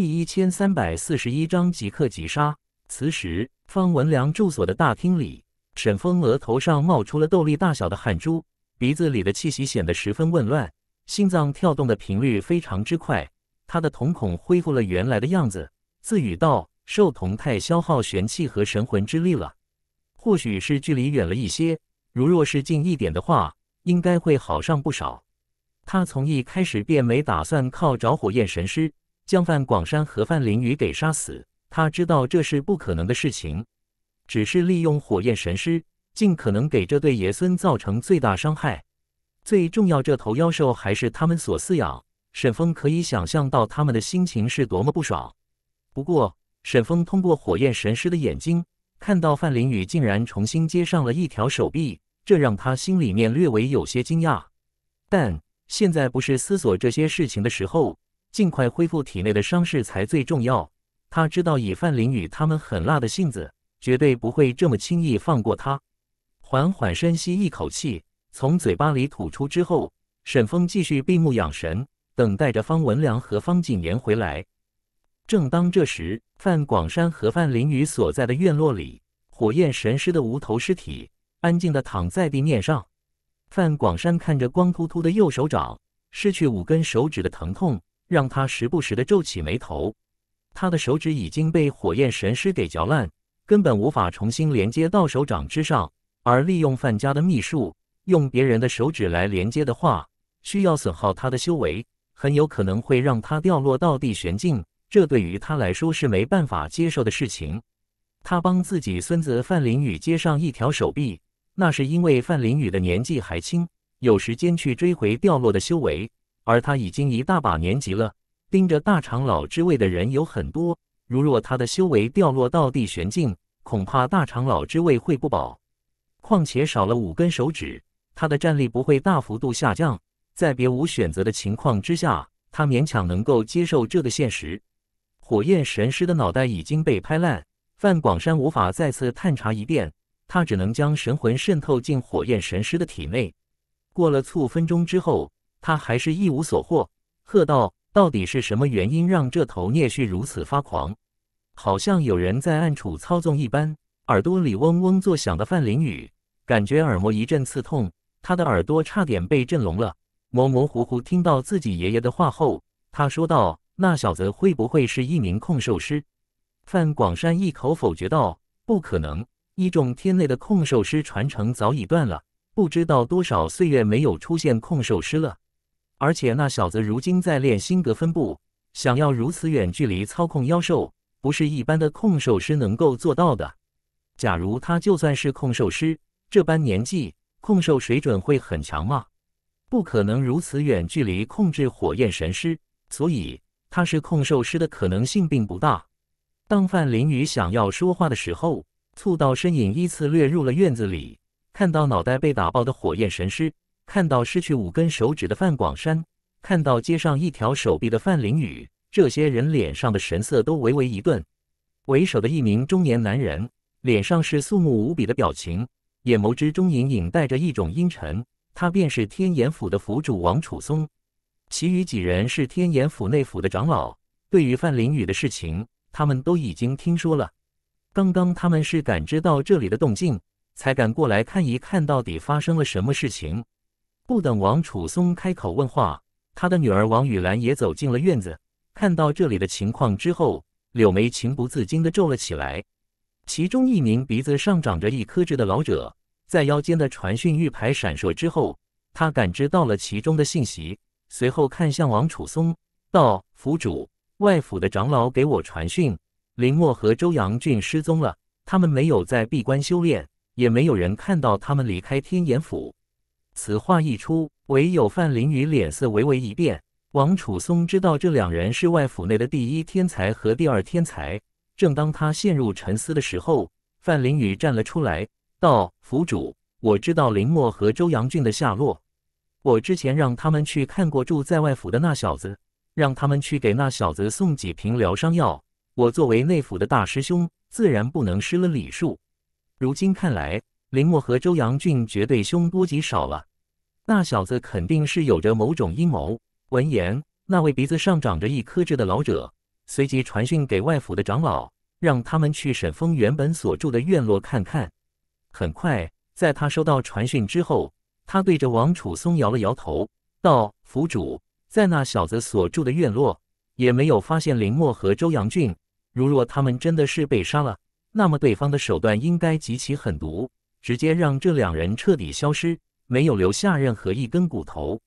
第一千三百四十一章即刻击杀。此时，方文良住所的大厅里，沈风额头上冒出了豆粒大小的汗珠，鼻子里的气息显得十分紊乱，心脏跳动的频率非常之快。他的瞳孔恢复了原来的样子，自语道：“受同太消耗玄气和神魂之力了，或许是距离远了一些，如若是近一点的话，应该会好上不少。”他从一开始便没打算靠着火焰神师。将范广山和范凌雨给杀死，他知道这是不可能的事情，只是利用火焰神师，尽可能给这对爷孙造成最大伤害。最重要，这头妖兽还是他们所饲养，沈峰可以想象到他们的心情是多么不爽。不过，沈峰通过火焰神狮的眼睛看到范凌雨竟然重新接上了一条手臂，这让他心里面略微有些惊讶。但现在不是思索这些事情的时候。尽快恢复体内的伤势才最重要。他知道以范凌宇他们狠辣的性子，绝对不会这么轻易放过他。缓缓深吸一口气，从嘴巴里吐出之后，沈峰继续闭目养神，等待着方文良和方景言回来。正当这时，范广山和范凌宇所在的院落里，火焰神师的无头尸体安静的躺在地面上。范广山看着光秃秃的右手掌，失去五根手指的疼痛。让他时不时的皱起眉头，他的手指已经被火焰神师给嚼烂，根本无法重新连接到手掌之上。而利用范家的秘术，用别人的手指来连接的话，需要损耗他的修为，很有可能会让他掉落到地玄境。这对于他来说是没办法接受的事情。他帮自己孙子范林宇接上一条手臂，那是因为范林宇的年纪还轻，有时间去追回掉落的修为。而他已经一大把年纪了，盯着大长老之位的人有很多。如若他的修为掉落到地玄境，恐怕大长老之位会不保。况且少了五根手指，他的战力不会大幅度下降。在别无选择的情况之下，他勉强能够接受这个现实。火焰神师的脑袋已经被拍烂，范广山无法再次探查一遍，他只能将神魂渗透进火焰神师的体内。过了数分钟之后。他还是一无所获，喝道：“到底是什么原因让这头孽畜如此发狂？好像有人在暗处操纵一般，耳朵里嗡嗡作响的范凌宇感觉耳膜一阵刺痛，他的耳朵差点被震聋了。模模糊糊听到自己爷爷的话后，他说道：‘那小子会不会是一名控兽师？’范广山一口否决道：‘不可能，一种天内的控兽师传承早已断了，不知道多少岁月没有出现控兽师了。’而且那小子如今在练心格分布，想要如此远距离操控妖兽，不是一般的控兽师能够做到的。假如他就算是控兽师，这般年纪，控兽水准会很强吗？不可能如此远距离控制火焰神狮，所以他是控兽师的可能性并不大。当范林雨想要说话的时候，促道身影依次掠入了院子里，看到脑袋被打爆的火焰神狮。看到失去五根手指的范广山，看到接上一条手臂的范林雨，这些人脸上的神色都微微一顿。为首的一名中年男人脸上是肃穆无比的表情，眼眸之中隐隐带着一种阴沉。他便是天眼府的府主王楚松。其余几人是天眼府内府的长老，对于范林雨的事情，他们都已经听说了。刚刚他们是感知到这里的动静，才赶过来看一看到底发生了什么事情。不等王楚松开口问话，他的女儿王雨兰也走进了院子。看到这里的情况之后，柳眉情不自禁地皱了起来。其中一名鼻子上长着一颗痣的老者，在腰间的传讯玉牌闪烁之后，他感知到了其中的信息，随后看向王楚松，道：“府主，外府的长老给我传讯，林默和周阳俊失踪了。他们没有在闭关修炼，也没有人看到他们离开天眼府。”此话一出，唯有范凌宇脸色微微一变。王楚松知道这两人是外府内的第一天才和第二天才。正当他陷入沉思的时候，范凌宇站了出来，道：“府主，我知道林墨和周阳俊的下落。我之前让他们去看过住在外府的那小子，让他们去给那小子送几瓶疗伤药。我作为内府的大师兄，自然不能失了礼数。如今看来，林墨和周阳俊绝对凶多吉少了。”那小子肯定是有着某种阴谋。闻言，那位鼻子上长着一颗痣的老者随即传讯给外府的长老，让他们去沈峰原本所住的院落看看。很快，在他收到传讯之后，他对着王楚松摇了摇头，道：“府主，在那小子所住的院落也没有发现林默和周阳俊。如若他们真的是被杀了，那么对方的手段应该极其狠毒，直接让这两人彻底消失。”没有留下任何一根骨头。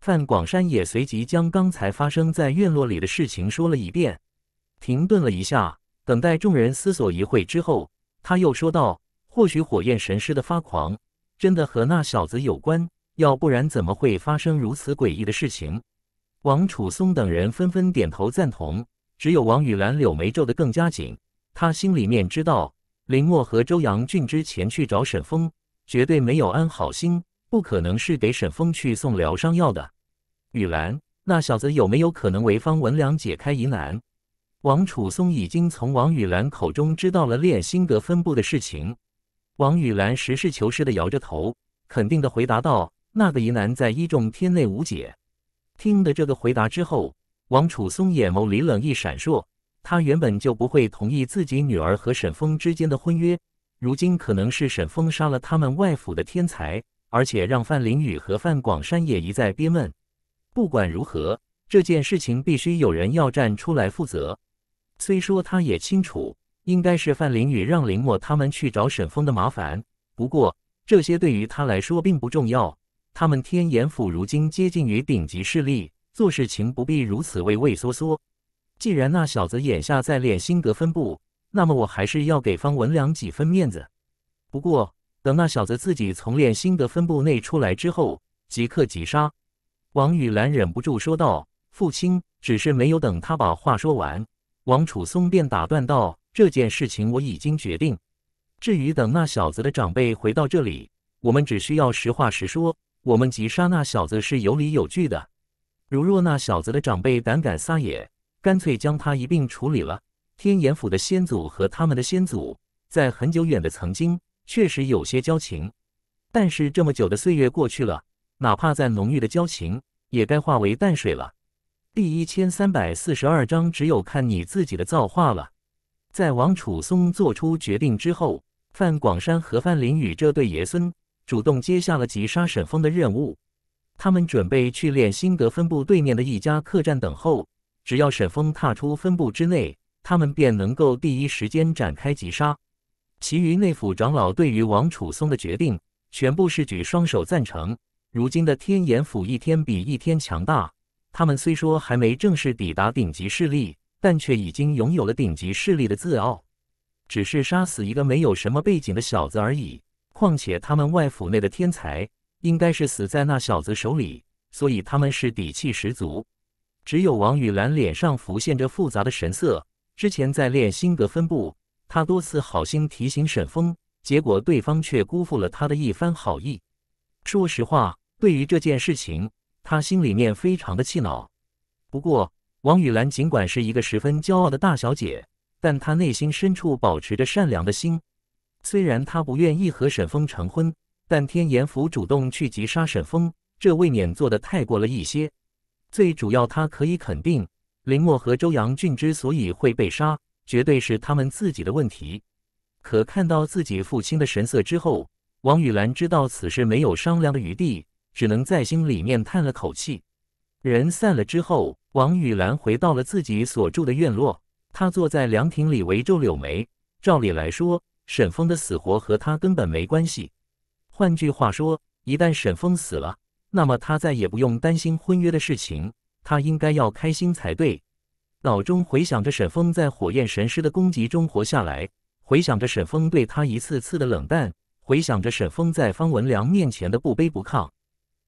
范广山也随即将刚才发生在院落里的事情说了一遍，停顿了一下，等待众人思索一会之后，他又说道：“或许火焰神师的发狂真的和那小子有关，要不然怎么会发生如此诡异的事情？”王楚松等人纷纷点头赞同，只有王雨兰柳眉皱得更加紧，她心里面知道林墨和周杨俊之前去找沈峰，绝对没有安好心。不可能是给沈峰去送疗伤药的。雨兰，那小子有没有可能为方文良解开疑难？王楚松已经从王雨兰口中知道了练心阁分布的事情。王雨兰实事求是地摇着头，肯定的回答道：“那个疑难在一众天内无解。”听的这个回答之后，王楚松眼眸里冷意闪烁。他原本就不会同意自己女儿和沈峰之间的婚约，如今可能是沈峰杀了他们外府的天才。而且让范凌宇和范广山也一再憋闷。不管如何，这件事情必须有人要站出来负责。虽说他也清楚，应该是范凌宇让林墨他们去找沈峰的麻烦，不过这些对于他来说并不重要。他们天眼府如今接近于顶级势力，做事情不必如此畏畏缩缩。既然那小子眼下在练心阁分部，那么我还是要给方文良几分面子。不过。等那小子自己从炼心的分部内出来之后，即刻击杀。王雨兰忍不住说道：“父亲，只是没有等他把话说完，王楚松便打断道：‘这件事情我已经决定。至于等那小子的长辈回到这里，我们只需要实话实说，我们击杀那小子是有理有据的。如若那小子的长辈胆敢撒野，干脆将他一并处理了。’天眼府的先祖和他们的先祖，在很久远的曾经。”确实有些交情，但是这么久的岁月过去了，哪怕再浓郁的交情，也该化为淡水了。第一千三百四十二章，只有看你自己的造化了。在王楚松做出决定之后，范广山和范林雨这对爷孙主动接下了击杀沈峰的任务。他们准备去练新德分部对面的一家客栈等候，只要沈峰踏出分部之内，他们便能够第一时间展开击杀。其余内府长老对于王楚松的决定，全部是举双手赞成。如今的天眼府一天比一天强大，他们虽说还没正式抵达顶级势力，但却已经拥有了顶级势力的自傲。只是杀死一个没有什么背景的小子而已。况且他们外府内的天才，应该是死在那小子手里，所以他们是底气十足。只有王雨兰脸上浮现着复杂的神色。之前在练心阁分布。他多次好心提醒沈峰，结果对方却辜负了他的一番好意。说实话，对于这件事情，他心里面非常的气恼。不过，王雨兰尽管是一个十分骄傲的大小姐，但她内心深处保持着善良的心。虽然她不愿意和沈峰成婚，但天颜府主动去击杀沈峰，这未免做得太过了一些。最主要，他可以肯定，林墨和周扬俊之所以会被杀。绝对是他们自己的问题。可看到自己父亲的神色之后，王雨兰知道此事没有商量的余地，只能在心里面叹了口气。人散了之后，王雨兰回到了自己所住的院落，她坐在凉亭里，围皱柳眉。照理来说，沈峰的死活和她根本没关系。换句话说，一旦沈峰死了，那么她再也不用担心婚约的事情，她应该要开心才对。脑中回想着沈峰在火焰神师的攻击中活下来，回想着沈峰对他一次次的冷淡，回想着沈峰在方文良面前的不卑不亢，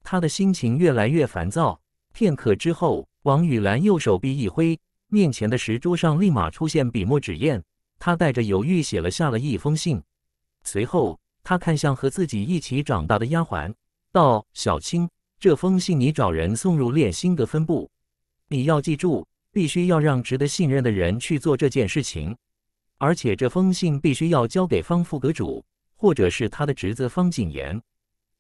他的心情越来越烦躁。片刻之后，王雨兰右手臂一挥，面前的石桌上立马出现笔墨纸砚。他带着犹豫写了下了一封信，随后他看向和自己一起长大的丫鬟，道：“小青，这封信你找人送入炼心阁分部，你要记住。”必须要让值得信任的人去做这件事情，而且这封信必须要交给方副阁主，或者是他的侄子方景言。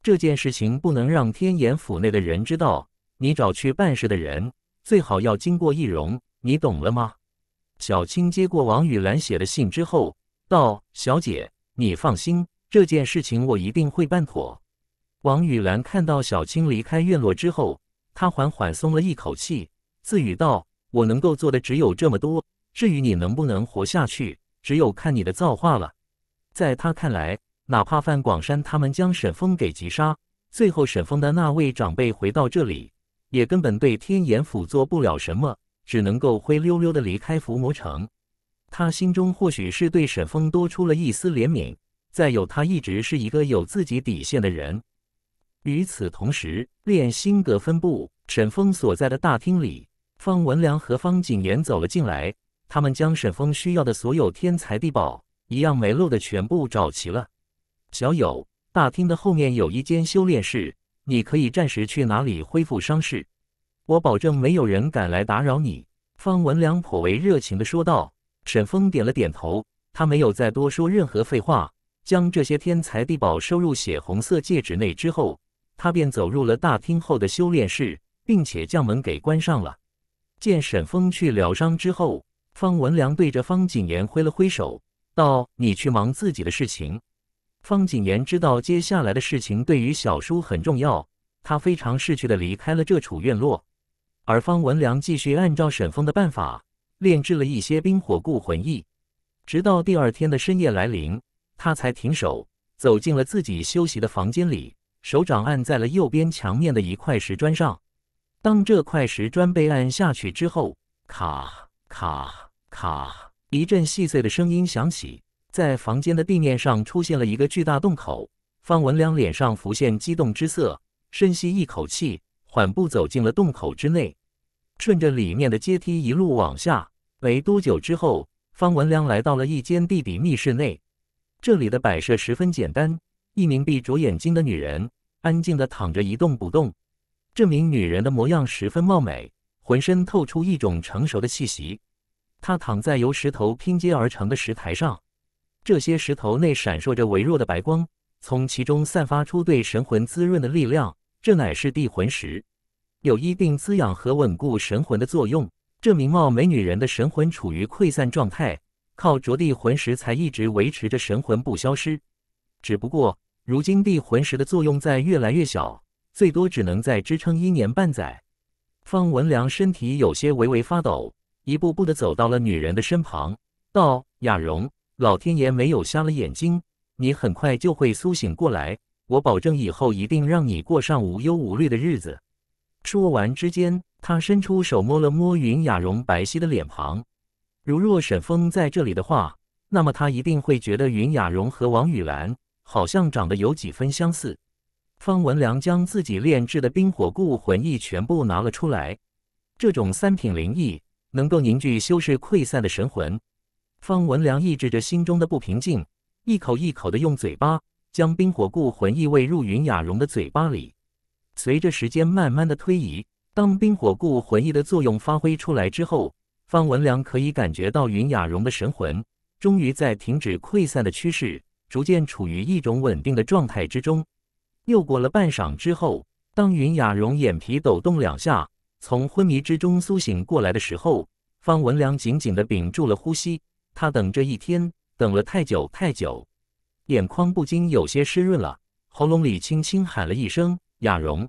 这件事情不能让天眼府内的人知道。你找去办事的人最好要经过易容，你懂了吗？小青接过王雨兰写的信之后，道：“小姐，你放心，这件事情我一定会办妥。”王雨兰看到小青离开院落之后，她缓缓松了一口气，自语道。我能够做的只有这么多。至于你能不能活下去，只有看你的造化了。在他看来，哪怕范广山他们将沈峰给击杀，最后沈峰的那位长辈回到这里，也根本对天眼府做不了什么，只能够灰溜溜的离开伏魔城。他心中或许是对沈峰多出了一丝怜悯。再有，他一直是一个有自己底线的人。与此同时，炼心阁分部沈峰所在的大厅里。方文良和方景言走了进来，他们将沈峰需要的所有天才地宝一样没漏的全部找齐了。小友，大厅的后面有一间修炼室，你可以暂时去哪里恢复伤势，我保证没有人敢来打扰你。”方文良颇为热情的说道。沈峰点了点头，他没有再多说任何废话，将这些天才地宝收入血红色戒指内之后，他便走入了大厅后的修炼室，并且将门给关上了。见沈峰去了伤之后，方文良对着方谨言挥了挥手，道：“你去忙自己的事情。”方谨言知道接下来的事情对于小叔很重要，他非常识趣的离开了这处院落。而方文良继续按照沈峰的办法炼制了一些冰火固魂液，直到第二天的深夜来临，他才停手，走进了自己休息的房间里，手掌按在了右边墙面的一块石砖上。当这块石砖被按下去之后，咔咔咔一阵细碎的声音响起，在房间的地面上出现了一个巨大洞口。方文良脸上浮现激动之色，深吸一口气，缓步走进了洞口之内，顺着里面的阶梯一路往下。没多久之后，方文良来到了一间地底密室内，这里的摆设十分简单，一名闭着眼睛的女人安静地躺着一动不动。这名女人的模样十分貌美，浑身透出一种成熟的气息。她躺在由石头拼接而成的石台上，这些石头内闪烁着微弱的白光，从其中散发出对神魂滋润的力量。这乃是地魂石，有一定滋养和稳固神魂的作用。这名貌美女人的神魂处于溃散状态，靠着地魂石才一直维持着神魂不消失。只不过，如今地魂石的作用在越来越小。最多只能再支撑一年半载。方文良身体有些微微发抖，一步步的走到了女人的身旁，道：“雅蓉，老天爷没有瞎了眼睛，你很快就会苏醒过来，我保证以后一定让你过上无忧无虑的日子。”说完之间，他伸出手摸了摸云雅蓉白皙的脸庞。如若沈峰在这里的话，那么他一定会觉得云雅蓉和王雨兰好像长得有几分相似。方文良将自己炼制的冰火固魂意全部拿了出来。这种三品灵意能够凝聚修饰溃散的神魂。方文良抑制着心中的不平静，一口一口的用嘴巴将冰火固魂意喂入云雅蓉的嘴巴里。随着时间慢慢的推移，当冰火固魂意的作用发挥出来之后，方文良可以感觉到云雅蓉的神魂终于在停止溃散的趋势，逐渐处于一种稳定的状态之中。又过了半晌之后，当云雅蓉眼皮抖动两下，从昏迷之中苏醒过来的时候，方文良紧紧的屏住了呼吸。他等这一天等了太久太久，眼眶不禁有些湿润了，喉咙里轻轻喊了一声“雅蓉”。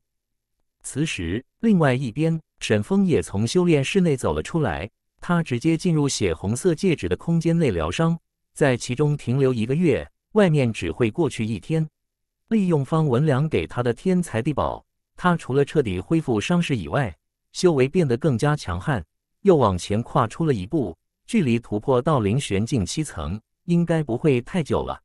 此时，另外一边，沈峰也从修炼室内走了出来，他直接进入血红色戒指的空间内疗伤，在其中停留一个月，外面只会过去一天。利用方文良给他的天才地宝，他除了彻底恢复伤势以外，修为变得更加强悍，又往前跨出了一步，距离突破到灵玄境七层应该不会太久了。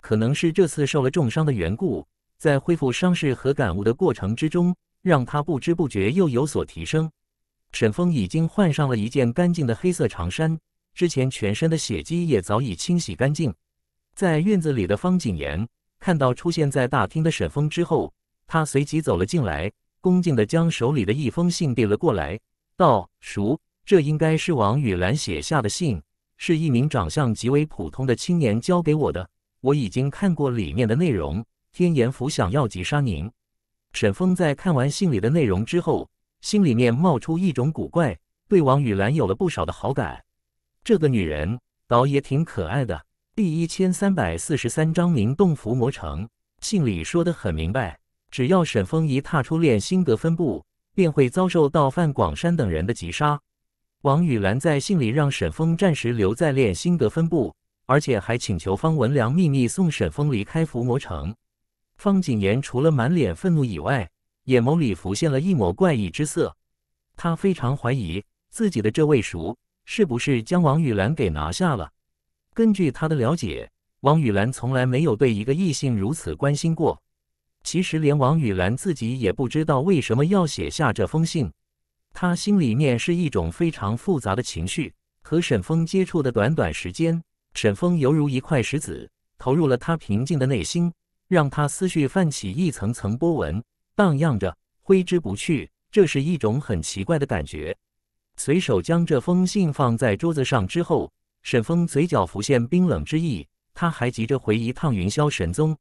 可能是这次受了重伤的缘故，在恢复伤势和感悟的过程之中，让他不知不觉又有所提升。沈峰已经换上了一件干净的黑色长衫，之前全身的血迹也早已清洗干净。在院子里的方景言。看到出现在大厅的沈峰之后，他随即走了进来，恭敬的将手里的一封信递了过来，道：“叔，这应该是王雨兰写下的信，是一名长相极为普通的青年交给我的。我已经看过里面的内容，天炎府想要击杀您。”沈峰在看完信里的内容之后，心里面冒出一种古怪，对王雨兰有了不少的好感。这个女人倒也挺可爱的。第一千三百四十三章，明动伏魔城。信里说的很明白，只要沈峰一踏出炼心阁分部，便会遭受到范广山等人的击杀。王雨兰在信里让沈峰暂时留在炼心阁分部，而且还请求方文良秘密送沈峰离开伏魔城。方谨言除了满脸愤怒以外，眼眸里浮现了一抹怪异之色。他非常怀疑自己的这位叔是不是将王雨兰给拿下了。根据他的了解，王雨兰从来没有对一个异性如此关心过。其实，连王雨兰自己也不知道为什么要写下这封信。他心里面是一种非常复杂的情绪。和沈峰接触的短短时间，沈峰犹如一块石子投入了他平静的内心，让他思绪泛起一层层波纹，荡漾着，挥之不去。这是一种很奇怪的感觉。随手将这封信放在桌子上之后。沈峰嘴角浮现冰冷之意，他还急着回一趟云霄神宗。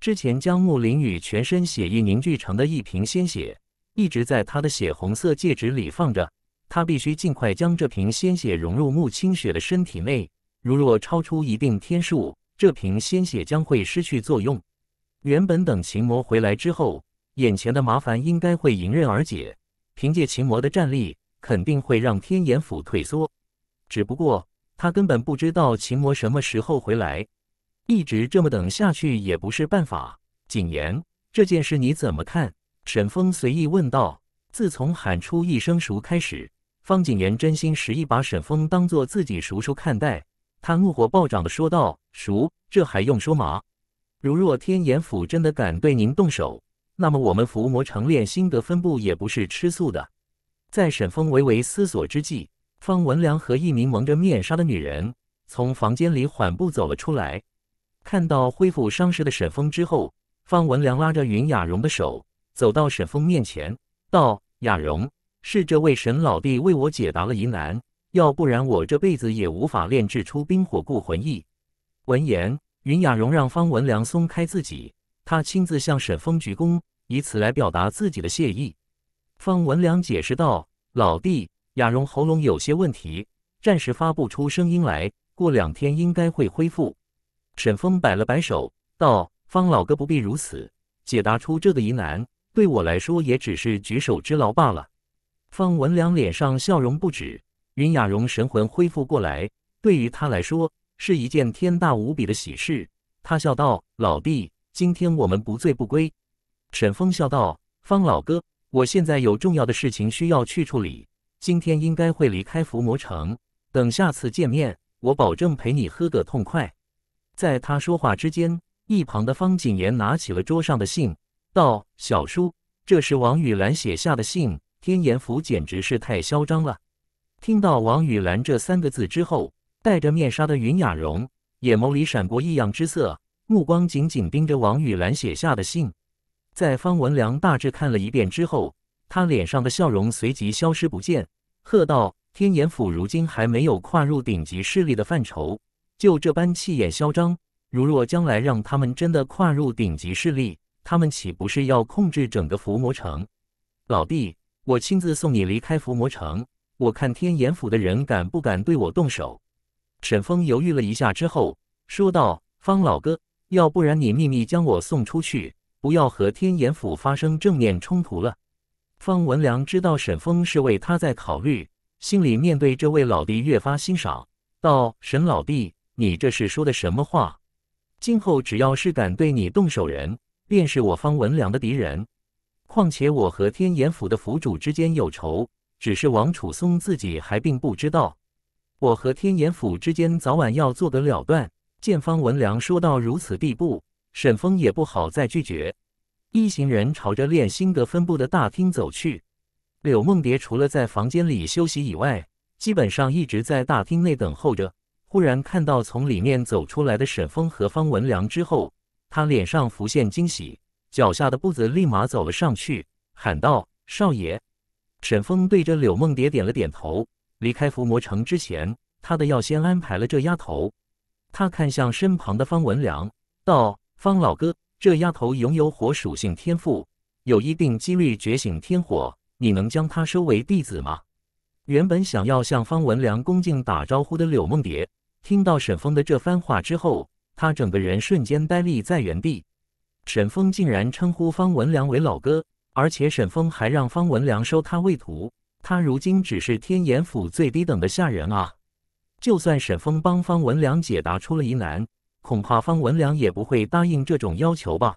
之前将穆林雨全身血液凝聚成的一瓶鲜血，一直在他的血红色戒指里放着。他必须尽快将这瓶鲜血融入穆清雪的身体内。如若超出一定天数，这瓶鲜血将会失去作用。原本等秦魔回来之后，眼前的麻烦应该会迎刃而解。凭借秦魔的战力，肯定会让天炎府退缩。只不过……他根本不知道秦魔什么时候回来，一直这么等下去也不是办法。景言，这件事你怎么看？沈峰随意问道。自从喊出一声“叔”开始，方景言真心实意把沈峰当做自己叔叔看待。他怒火暴涨的说道：“叔，这还用说吗？如若天眼府真的敢对您动手，那么我们伏魔成练心得分布也不是吃素的。”在沈峰微微思索之际。方文良和一名蒙着面纱的女人从房间里缓步走了出来，看到恢复伤势的沈峰之后，方文良拉着云雅蓉的手走到沈峰面前，道：“雅蓉，是这位沈老弟为我解答了疑难，要不然我这辈子也无法炼制出冰火固魂意。”闻言，云雅蓉让方文良松开自己，她亲自向沈峰鞠躬，以此来表达自己的谢意。方文良解释道：“老弟。”亚荣喉咙有些问题，暂时发不出声音来，过两天应该会恢复。沈峰摆了摆手，道：“方老哥不必如此，解答出这个疑难，对我来说也只是举手之劳罢了。”方文良脸上笑容不止，云雅荣神魂恢复过来，对于他来说是一件天大无比的喜事。他笑道：“老弟，今天我们不醉不归。”沈峰笑道：“方老哥，我现在有重要的事情需要去处理。”今天应该会离开伏魔城，等下次见面，我保证陪你喝个痛快。在他说话之间，一旁的方景言拿起了桌上的信，道：“小叔，这是王雨兰写下的信。天眼符简直是太嚣张了。”听到王雨兰这三个字之后，戴着面纱的云雅蓉眼眸里闪过异样之色，目光紧紧盯着王雨兰写下的信。在方文良大致看了一遍之后。他脸上的笑容随即消失不见，喝道：“天衍府如今还没有跨入顶级势力的范畴，就这般气焰嚣张。如若将来让他们真的跨入顶级势力，他们岂不是要控制整个伏魔城？”老弟，我亲自送你离开伏魔城，我看天衍府的人敢不敢对我动手。沈峰犹豫了一下之后说道：“方老哥，要不然你秘密将我送出去，不要和天衍府发生正面冲突了。”方文良知道沈峰是为他在考虑，心里面对这位老弟越发欣赏，道：“沈老弟，你这是说的什么话？今后只要是敢对你动手人，便是我方文良的敌人。况且我和天眼府的府主之间有仇，只是王楚松自己还并不知道，我和天眼府之间早晚要做得了断。见方文良说到如此地步，沈峰也不好再拒绝。”一行人朝着炼心阁分部的大厅走去。柳梦蝶除了在房间里休息以外，基本上一直在大厅内等候着。忽然看到从里面走出来的沈峰和方文良之后，他脸上浮现惊喜，脚下的步子立马走了上去，喊道：“少爷！”沈峰对着柳梦蝶点了点头。离开伏魔城之前，他的药先安排了这丫头。他看向身旁的方文良，道：“方老哥。”这丫头拥有火属性天赋，有一定几率觉醒天火。你能将她收为弟子吗？原本想要向方文良恭敬打招呼的柳梦蝶，听到沈峰的这番话之后，她整个人瞬间呆立在原地。沈峰竟然称呼方文良为老哥，而且沈峰还让方文良收他为徒。他如今只是天衍府最低等的下人啊！就算沈峰帮方文良解答出了疑难。恐怕方文良也不会答应这种要求吧。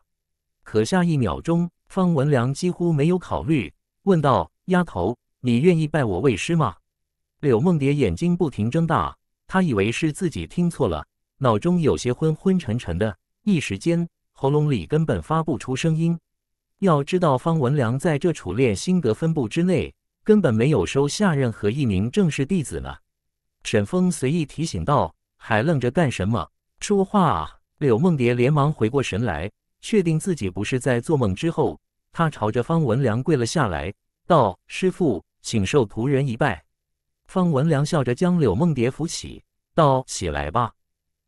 可下一秒钟，方文良几乎没有考虑，问道：“丫头，你愿意拜我为师吗？”柳梦蝶眼睛不停睁大，她以为是自己听错了，脑中有些昏昏沉沉的，一时间喉咙里根本发不出声音。要知道，方文良在这楚烈心得分部之内根本没有收下任何一名正式弟子呢。沈峰随意提醒道：“还愣着干什么？”说话啊！柳梦蝶连忙回过神来，确定自己不是在做梦之后，她朝着方文良跪了下来，道：“师父，请受徒人一拜。”方文良笑着将柳梦蝶扶起，道：“起来吧。”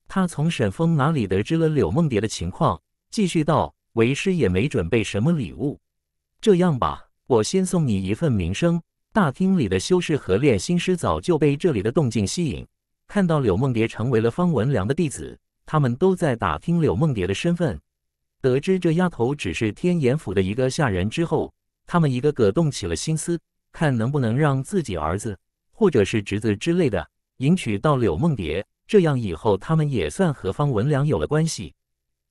他从沈峰哪里得知了柳梦蝶的情况，继续道：“为师也没准备什么礼物，这样吧，我先送你一份名声。”大厅里的修士和炼心师早就被这里的动静吸引，看到柳梦蝶成为了方文良的弟子。他们都在打听柳梦蝶的身份，得知这丫头只是天眼府的一个下人之后，他们一个个动起了心思，看能不能让自己儿子或者是侄子之类的迎娶到柳梦蝶，这样以后他们也算和方文良有了关系。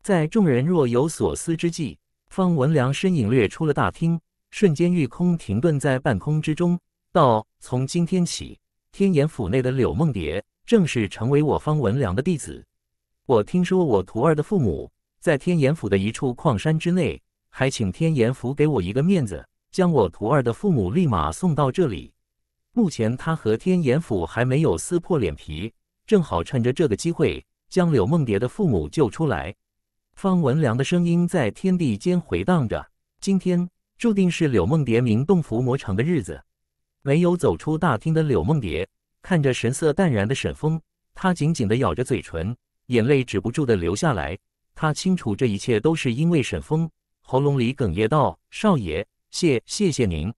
在众人若有所思之际，方文良身影掠出了大厅，瞬间御空停顿在半空之中，道：“从今天起，天眼府内的柳梦蝶正式成为我方文良的弟子。”我听说我徒儿的父母在天岩府的一处矿山之内，还请天岩府给我一个面子，将我徒儿的父母立马送到这里。目前他和天岩府还没有撕破脸皮，正好趁着这个机会将柳梦蝶的父母救出来。方文良的声音在天地间回荡着，今天注定是柳梦蝶名动伏魔城的日子。没有走出大厅的柳梦蝶看着神色淡然的沈风，他紧紧地咬着嘴唇。眼泪止不住的流下来，他清楚这一切都是因为沈峰，喉咙里哽咽道：“少爷，谢谢谢您，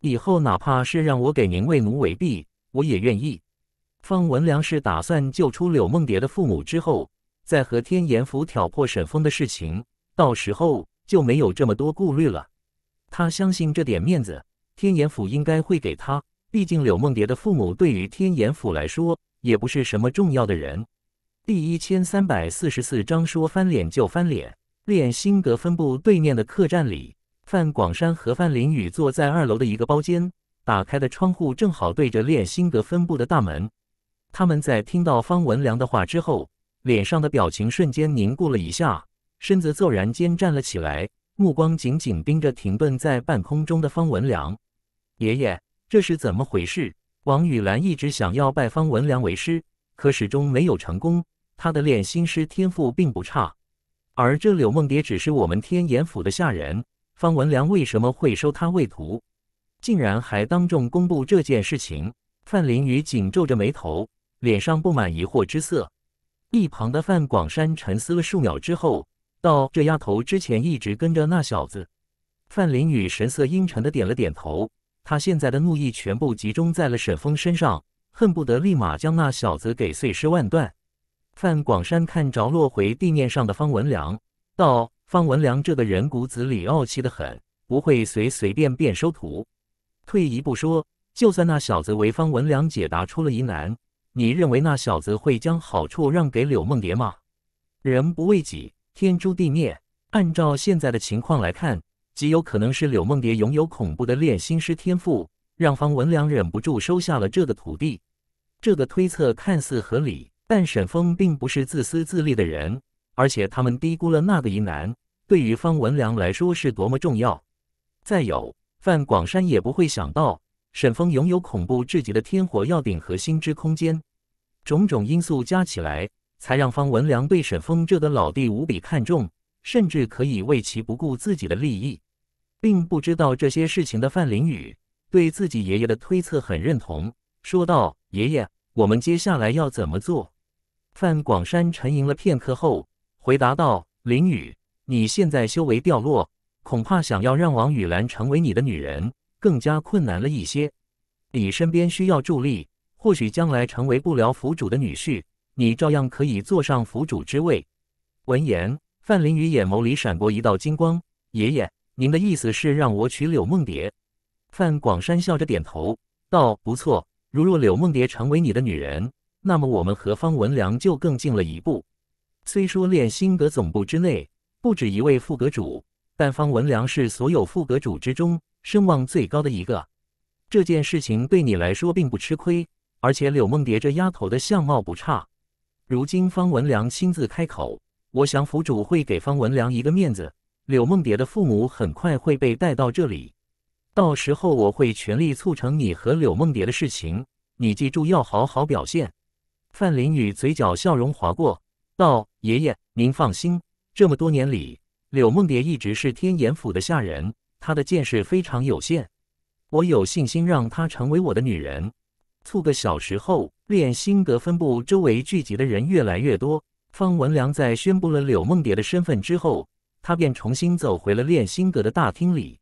以后哪怕是让我给您喂奴为婢，我也愿意。”方文良是打算救出柳梦蝶的父母之后，再和天衍府挑破沈峰的事情，到时候就没有这么多顾虑了。他相信这点面子，天衍府应该会给他，毕竟柳梦蝶的父母对于天衍府来说也不是什么重要的人。第一千三百四十四章说翻脸就翻脸。练心阁分部对面的客栈里，范广山和范林雨坐在二楼的一个包间，打开的窗户正好对着练心阁分部的大门。他们在听到方文良的话之后，脸上的表情瞬间凝固了一下，身子骤然间站了起来，目光紧紧盯着停顿在半空中的方文良。爷爷，这是怎么回事？王雨兰一直想要拜方文良为师，可始终没有成功。他的炼心师天赋并不差，而这柳梦蝶只是我们天眼府的下人。方文良为什么会收他为徒？竟然还当众公布这件事情！范林雨紧皱着眉头，脸上布满疑惑之色。一旁的范广山沉思了数秒之后，道：“这丫头之前一直跟着那小子。”范林雨神色阴沉的点了点头。他现在的怒意全部集中在了沈峰身上，恨不得立马将那小子给碎尸万段。范广山看着落回地面上的方文良，道：“方文良这个人骨子里傲气得很，不会随随便便收徒。退一步说，就算那小子为方文良解答出了疑难，你认为那小子会将好处让给柳梦蝶吗？人不为己，天诛地灭。按照现在的情况来看，极有可能是柳梦蝶拥有恐怖的炼心师天赋，让方文良忍不住收下了这个徒弟。这个推测看似合理。”但沈峰并不是自私自利的人，而且他们低估了那个疑难对于方文良来说是多么重要。再有，范广山也不会想到沈峰拥有恐怖至极的天火药鼎和心之空间。种种因素加起来，才让方文良对沈峰这的老弟无比看重，甚至可以为其不顾自己的利益。并不知道这些事情的范林雨对自己爷爷的推测很认同，说道：“爷爷，我们接下来要怎么做？”范广山沉吟了片刻后，回答道：“林雨，你现在修为掉落，恐怕想要让王雨兰成为你的女人，更加困难了一些。你身边需要助力，或许将来成为不了府主的女婿，你照样可以坐上府主之位。”闻言，范林雨眼眸里闪过一道金光：“爷爷，您的意思是让我娶柳梦蝶？”范广山笑着点头道：“不错，如若柳梦蝶成为你的女人。”那么我们和方文良就更近了一步。虽说练心阁总部之内不止一位副阁主，但方文良是所有副阁主之中声望最高的一个。这件事情对你来说并不吃亏，而且柳梦蝶这丫头的相貌不差。如今方文良亲自开口，我想府主会给方文良一个面子。柳梦蝶的父母很快会被带到这里，到时候我会全力促成你和柳梦蝶的事情。你记住要好好表现。范林宇嘴角笑容划过，道：“爷爷，您放心，这么多年里，柳梦蝶一直是天衍府的下人，她的见识非常有限。我有信心让她成为我的女人。”促个小时后，练心阁分部周围聚集的人越来越多。方文良在宣布了柳梦蝶的身份之后，他便重新走回了练心阁的大厅里。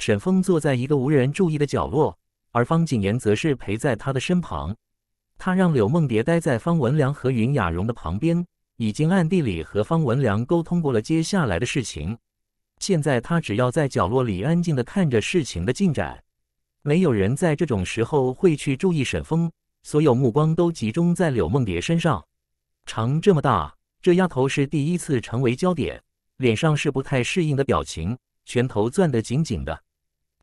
沈峰坐在一个无人注意的角落，而方景言则是陪在他的身旁。他让柳梦蝶待在方文良和云雅蓉的旁边，已经暗地里和方文良沟通过了接下来的事情。现在他只要在角落里安静的看着事情的进展。没有人在这种时候会去注意沈峰，所有目光都集中在柳梦蝶身上。长这么大，这丫头是第一次成为焦点，脸上是不太适应的表情，拳头攥得紧紧的。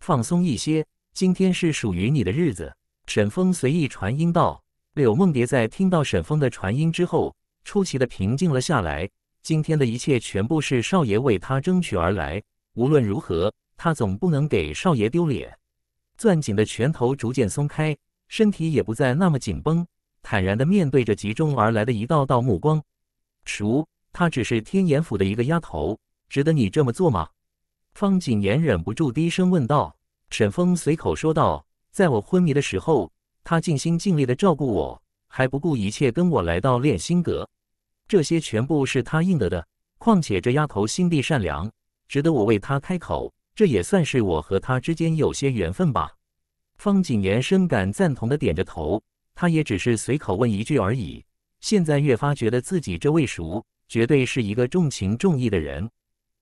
放松一些，今天是属于你的日子。沈峰随意传音道。柳梦蝶在听到沈风的传音之后，出奇的平静了下来。今天的一切全部是少爷为他争取而来，无论如何，他总不能给少爷丢脸。攥紧的拳头逐渐松开，身体也不再那么紧绷，坦然的面对着集中而来的一道道目光。叔，她只是天衍府的一个丫头，值得你这么做吗？方景言忍不住低声问道。沈风随口说道：“在我昏迷的时候。”他尽心尽力地照顾我，还不顾一切跟我来到炼心阁，这些全部是他应得的。况且这丫头心地善良，值得我为她开口，这也算是我和她之间有些缘分吧。方景言深感赞同地点着头，他也只是随口问一句而已。现在越发觉得自己这位叔绝对是一个重情重义的人。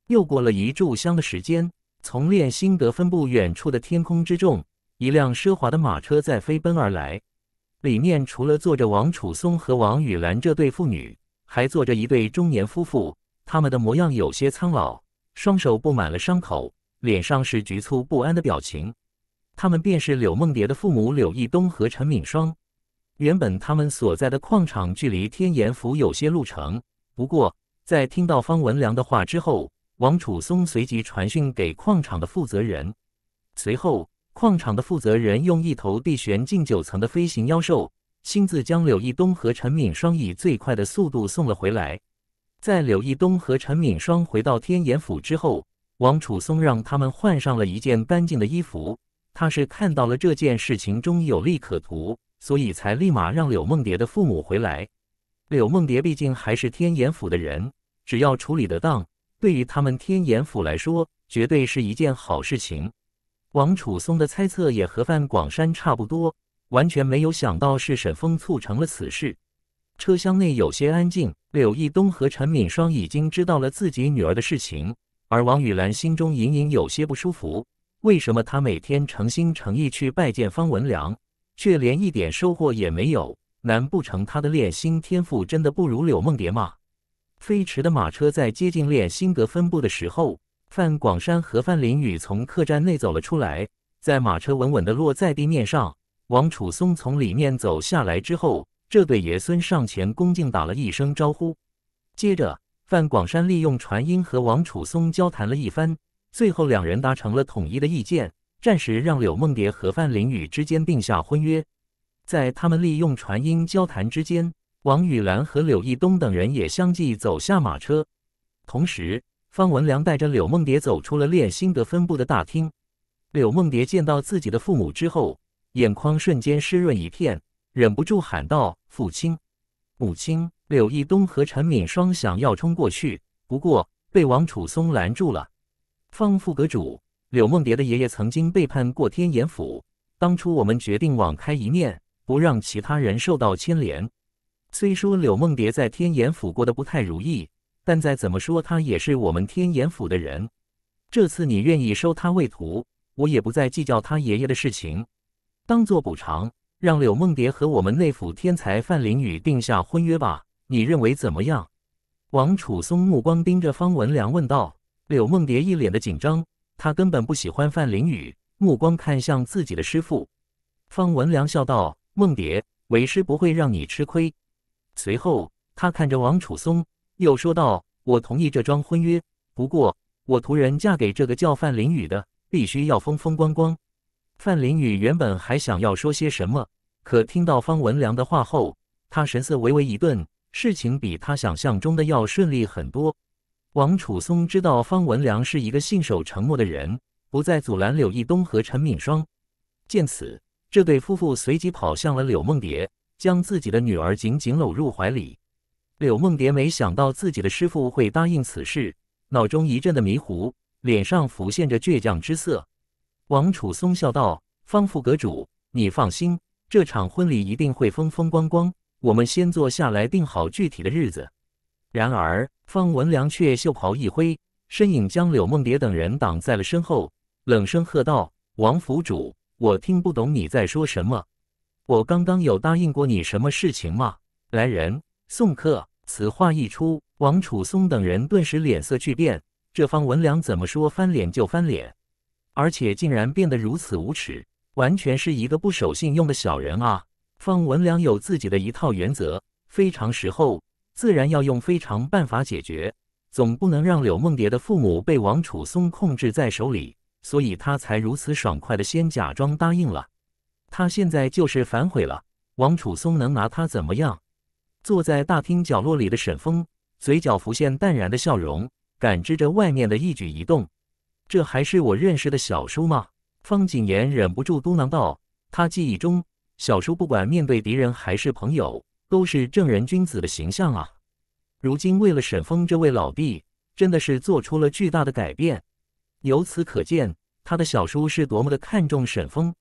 又过了一炷香的时间，从炼心阁分布远处的天空之中，一辆奢华的马车在飞奔而来，里面除了坐着王楚松和王雨兰这对父女，还坐着一对中年夫妇。他们的模样有些苍老，双手布满了伤口，脸上是局促不安的表情。他们便是柳梦蝶的父母柳义东和陈敏双。原本他们所在的矿场距离天岩府有些路程，不过在听到方文良的话之后，王楚松随即传讯给矿场的负责人，随后。矿场的负责人用一头地旋进九层的飞行妖兽，亲自将柳一东和陈敏双以最快的速度送了回来。在柳一东和陈敏双回到天衍府之后，王楚松让他们换上了一件干净的衣服。他是看到了这件事情中有利可图，所以才立马让柳梦蝶的父母回来。柳梦蝶毕竟还是天衍府的人，只要处理得当，对于他们天衍府来说，绝对是一件好事情。王楚松的猜测也和范广山差不多，完全没有想到是沈峰促成了此事。车厢内有些安静，柳毅东和陈敏双已经知道了自己女儿的事情，而王雨兰心中隐隐有些不舒服。为什么她每天诚心诚意去拜见方文良，却连一点收获也没有？难不成她的练心天赋真的不如柳梦蝶吗？飞驰的马车在接近练心阁分部的时候。范广山和范林宇从客栈内走了出来，在马车稳稳地落在地面上。王楚松从里面走下来之后，这对爷孙上前恭敬打了一声招呼。接着，范广山利用传音和王楚松交谈了一番，最后两人达成了统一的意见，暂时让柳梦蝶和范林宇之间定下婚约。在他们利用传音交谈之间，王雨兰和柳义东等人也相继走下马车，同时。方文良带着柳梦蝶走出了炼心阁分部的大厅。柳梦蝶见到自己的父母之后，眼眶瞬间湿润一片，忍不住喊道：“父亲，母亲！”柳义东和陈敏双想要冲过去，不过被王楚松拦住了。方副阁主，柳梦蝶的爷爷曾经背叛过天衍府，当初我们决定网开一面，不让其他人受到牵连。虽说柳梦蝶在天衍府过得不太如意。但再怎么说，他也是我们天眼府的人。这次你愿意收他为徒，我也不再计较他爷爷的事情，当做补偿，让柳梦蝶和我们内府天才范凌宇定下婚约吧。你认为怎么样？王楚松目光盯着方文良问道。柳梦蝶一脸的紧张，他根本不喜欢范凌宇，目光看向自己的师父。方文良笑道：“梦蝶，为师不会让你吃亏。”随后，他看着王楚松。又说道：“我同意这桩婚约，不过我徒人嫁给这个叫范林雨的，必须要风风光光。”范林雨原本还想要说些什么，可听到方文良的话后，他神色微微一顿。事情比他想象中的要顺利很多。王楚松知道方文良是一个信守承诺的人，不再阻拦柳毅东和陈敏双。见此，这对夫妇随即跑向了柳梦蝶，将自己的女儿紧紧搂入怀里。柳梦蝶没想到自己的师傅会答应此事，脑中一阵的迷糊，脸上浮现着倔强之色。王楚松笑道：“方副阁主，你放心，这场婚礼一定会风风光光。我们先坐下来定好具体的日子。”然而，方文良却袖袍一挥，身影将柳梦蝶等人挡在了身后，冷声喝道：“王府主，我听不懂你在说什么。我刚刚有答应过你什么事情吗？”来人。送客，此话一出，王楚松等人顿时脸色巨变。这方文良怎么说翻脸就翻脸，而且竟然变得如此无耻，完全是一个不守信用的小人啊！方文良有自己的一套原则，非常时候自然要用非常办法解决，总不能让柳梦蝶的父母被王楚松控制在手里，所以他才如此爽快的先假装答应了。他现在就是反悔了，王楚松能拿他怎么样？坐在大厅角落里的沈峰，嘴角浮现淡然的笑容，感知着外面的一举一动。这还是我认识的小叔吗？方景言忍不住嘟囔道。他记忆中，小叔不管面对敌人还是朋友，都是正人君子的形象啊。如今为了沈峰这位老弟，真的是做出了巨大的改变。由此可见，他的小叔是多么的看重沈峰。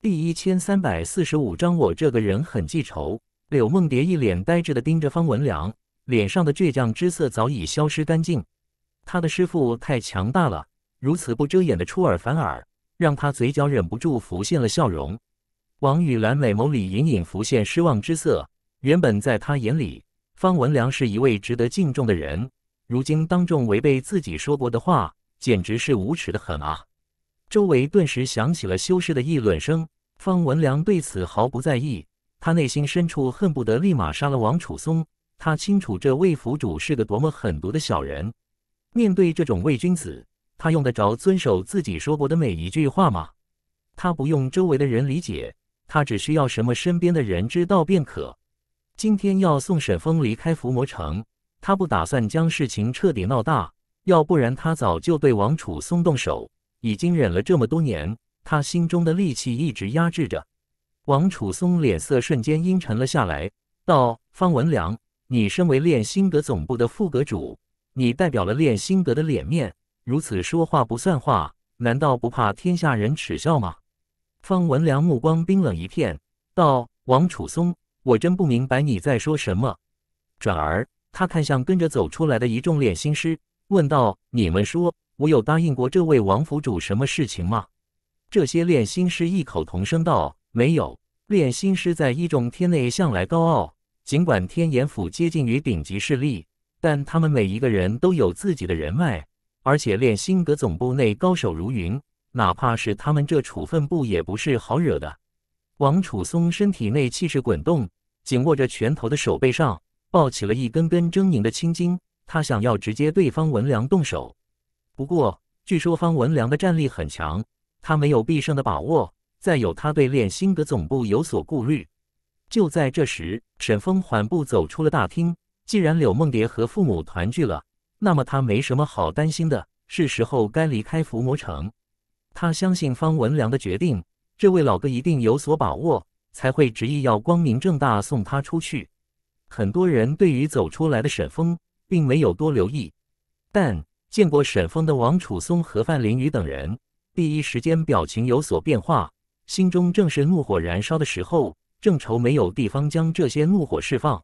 第一千三百四十五章，我这个人很记仇。柳梦蝶一脸呆滞地盯着方文良，脸上的倔强之色早已消失干净。他的师父太强大了，如此不遮掩的出尔反尔，让他嘴角忍不住浮现了笑容。王雨兰美眸里隐隐浮现失望之色。原本在他眼里，方文良是一位值得敬重的人，如今当众违背自己说过的话，简直是无耻的很啊！周围顿时响起了修士的议论声。方文良对此毫不在意。他内心深处恨不得立马杀了王楚松。他清楚这魏府主是个多么狠毒的小人。面对这种伪君子，他用得着遵守自己说过的每一句话吗？他不用周围的人理解，他只需要什么身边的人知道便可。今天要送沈峰离开伏魔城，他不打算将事情彻底闹大，要不然他早就对王楚松动手。已经忍了这么多年，他心中的戾气一直压制着。王楚松脸色瞬间阴沉了下来，道：“方文良，你身为炼心阁总部的副阁主，你代表了炼心阁的脸面，如此说话不算话，难道不怕天下人耻笑吗？”方文良目光冰冷一片，道：“王楚松，我真不明白你在说什么。”转而，他看向跟着走出来的一众炼心师，问道：“你们说，我有答应过这位王府主什么事情吗？”这些炼心师异口同声道。没有，炼心师在一种天内向来高傲。尽管天衍府接近于顶级势力，但他们每一个人都有自己的人脉，而且炼心阁总部内高手如云，哪怕是他们这处分部也不是好惹的。王楚松身体内气势滚动，紧握着拳头的手背上抱起了一根根狰狞的青筋。他想要直接对方文良动手，不过据说方文良的战力很强，他没有必胜的把握。再有，他对练心阁总部有所顾虑。就在这时，沈峰缓步走出了大厅。既然柳梦蝶和父母团聚了，那么他没什么好担心的。是时候该离开伏魔城。他相信方文良的决定，这位老哥一定有所把握，才会执意要光明正大送他出去。很多人对于走出来的沈峰，并没有多留意，但见过沈峰的王楚松和范凌宇等人，第一时间表情有所变化。心中正是怒火燃烧的时候，正愁没有地方将这些怒火释放。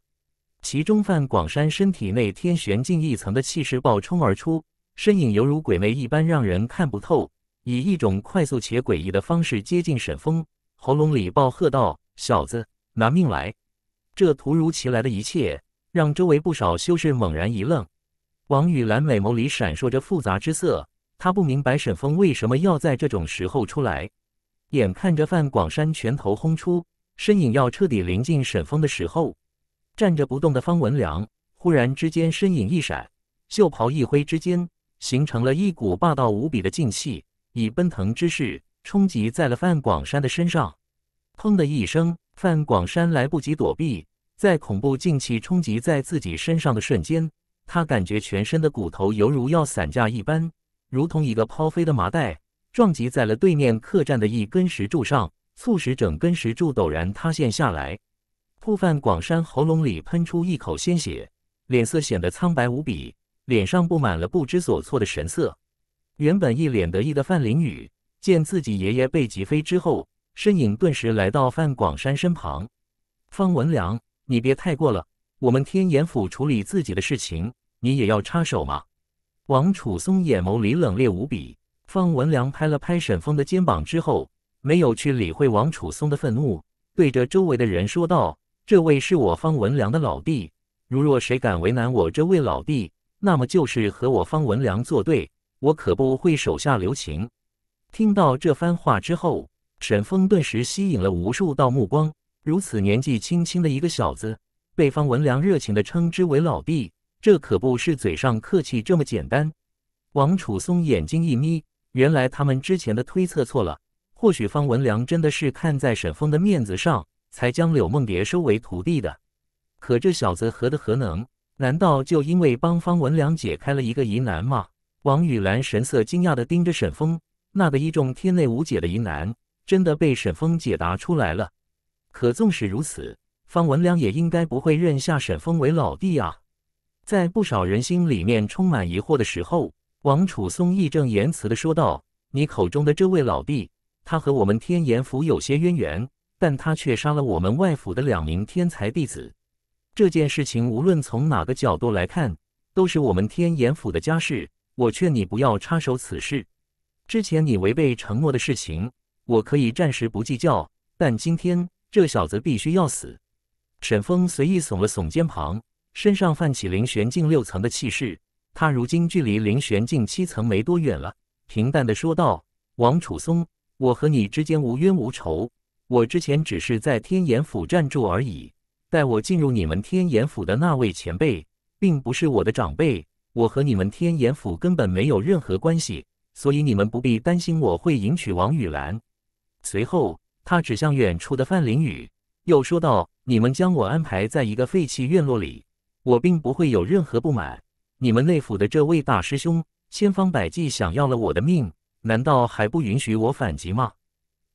其中，范广山身体内天玄境一层的气势暴冲而出，身影犹如鬼魅一般，让人看不透，以一种快速且诡异的方式接近沈峰，喉咙里暴喝道：“小子，拿命来！”这突如其来的一切，让周围不少修士猛然一愣。王雨兰美眸里闪烁着复杂之色，她不明白沈峰为什么要在这种时候出来。眼看着范广山拳头轰出，身影要彻底临近沈峰的时候，站着不动的方文良忽然之间身影一闪，袖袍一挥之间，形成了一股霸道无比的劲气，以奔腾之势冲击在了范广山的身上。砰的一声，范广山来不及躲避，在恐怖劲气冲击在自己身上的瞬间，他感觉全身的骨头犹如要散架一般，如同一个抛飞的麻袋。撞击在了对面客栈的一根石柱上，促使整根石柱陡然塌陷下来。副范广山喉咙里喷出一口鲜血，脸色显得苍白无比，脸上布满了不知所措的神色。原本一脸得意的范林宇，见自己爷爷被击飞之后，身影顿时来到范广山身旁。方文良，你别太过了，我们天眼府处理自己的事情，你也要插手吗？王楚松眼眸里冷冽无比。方文良拍了拍沈峰的肩膀之后，没有去理会王楚松的愤怒，对着周围的人说道：“这位是我方文良的老弟，如若谁敢为难我这位老弟，那么就是和我方文良作对，我可不会手下留情。”听到这番话之后，沈峰顿时吸引了无数道目光。如此年纪轻轻的一个小子，被方文良热情地称之为老弟，这可不是嘴上客气这么简单。王楚松眼睛一眯。原来他们之前的推测错了，或许方文良真的是看在沈峰的面子上，才将柳梦蝶收为徒弟的。可这小子何德何能？难道就因为帮方文良解开了一个疑难吗？王雨兰神色惊讶的盯着沈峰，那个一众天内无解的疑难，真的被沈峰解答出来了。可纵使如此，方文良也应该不会认下沈峰为老弟啊。在不少人心里面充满疑惑的时候。王楚松义正言辞地说道：“你口中的这位老弟，他和我们天衍府有些渊源，但他却杀了我们外府的两名天才弟子。这件事情无论从哪个角度来看，都是我们天衍府的家事。我劝你不要插手此事。之前你违背承诺的事情，我可以暂时不计较，但今天这小子必须要死。”沈峰随意耸了耸肩膀，身上泛起凌玄境六层的气势。他如今距离灵玄境七层没多远了，平淡的说道：“王楚松，我和你之间无冤无仇。我之前只是在天衍府暂住而已。带我进入你们天衍府的那位前辈，并不是我的长辈。我和你们天衍府根本没有任何关系，所以你们不必担心我会迎娶王雨兰。”随后，他指向远处的范凌宇，又说道：“你们将我安排在一个废弃院落里，我并不会有任何不满。”你们内府的这位大师兄千方百计想要了我的命，难道还不允许我反击吗？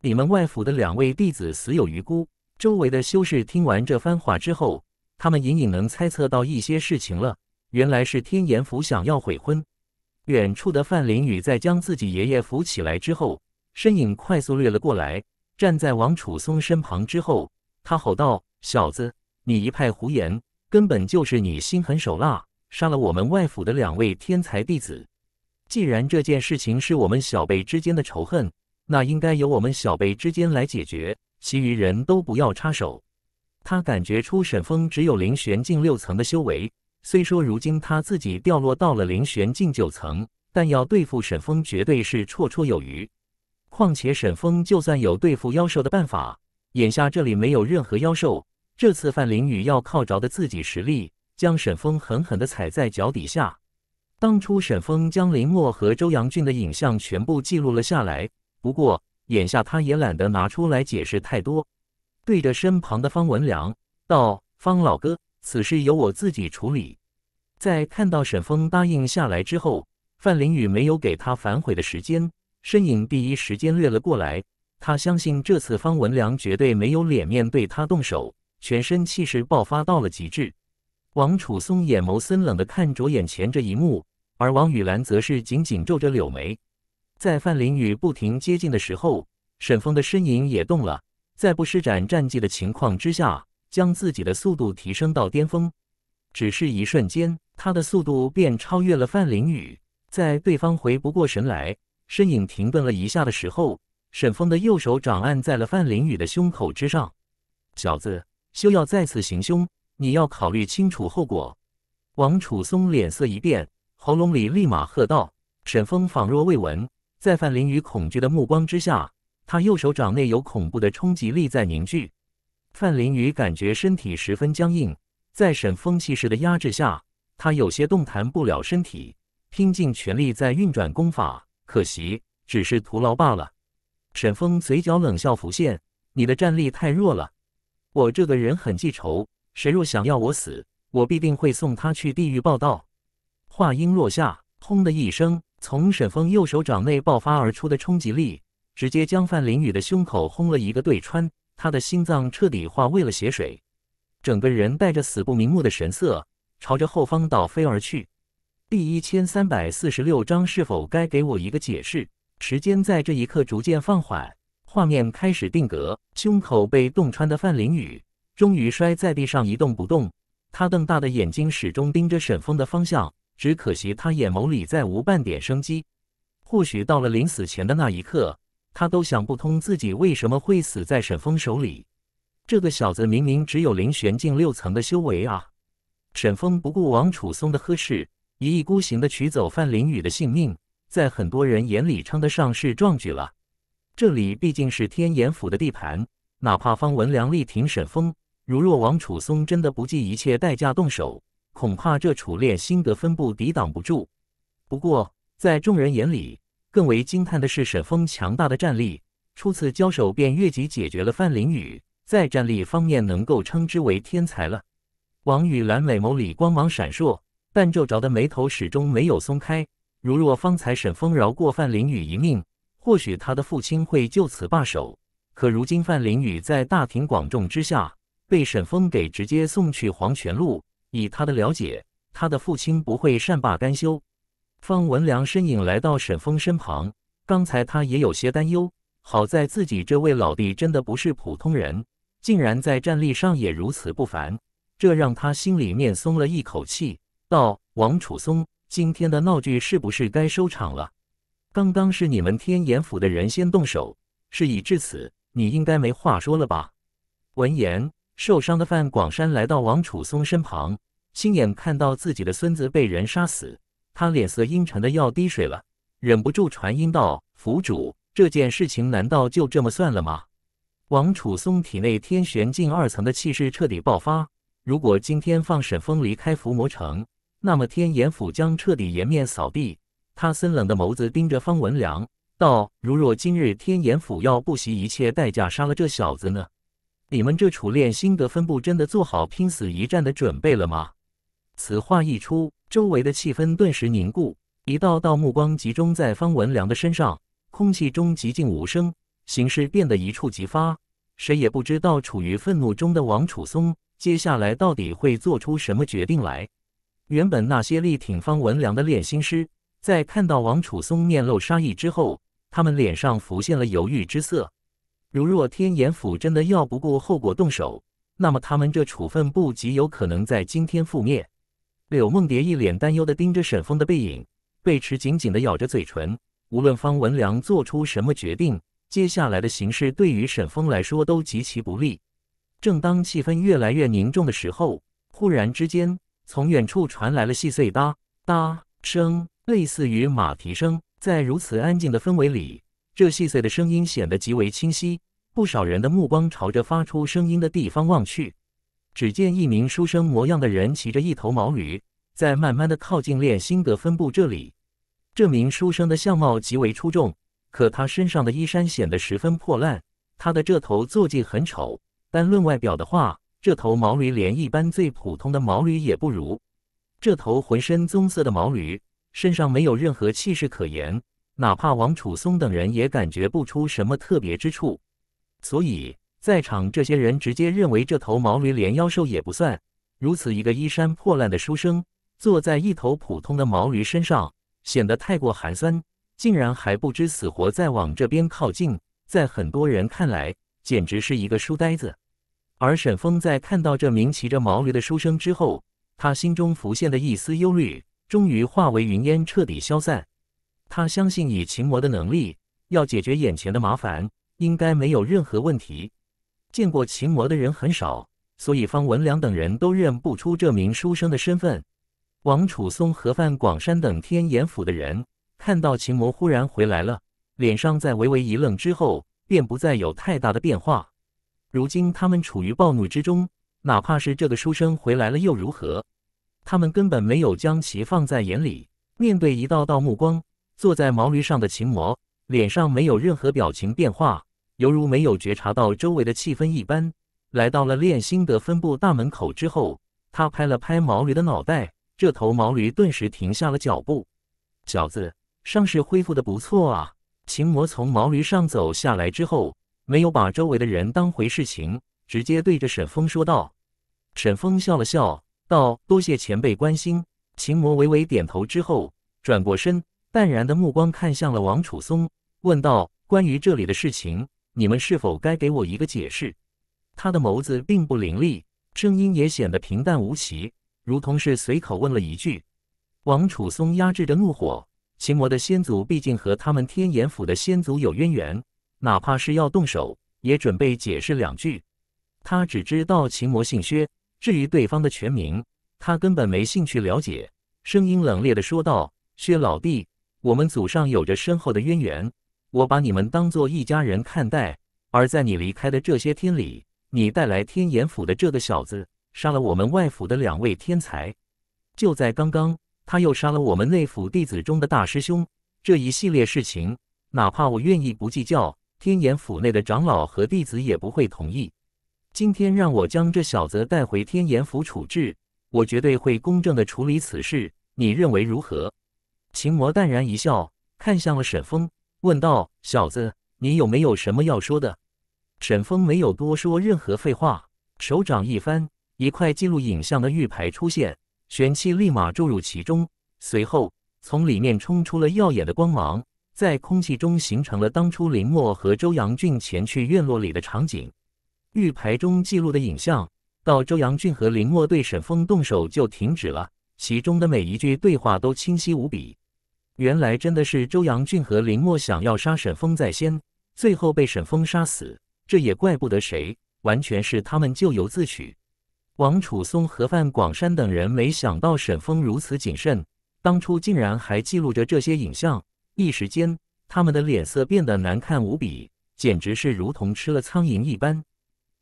你们外府的两位弟子死有余辜。周围的修士听完这番话之后，他们隐隐能猜测到一些事情了。原来是天炎府想要悔婚。远处的范凌宇在将自己爷爷扶起来之后，身影快速掠了过来，站在王楚松身旁之后，他吼道：“小子，你一派胡言，根本就是你心狠手辣。”杀了我们外府的两位天才弟子。既然这件事情是我们小辈之间的仇恨，那应该由我们小辈之间来解决，其余人都不要插手。他感觉出沈峰只有灵玄境六层的修为，虽说如今他自己掉落到了灵玄境九层，但要对付沈峰绝对是绰绰有余。况且沈峰就算有对付妖兽的办法，眼下这里没有任何妖兽，这次范凌宇要靠着的自己实力。将沈峰狠狠地踩在脚底下。当初沈峰将林墨和周洋俊的影像全部记录了下来，不过眼下他也懒得拿出来解释太多。对着身旁的方文良道：“方老哥，此事由我自己处理。”在看到沈峰答应下来之后，范林雨没有给他反悔的时间，身影第一时间掠了过来。他相信这次方文良绝对没有脸面对他动手，全身气势爆发到了极致。王楚松眼眸森冷地看着眼前这一幕，而王雨兰则是紧紧皱着柳眉。在范凌宇不停接近的时候，沈峰的身影也动了，在不施展战技的情况之下，将自己的速度提升到巅峰。只是一瞬间，他的速度便超越了范凌宇。在对方回不过神来，身影停顿了一下的时候，沈峰的右手掌按在了范凌宇的胸口之上：“小子，休要再次行凶！”你要考虑清楚后果。王楚松脸色一变，喉咙里立马喝道：“沈峰仿若未闻。”在范林宇恐惧的目光之下，他右手掌内有恐怖的冲击力在凝聚。范林宇感觉身体十分僵硬，在沈峰气势的压制下，他有些动弹不了身体，拼尽全力在运转功法，可惜只是徒劳罢了。沈峰嘴角冷笑浮现：“你的战力太弱了，我这个人很记仇。”谁若想要我死，我必定会送他去地狱报道。话音落下，轰的一声，从沈峰右手掌内爆发而出的冲击力，直接将范凌宇的胸口轰了一个对穿，他的心脏彻底化为了血水，整个人带着死不瞑目的神色，朝着后方倒飞而去。第一千三百四十六章是否该给我一个解释？时间在这一刻逐渐放缓，画面开始定格，胸口被洞穿的范凌宇。终于摔在地上一动不动，他瞪大的眼睛始终盯着沈峰的方向，只可惜他眼眸里再无半点生机。或许到了临死前的那一刻，他都想不通自己为什么会死在沈峰手里。这个小子明明只有灵玄境六层的修为啊！沈峰不顾王楚松的呵斥，一意孤行的取走范凌宇的性命，在很多人眼里称得上是壮举了。这里毕竟是天衍府的地盘，哪怕方文良力挺沈峰，如若王楚松真的不计一切代价动手，恐怕这楚烈心得分布抵挡不住。不过，在众人眼里，更为惊叹的是沈峰强大的战力，初次交手便越级解决了范凌宇，在战力方面能够称之为天才了。王雨蓝美眸里光芒闪烁，但皱着的眉头始终没有松开。如若方才沈峰饶过范凌宇一命，或许他的父亲会就此罢手。可如今范凌宇在大庭广众之下。被沈峰给直接送去黄泉路。以他的了解，他的父亲不会善罢甘休。方文良身影来到沈峰身旁，刚才他也有些担忧，好在自己这位老弟真的不是普通人，竟然在战力上也如此不凡，这让他心里面松了一口气。道：“王楚松，今天的闹剧是不是该收场了？刚刚是你们天眼府的人先动手，事已至此，你应该没话说了吧？闻言。受伤的范广山来到王楚松身旁，亲眼看到自己的孙子被人杀死，他脸色阴沉的要滴水了，忍不住传音道：“府主，这件事情难道就这么算了吗？”王楚松体内天玄境二层的气势彻底爆发。如果今天放沈峰离开伏魔城，那么天衍府将彻底颜面扫地。他森冷的眸子盯着方文良，道：“如若今日天衍府要不惜一切代价杀了这小子呢？”你们这楚练心得分部真的做好拼死一战的准备了吗？此话一出，周围的气氛顿时凝固，一道道目光集中在方文良的身上，空气中寂静无声，形势变得一触即发。谁也不知道处于愤怒中的王楚松接下来到底会做出什么决定来。原本那些力挺方文良的练心师，在看到王楚松面露杀意之后，他们脸上浮现了犹豫之色。如若天眼府真的要不顾后果动手，那么他们这处分部极有可能在今天覆灭。柳梦蝶一脸担忧的盯着沈峰的背影，贝齿紧紧的咬着嘴唇。无论方文良做出什么决定，接下来的形势对于沈峰来说都极其不利。正当气氛越来越凝重的时候，忽然之间，从远处传来了细碎哒哒声，类似于马蹄声，在如此安静的氛围里。这细碎的声音显得极为清晰，不少人的目光朝着发出声音的地方望去。只见一名书生模样的人骑着一头毛驴，在慢慢的靠近练心得分部这里。这名书生的相貌极为出众，可他身上的衣衫显得十分破烂。他的这头坐骑很丑，单论外表的话，这头毛驴连一般最普通的毛驴也不如。这头浑身棕色的毛驴，身上没有任何气势可言。哪怕王楚松等人也感觉不出什么特别之处，所以在场这些人直接认为这头毛驴连妖兽也不算。如此一个衣衫破烂的书生坐在一头普通的毛驴身上，显得太过寒酸，竟然还不知死活在往这边靠近，在很多人看来，简直是一个书呆子。而沈峰在看到这名骑着毛驴的书生之后，他心中浮现的一丝忧虑，终于化为云烟，彻底消散。他相信以秦魔的能力，要解决眼前的麻烦，应该没有任何问题。见过秦魔的人很少，所以方文良等人都认不出这名书生的身份。王楚松和范广山等天眼府的人看到秦魔忽然回来了，脸上在微微一愣之后，便不再有太大的变化。如今他们处于暴怒之中，哪怕是这个书生回来了又如何？他们根本没有将其放在眼里。面对一道道目光。坐在毛驴上的秦魔脸上没有任何表情变化，犹如没有觉察到周围的气氛一般。来到了炼心的分部大门口之后，他拍了拍毛驴的脑袋，这头毛驴顿时停下了脚步。小子，伤势恢复的不错啊！秦魔从毛驴上走下来之后，没有把周围的人当回事情，直接对着沈峰说道。沈峰笑了笑，道：“多谢前辈关心。”秦魔微微点头之后，转过身。淡然的目光看向了王楚松，问道：“关于这里的事情，你们是否该给我一个解释？”他的眸子并不凌厉，声音也显得平淡无奇，如同是随口问了一句。王楚松压制着怒火，秦魔的先祖毕竟和他们天眼府的先祖有渊源，哪怕是要动手，也准备解释两句。他只知道秦魔姓薛，至于对方的全名，他根本没兴趣了解。声音冷冽的说道：“薛老弟。”我们祖上有着深厚的渊源，我把你们当做一家人看待。而在你离开的这些天里，你带来天眼府的这个小子杀了我们外府的两位天才，就在刚刚他又杀了我们内府弟子中的大师兄。这一系列事情，哪怕我愿意不计较，天眼府内的长老和弟子也不会同意。今天让我将这小子带回天眼府处置，我绝对会公正的处理此事。你认为如何？秦魔淡然一笑，看向了沈峰，问道：“小子，你有没有什么要说的？”沈峰没有多说任何废话，手掌一翻，一块记录影像的玉牌出现，玄气立马注入其中，随后从里面冲出了耀眼的光芒，在空气中形成了当初林墨和周阳俊前去院落里的场景。玉牌中记录的影像到周阳俊和林墨对沈峰动手就停止了，其中的每一句对话都清晰无比。原来真的是周扬俊和林默想要杀沈峰在先，最后被沈峰杀死。这也怪不得谁，完全是他们咎由自取。王楚松和范广山等人没想到沈峰如此谨慎，当初竟然还记录着这些影像。一时间，他们的脸色变得难看无比，简直是如同吃了苍蝇一般。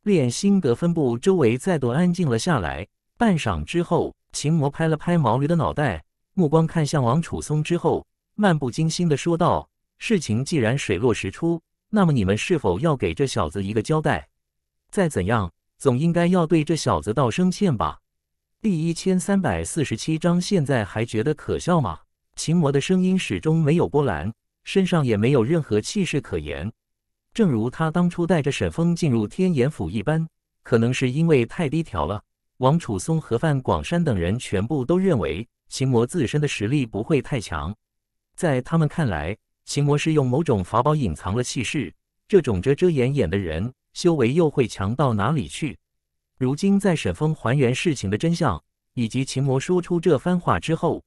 炼心阁分部周围再度安静了下来。半晌之后，秦魔拍了拍毛驴的脑袋。目光看向王楚松之后，漫不经心的说道：“事情既然水落石出，那么你们是否要给这小子一个交代？再怎样，总应该要对这小子道声歉吧？”第一千三百四十七章，现在还觉得可笑吗？秦魔的声音始终没有波澜，身上也没有任何气势可言，正如他当初带着沈峰进入天眼府一般。可能是因为太低调了，王楚松和范广山等人全部都认为。秦魔自身的实力不会太强，在他们看来，秦魔是用某种法宝隐藏了气势，这种遮遮掩掩的人，修为又会强到哪里去？如今在沈峰还原事情的真相，以及秦魔说出这番话之后，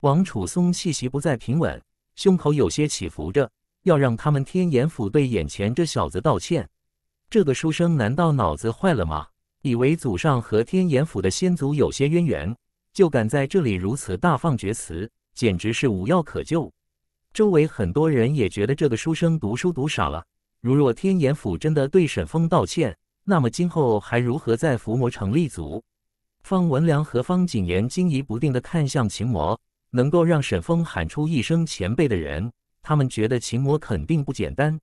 王楚松气息不再平稳，胸口有些起伏着。要让他们天眼府对眼前这小子道歉，这个书生难道脑子坏了吗？以为祖上和天眼府的先祖有些渊源？就敢在这里如此大放厥词，简直是无药可救。周围很多人也觉得这个书生读书读傻了。如若天眼府真的对沈峰道歉，那么今后还如何在伏魔城立足？方文良和方景言惊疑不定地看向秦魔。能够让沈峰喊出一声前辈的人，他们觉得秦魔肯定不简单。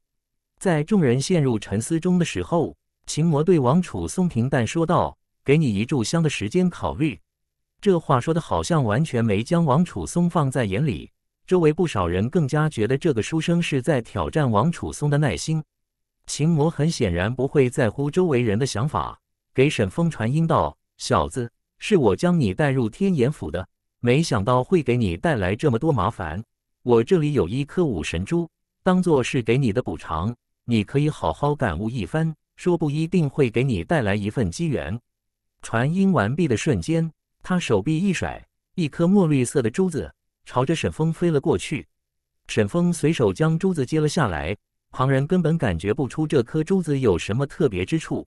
在众人陷入沉思中的时候，秦魔对王楚松平淡说道：“给你一炷香的时间考虑。”这话说的好像完全没将王楚松放在眼里，周围不少人更加觉得这个书生是在挑战王楚松的耐心。秦魔很显然不会在乎周围人的想法，给沈风传音道：“小子，是我将你带入天眼府的，没想到会给你带来这么多麻烦。我这里有一颗五神珠，当做是给你的补偿，你可以好好感悟一番，说不一定会给你带来一份机缘。”传音完毕的瞬间。他手臂一甩，一颗墨绿色的珠子朝着沈峰飞了过去。沈峰随手将珠子接了下来，旁人根本感觉不出这颗珠子有什么特别之处。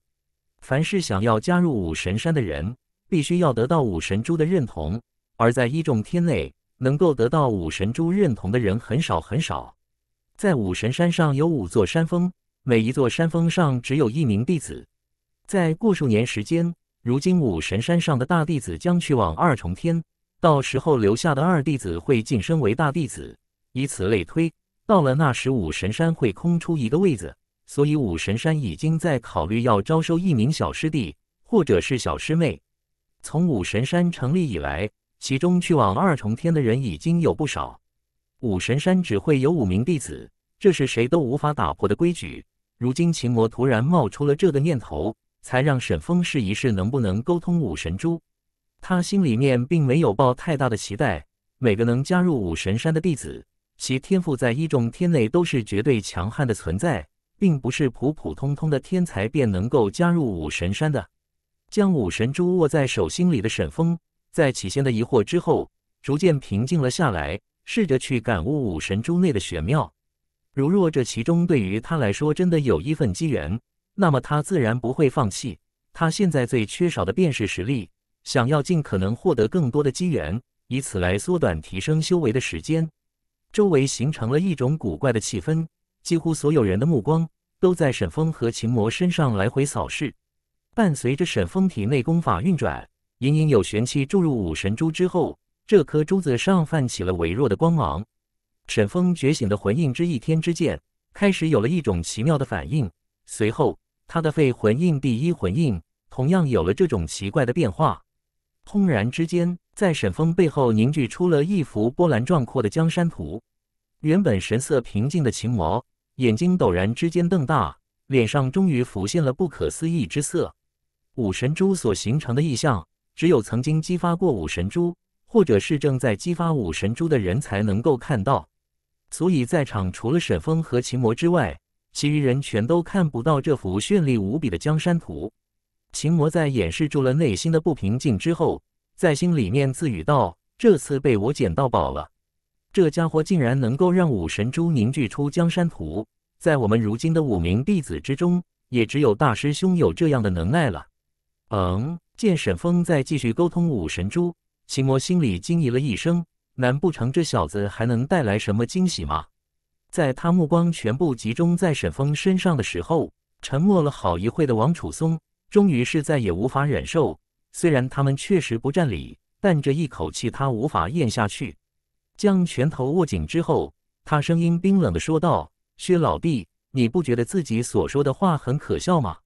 凡是想要加入武神山的人，必须要得到武神珠的认同。而在一众天内，能够得到武神珠认同的人很少很少。在武神山上有五座山峰，每一座山峰上只有一名弟子。在过数年时间。如今，武神山上的大弟子将去往二重天，到时候留下的二弟子会晋升为大弟子，以此类推。到了那时，武神山会空出一个位子，所以武神山已经在考虑要招收一名小师弟或者是小师妹。从武神山成立以来，其中去往二重天的人已经有不少。武神山只会有五名弟子，这是谁都无法打破的规矩。如今，秦魔突然冒出了这个念头。才让沈峰试一试能不能沟通五神珠。他心里面并没有抱太大的期待。每个能加入五神山的弟子，其天赋在一众天内都是绝对强悍的存在，并不是普普通通的天才便能够加入五神山的。将五神珠握在手心里的沈峰，在起先的疑惑之后，逐渐平静了下来，试着去感悟五神珠内的玄妙。如若这其中对于他来说真的有一份机缘。那么他自然不会放弃。他现在最缺少的便是实力，想要尽可能获得更多的机缘，以此来缩短提升修为的时间。周围形成了一种古怪的气氛，几乎所有人的目光都在沈峰和秦魔身上来回扫视。伴随着沈峰体内功法运转，隐隐有玄气注入五神珠之后，这颗珠子上泛起了微弱的光芒。沈峰觉醒的魂印之一天之剑开始有了一种奇妙的反应，随后。他的废魂印第一魂印同样有了这种奇怪的变化，轰然之间，在沈峰背后凝聚出了一幅波澜壮阔的江山图。原本神色平静的秦魔，眼睛陡然之间瞪大，脸上终于浮现了不可思议之色。五神珠所形成的异象，只有曾经激发过五神珠，或者是正在激发五神珠的人才能够看到。所以在场除了沈峰和秦魔之外，其余人全都看不到这幅绚丽无比的江山图。秦魔在掩饰住了内心的不平静之后，在心里面自语道：“这次被我捡到宝了，这家伙竟然能够让五神珠凝聚出江山图，在我们如今的五名弟子之中，也只有大师兄有这样的能耐了。”嗯，见沈峰在继续沟通五神珠，秦魔心里惊疑了一声：“难不成这小子还能带来什么惊喜吗？”在他目光全部集中在沈峰身上的时候，沉默了好一会的王楚松，终于是再也无法忍受。虽然他们确实不占理，但这一口气他无法咽下去。将拳头握紧之后，他声音冰冷的说道：“薛老弟，你不觉得自己所说的话很可笑吗？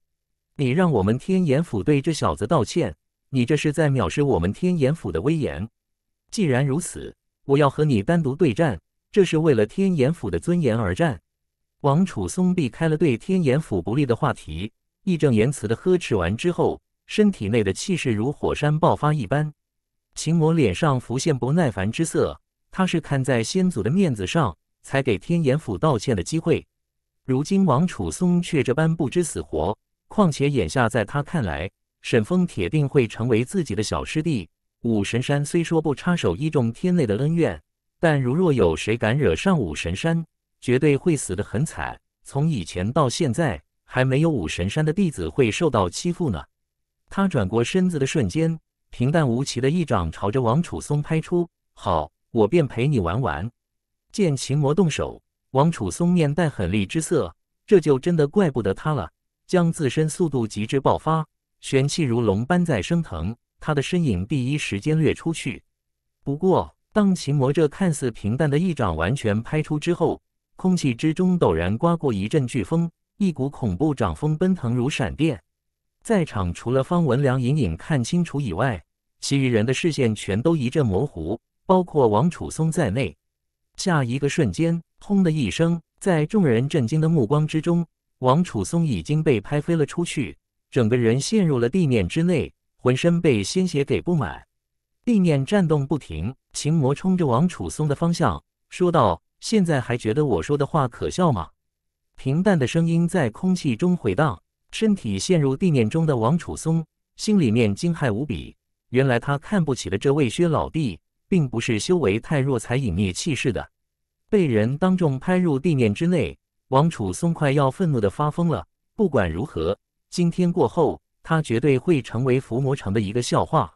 你让我们天眼府对这小子道歉，你这是在藐视我们天眼府的威严。既然如此，我要和你单独对战。”这是为了天眼府的尊严而战。王楚松避开了对天眼府不利的话题，义正言辞的呵斥完之后，身体内的气势如火山爆发一般。秦魔脸上浮现不耐烦之色，他是看在先祖的面子上才给天眼府道歉的机会，如今王楚松却这般不知死活。况且眼下在他看来，沈峰铁定会成为自己的小师弟。五神山虽说不插手一众天内的恩怨。但如若有谁敢惹上武神山，绝对会死得很惨。从以前到现在，还没有武神山的弟子会受到欺负呢。他转过身子的瞬间，平淡无奇的一掌朝着王楚松拍出。好，我便陪你玩玩。见秦魔动手，王楚松面带狠厉之色，这就真的怪不得他了。将自身速度极致爆发，玄气如龙般在升腾，他的身影第一时间掠出去。不过。当秦魔这看似平淡的一掌完全拍出之后，空气之中陡然刮过一阵飓风，一股恐怖掌风奔腾如闪电。在场除了方文良隐隐看清楚以外，其余人的视线全都一阵模糊，包括王楚松在内。下一个瞬间，轰的一声，在众人震惊的目光之中，王楚松已经被拍飞了出去，整个人陷入了地面之内，浑身被鲜血给布满，地面颤动不停。秦魔冲着王楚松的方向说道：“现在还觉得我说的话可笑吗？”平淡的声音在空气中回荡。身体陷入地面中的王楚松心里面惊骇无比。原来他看不起的这位薛老弟，并不是修为太弱才隐匿气势的，被人当众拍入地面之内。王楚松快要愤怒的发疯了。不管如何，今天过后，他绝对会成为伏魔城的一个笑话。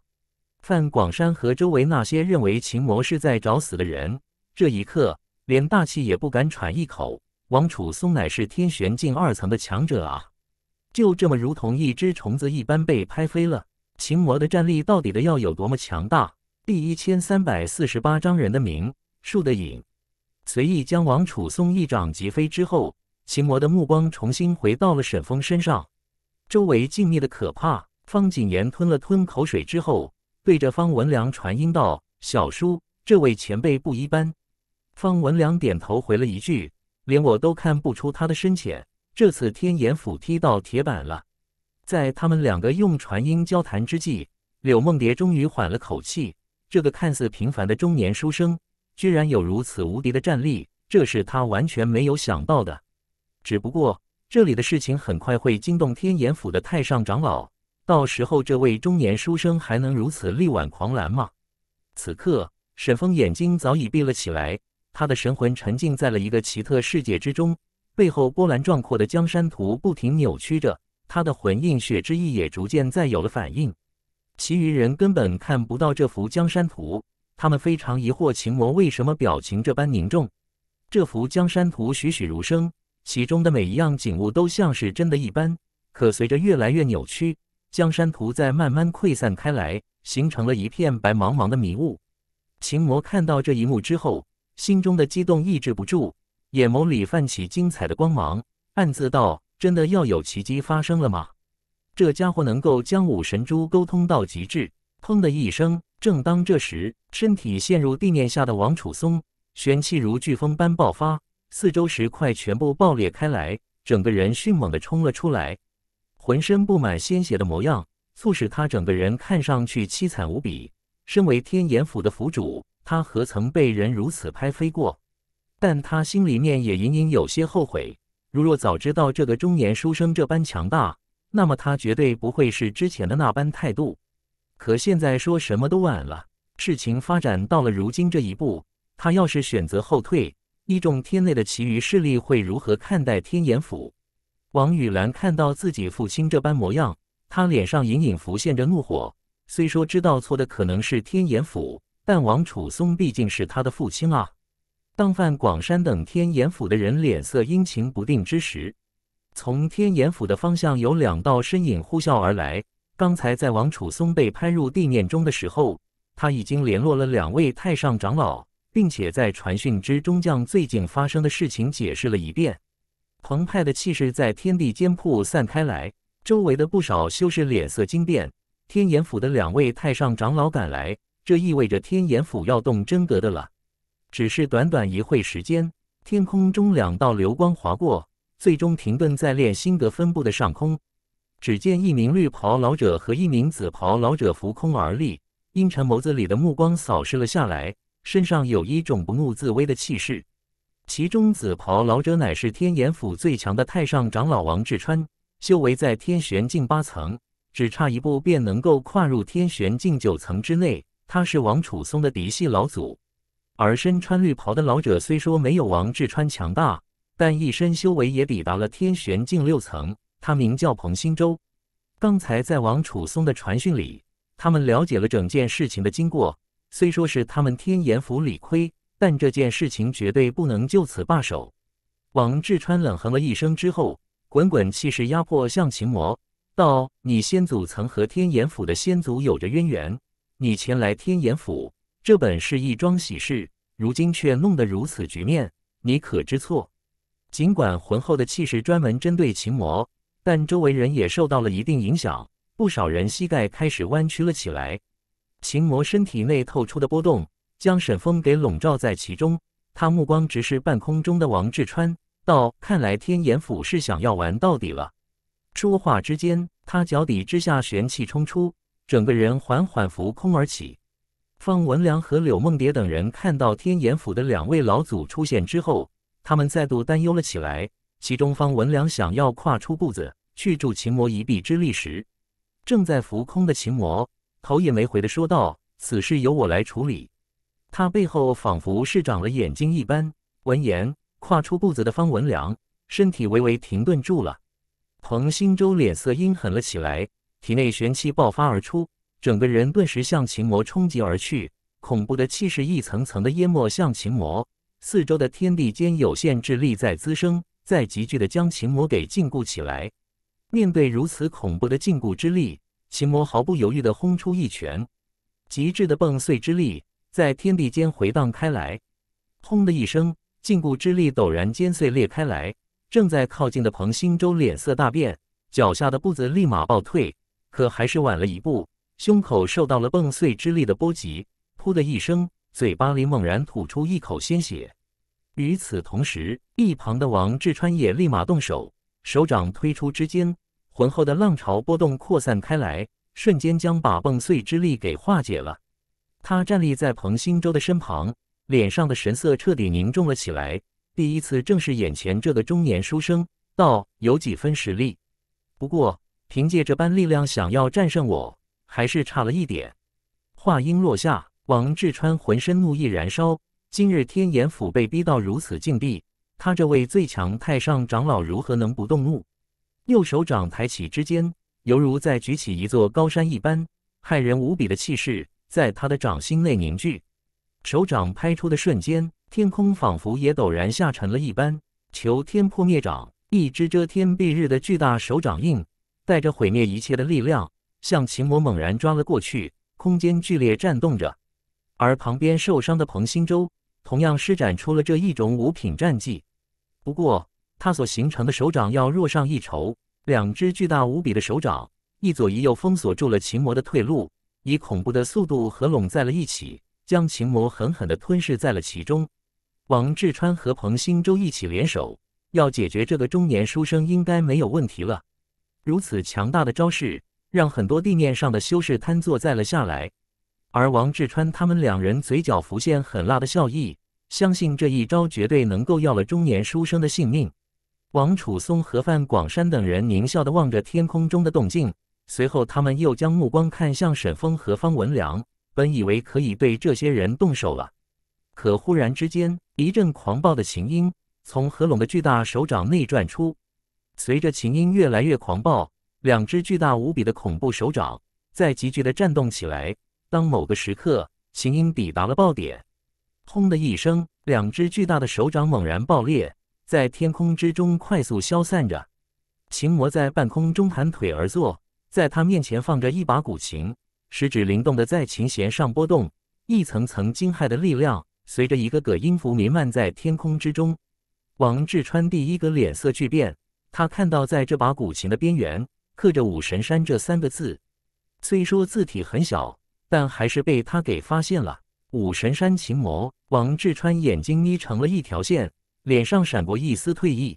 范广山和周围那些认为秦魔是在找死的人，这一刻连大气也不敢喘一口。王楚松乃是天玄境二层的强者啊，就这么如同一只虫子一般被拍飞了。秦魔的战力到底的要有多么强大？第一千三百四十八章人的名，树的影，随意将王楚松一掌击飞之后，秦魔的目光重新回到了沈峰身上。周围静谧的可怕，方谨言吞了吞口水之后。对着方文良传音道：“小叔，这位前辈不一般。”方文良点头回了一句：“连我都看不出他的深浅。”这次天眼府踢到铁板了。在他们两个用传音交谈之际，柳梦蝶终于缓了口气。这个看似平凡的中年书生，居然有如此无敌的战力，这是他完全没有想到的。只不过，这里的事情很快会惊动天眼府的太上长老。到时候这位中年书生还能如此力挽狂澜吗？此刻，沈峰眼睛早已闭了起来，他的神魂沉浸在了一个奇特世界之中。背后波澜壮阔的江山图不停扭曲着，他的魂印血之意也逐渐再有了反应。其余人根本看不到这幅江山图，他们非常疑惑秦魔为什么表情这般凝重。这幅江山图栩栩如生，其中的每一样景物都像是真的一般，可随着越来越扭曲。江山图在慢慢溃散开来，形成了一片白茫茫的迷雾。秦魔看到这一幕之后，心中的激动抑制不住，眼眸里泛起精彩的光芒，暗自道：“真的要有奇迹发生了吗？”这家伙能够将五神珠沟通到极致。砰的一声，正当这时，身体陷入地面下的王楚松，玄气如飓风般爆发，四周石块全部爆裂开来，整个人迅猛的冲了出来。浑身布满鲜血的模样，促使他整个人看上去凄惨无比。身为天眼府的府主，他何曾被人如此拍飞过？但他心里面也隐隐有些后悔。如若早知道这个中年书生这般强大，那么他绝对不会是之前的那般态度。可现在说什么都晚了，事情发展到了如今这一步，他要是选择后退，一众天内的其余势力会如何看待天眼府？王雨兰看到自己父亲这般模样，她脸上隐隐浮现着怒火。虽说知道错的可能是天衍府，但王楚松毕竟是他的父亲啊。当范广山等天衍府的人脸色阴晴不定之时，从天衍府的方向有两道身影呼啸而来。刚才在王楚松被拍入地面中的时候，他已经联络了两位太上长老，并且在传讯之中将最近发生的事情解释了一遍。澎湃的气势在天地间铺散开来，周围的不少修士脸色惊变。天衍府的两位太上长老赶来，这意味着天衍府要动真格的了。只是短短一会时间，天空中两道流光划过，最终停顿在炼心阁分布的上空。只见一名绿袍老者和一名紫袍老者浮空而立，阴沉眸子里的目光扫视了下来，身上有一种不怒自威的气势。其中，紫袍老者乃是天炎府最强的太上长老王志川，修为在天玄境八层，只差一步便能够跨入天玄境九层之内。他是王楚松的嫡系老祖。而身穿绿袍的老者虽说没有王志川强大，但一身修为也抵达了天玄境六层。他名叫彭新洲。刚才在王楚松的传讯里，他们了解了整件事情的经过。虽说是他们天炎府理亏。但这件事情绝对不能就此罢手。王志川冷哼了一声之后，滚滚气势压迫向秦魔，道：“你先祖曾和天眼府的先祖有着渊源，你前来天眼府，这本是一桩喜事，如今却弄得如此局面，你可知错？”尽管浑厚的气势专门针对秦魔，但周围人也受到了一定影响，不少人膝盖开始弯曲了起来。秦魔身体内透出的波动。将沈峰给笼罩在其中，他目光直视半空中的王志川，道：“看来天炎府是想要玩到底了。”说话之间，他脚底之下玄气冲出，整个人缓缓浮空而起。方文良和柳梦蝶等人看到天炎府的两位老祖出现之后，他们再度担忧了起来。其中，方文良想要跨出步子去助秦魔一臂之力时，正在浮空的秦魔头也没回的说道：“此事由我来处理。”他背后仿佛是长了眼睛一般。闻言，跨出步子的方文良身体微微停顿住了。彭新洲脸色阴狠了起来，体内玄气爆发而出，整个人顿时向秦魔冲击而去。恐怖的气势一层层的淹没向秦魔，四周的天地间有限之力在滋生，在急剧的将秦魔给禁锢起来。面对如此恐怖的禁锢之力，秦魔毫不犹豫的轰出一拳，极致的蹦碎之力。在天地间回荡开来，轰的一声，禁锢之力陡然间碎裂开来。正在靠近的彭星洲脸色大变，脚下的步子立马暴退，可还是晚了一步，胸口受到了崩碎之力的波及，噗的一声，嘴巴里猛然吐出一口鲜血。与此同时，一旁的王志川也立马动手，手掌推出之间，浑厚的浪潮波动扩散开来，瞬间将把崩碎之力给化解了。他站立在彭新洲的身旁，脸上的神色彻底凝重了起来。第一次，正是眼前这个中年书生，倒有几分实力。不过，凭借这般力量，想要战胜我，还是差了一点。话音落下，王志川浑身怒意燃烧。今日天眼府被逼到如此境地，他这位最强太上长老如何能不动怒？右手掌抬起之间，犹如在举起一座高山一般，骇人无比的气势。在他的掌心内凝聚，手掌拍出的瞬间，天空仿佛也陡然下沉了一般。求天破灭掌，一只遮天蔽日的巨大手掌印，带着毁灭一切的力量，向秦魔猛然抓了过去。空间剧烈颤动着，而旁边受伤的彭星洲同样施展出了这一种五品战技，不过他所形成的手掌要弱上一筹。两只巨大无比的手掌，一左一右封锁住了秦魔的退路。以恐怖的速度合拢在了一起，将情魔狠狠地吞噬在了其中。王志川和彭兴洲一起联手，要解决这个中年书生应该没有问题了。如此强大的招式，让很多地面上的修士瘫坐在了下来。而王志川他们两人嘴角浮现狠辣的笑意，相信这一招绝对能够要了中年书生的性命。王楚松和范广山等人狞笑地望着天空中的动静。随后，他们又将目光看向沈峰和方文良。本以为可以对这些人动手了，可忽然之间，一阵狂暴的琴音从合拢的巨大手掌内转出。随着琴音越来越狂暴，两只巨大无比的恐怖手掌在急剧的颤动起来。当某个时刻，琴音抵达了爆点，轰的一声，两只巨大的手掌猛然爆裂，在天空之中快速消散着。琴魔在半空中盘腿而坐。在他面前放着一把古琴，食指灵动的在琴弦上波动，一层层惊骇的力量随着一个个音符弥漫在天空之中。王志川第一个脸色巨变，他看到在这把古琴的边缘刻着“武神山”这三个字，虽说字体很小，但还是被他给发现了。武神山琴魔王志川眼睛眯成了一条线，脸上闪过一丝退意。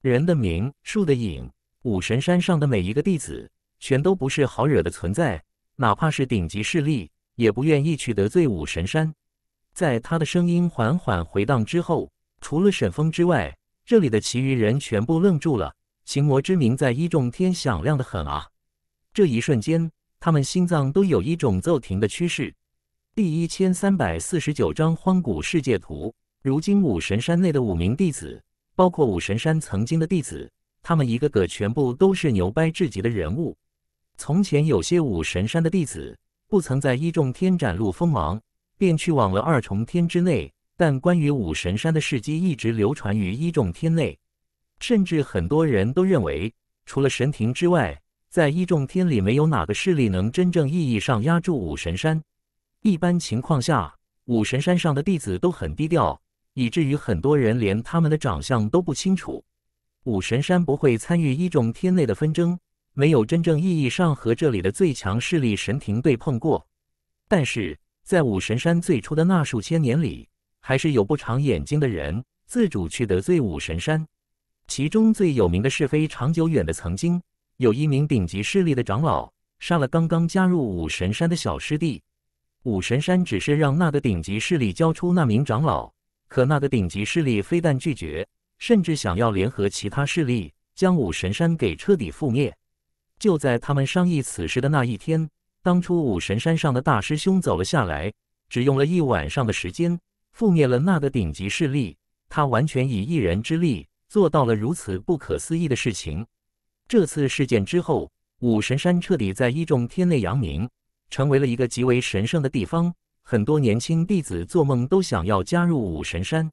人的名，树的影，武神山上的每一个弟子。全都不是好惹的存在，哪怕是顶级势力，也不愿意去得罪武神山。在他的声音缓缓回荡之后，除了沈风之外，这里的其余人全部愣住了。擒魔之名在一众天响亮的很啊！这一瞬间，他们心脏都有一种骤停的趋势。第一千三百四十九章荒古世界图。如今武神山内的五名弟子，包括武神山曾经的弟子，他们一个个全部都是牛掰至极的人物。从前有些武神山的弟子不曾在一重天展露锋芒，便去往了二重天之内。但关于武神山的事迹一直流传于一重天内，甚至很多人都认为，除了神庭之外，在一重天里没有哪个势力能真正意义上压住武神山。一般情况下，武神山上的弟子都很低调，以至于很多人连他们的长相都不清楚。武神山不会参与一重天内的纷争。没有真正意义上和这里的最强势力神庭对碰过，但是在武神山最初的那数千年里，还是有不长眼睛的人自主去得罪武神山。其中最有名的是非长久远的，曾经有一名顶级势力的长老杀了刚刚加入武神山的小师弟。武神山只是让那个顶级势力交出那名长老，可那个顶级势力非但拒绝，甚至想要联合其他势力将武神山给彻底覆灭。就在他们商议此事的那一天，当初武神山上的大师兄走了下来，只用了一晚上的时间覆灭了那个顶级势力。他完全以一人之力做到了如此不可思议的事情。这次事件之后，武神山彻底在一众天内扬名，成为了一个极为神圣的地方。很多年轻弟子做梦都想要加入武神山。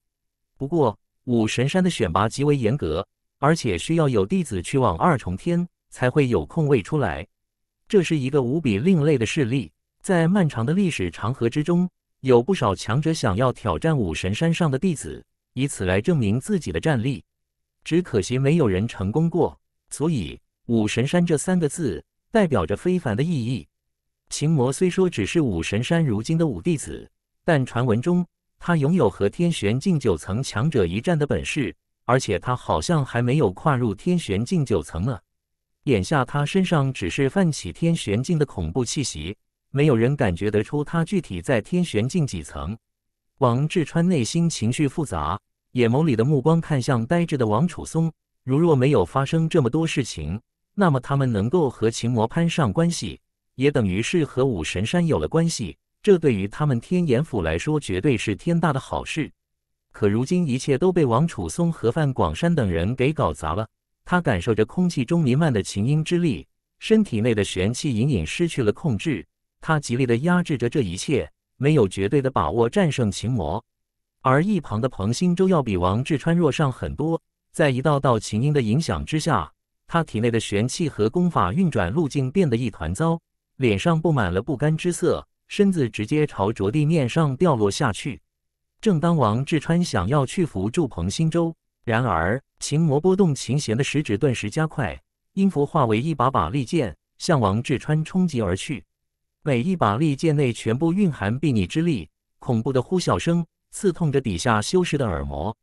不过，武神山的选拔极为严格，而且需要有弟子去往二重天。才会有空位出来，这是一个无比另类的事例。在漫长的历史长河之中，有不少强者想要挑战武神山上的弟子，以此来证明自己的战力。只可惜没有人成功过，所以“武神山”这三个字代表着非凡的意义。秦魔虽说只是武神山如今的五弟子，但传闻中他拥有和天玄境九层强者一战的本事，而且他好像还没有跨入天玄境九层呢。眼下他身上只是泛起天玄境的恐怖气息，没有人感觉得出他具体在天玄境几层。王志川内心情绪复杂，眼眸里的目光看向呆滞的王楚松。如若没有发生这么多事情，那么他们能够和秦魔攀上关系，也等于是和武神山有了关系。这对于他们天眼府来说，绝对是天大的好事。可如今一切都被王楚松、和范、广山等人给搞砸了。他感受着空气中弥漫的琴音之力，身体内的玄气隐隐失去了控制。他极力的压制着这一切，没有绝对的把握战胜琴魔。而一旁的彭星洲要比王志川弱上很多，在一道道琴音的影响之下，他体内的玄气和功法运转路径变得一团糟，脸上布满了不甘之色，身子直接朝着地面上掉落下去。正当王志川想要去扶住彭星洲，然而，琴魔拨动琴弦的食指顿时加快，音符化为一把把利剑，向王志川冲击而去。每一把利剑内全部蕴含睥睨之力，恐怖的呼啸声刺痛着底下修士的耳膜。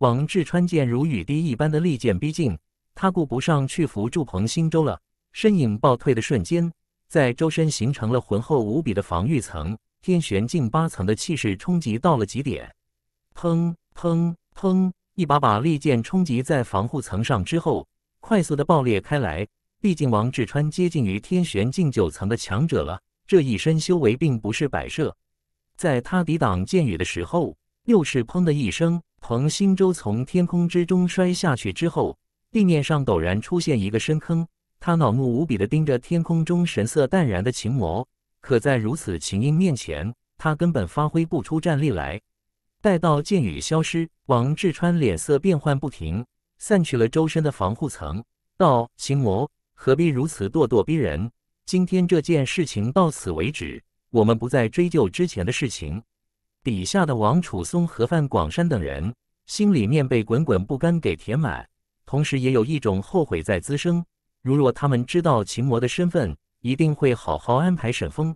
王志川见如雨滴一般的利剑逼近，他顾不上去扶住彭新洲了，身影暴退的瞬间，在周身形成了浑厚无比的防御层。天玄境八层的气势冲击到了极点，砰砰砰！一把把利剑冲击在防护层上之后，快速的爆裂开来。毕竟王志川接近于天玄境九层的强者了，这一身修为并不是摆设。在他抵挡剑雨的时候，又是砰的一声，彭星洲从天空之中摔下去之后，地面上陡然出现一个深坑。他恼怒无比的盯着天空中神色淡然的琴魔，可在如此琴音面前，他根本发挥不出战力来。待到箭雨消失，王志川脸色变幻不停，散去了周身的防护层，道：“秦魔何必如此咄咄逼人？今天这件事情到此为止，我们不再追究之前的事情。”底下的王楚松和范广山等人心里面被滚滚不甘给填满，同时也有一种后悔在滋生。如若他们知道秦魔的身份，一定会好好安排沈峰，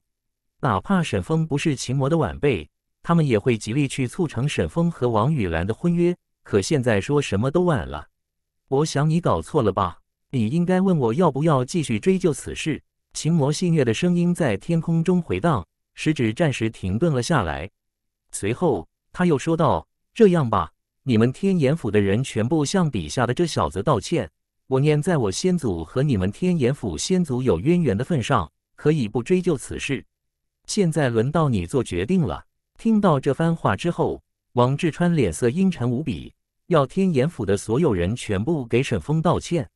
哪怕沈峰不是秦魔的晚辈。他们也会极力去促成沈峰和王雨兰的婚约，可现在说什么都晚了。我想你搞错了吧？你应该问我要不要继续追究此事。秦魔戏谑的声音在天空中回荡，食指暂时停顿了下来，随后他又说道：“这样吧，你们天衍府的人全部向底下的这小子道歉，我念在我先祖和你们天衍府先祖有渊源的份上，可以不追究此事。现在轮到你做决定了。”听到这番话之后，王志川脸色阴沉无比，要天衍府的所有人全部给沈峰道歉，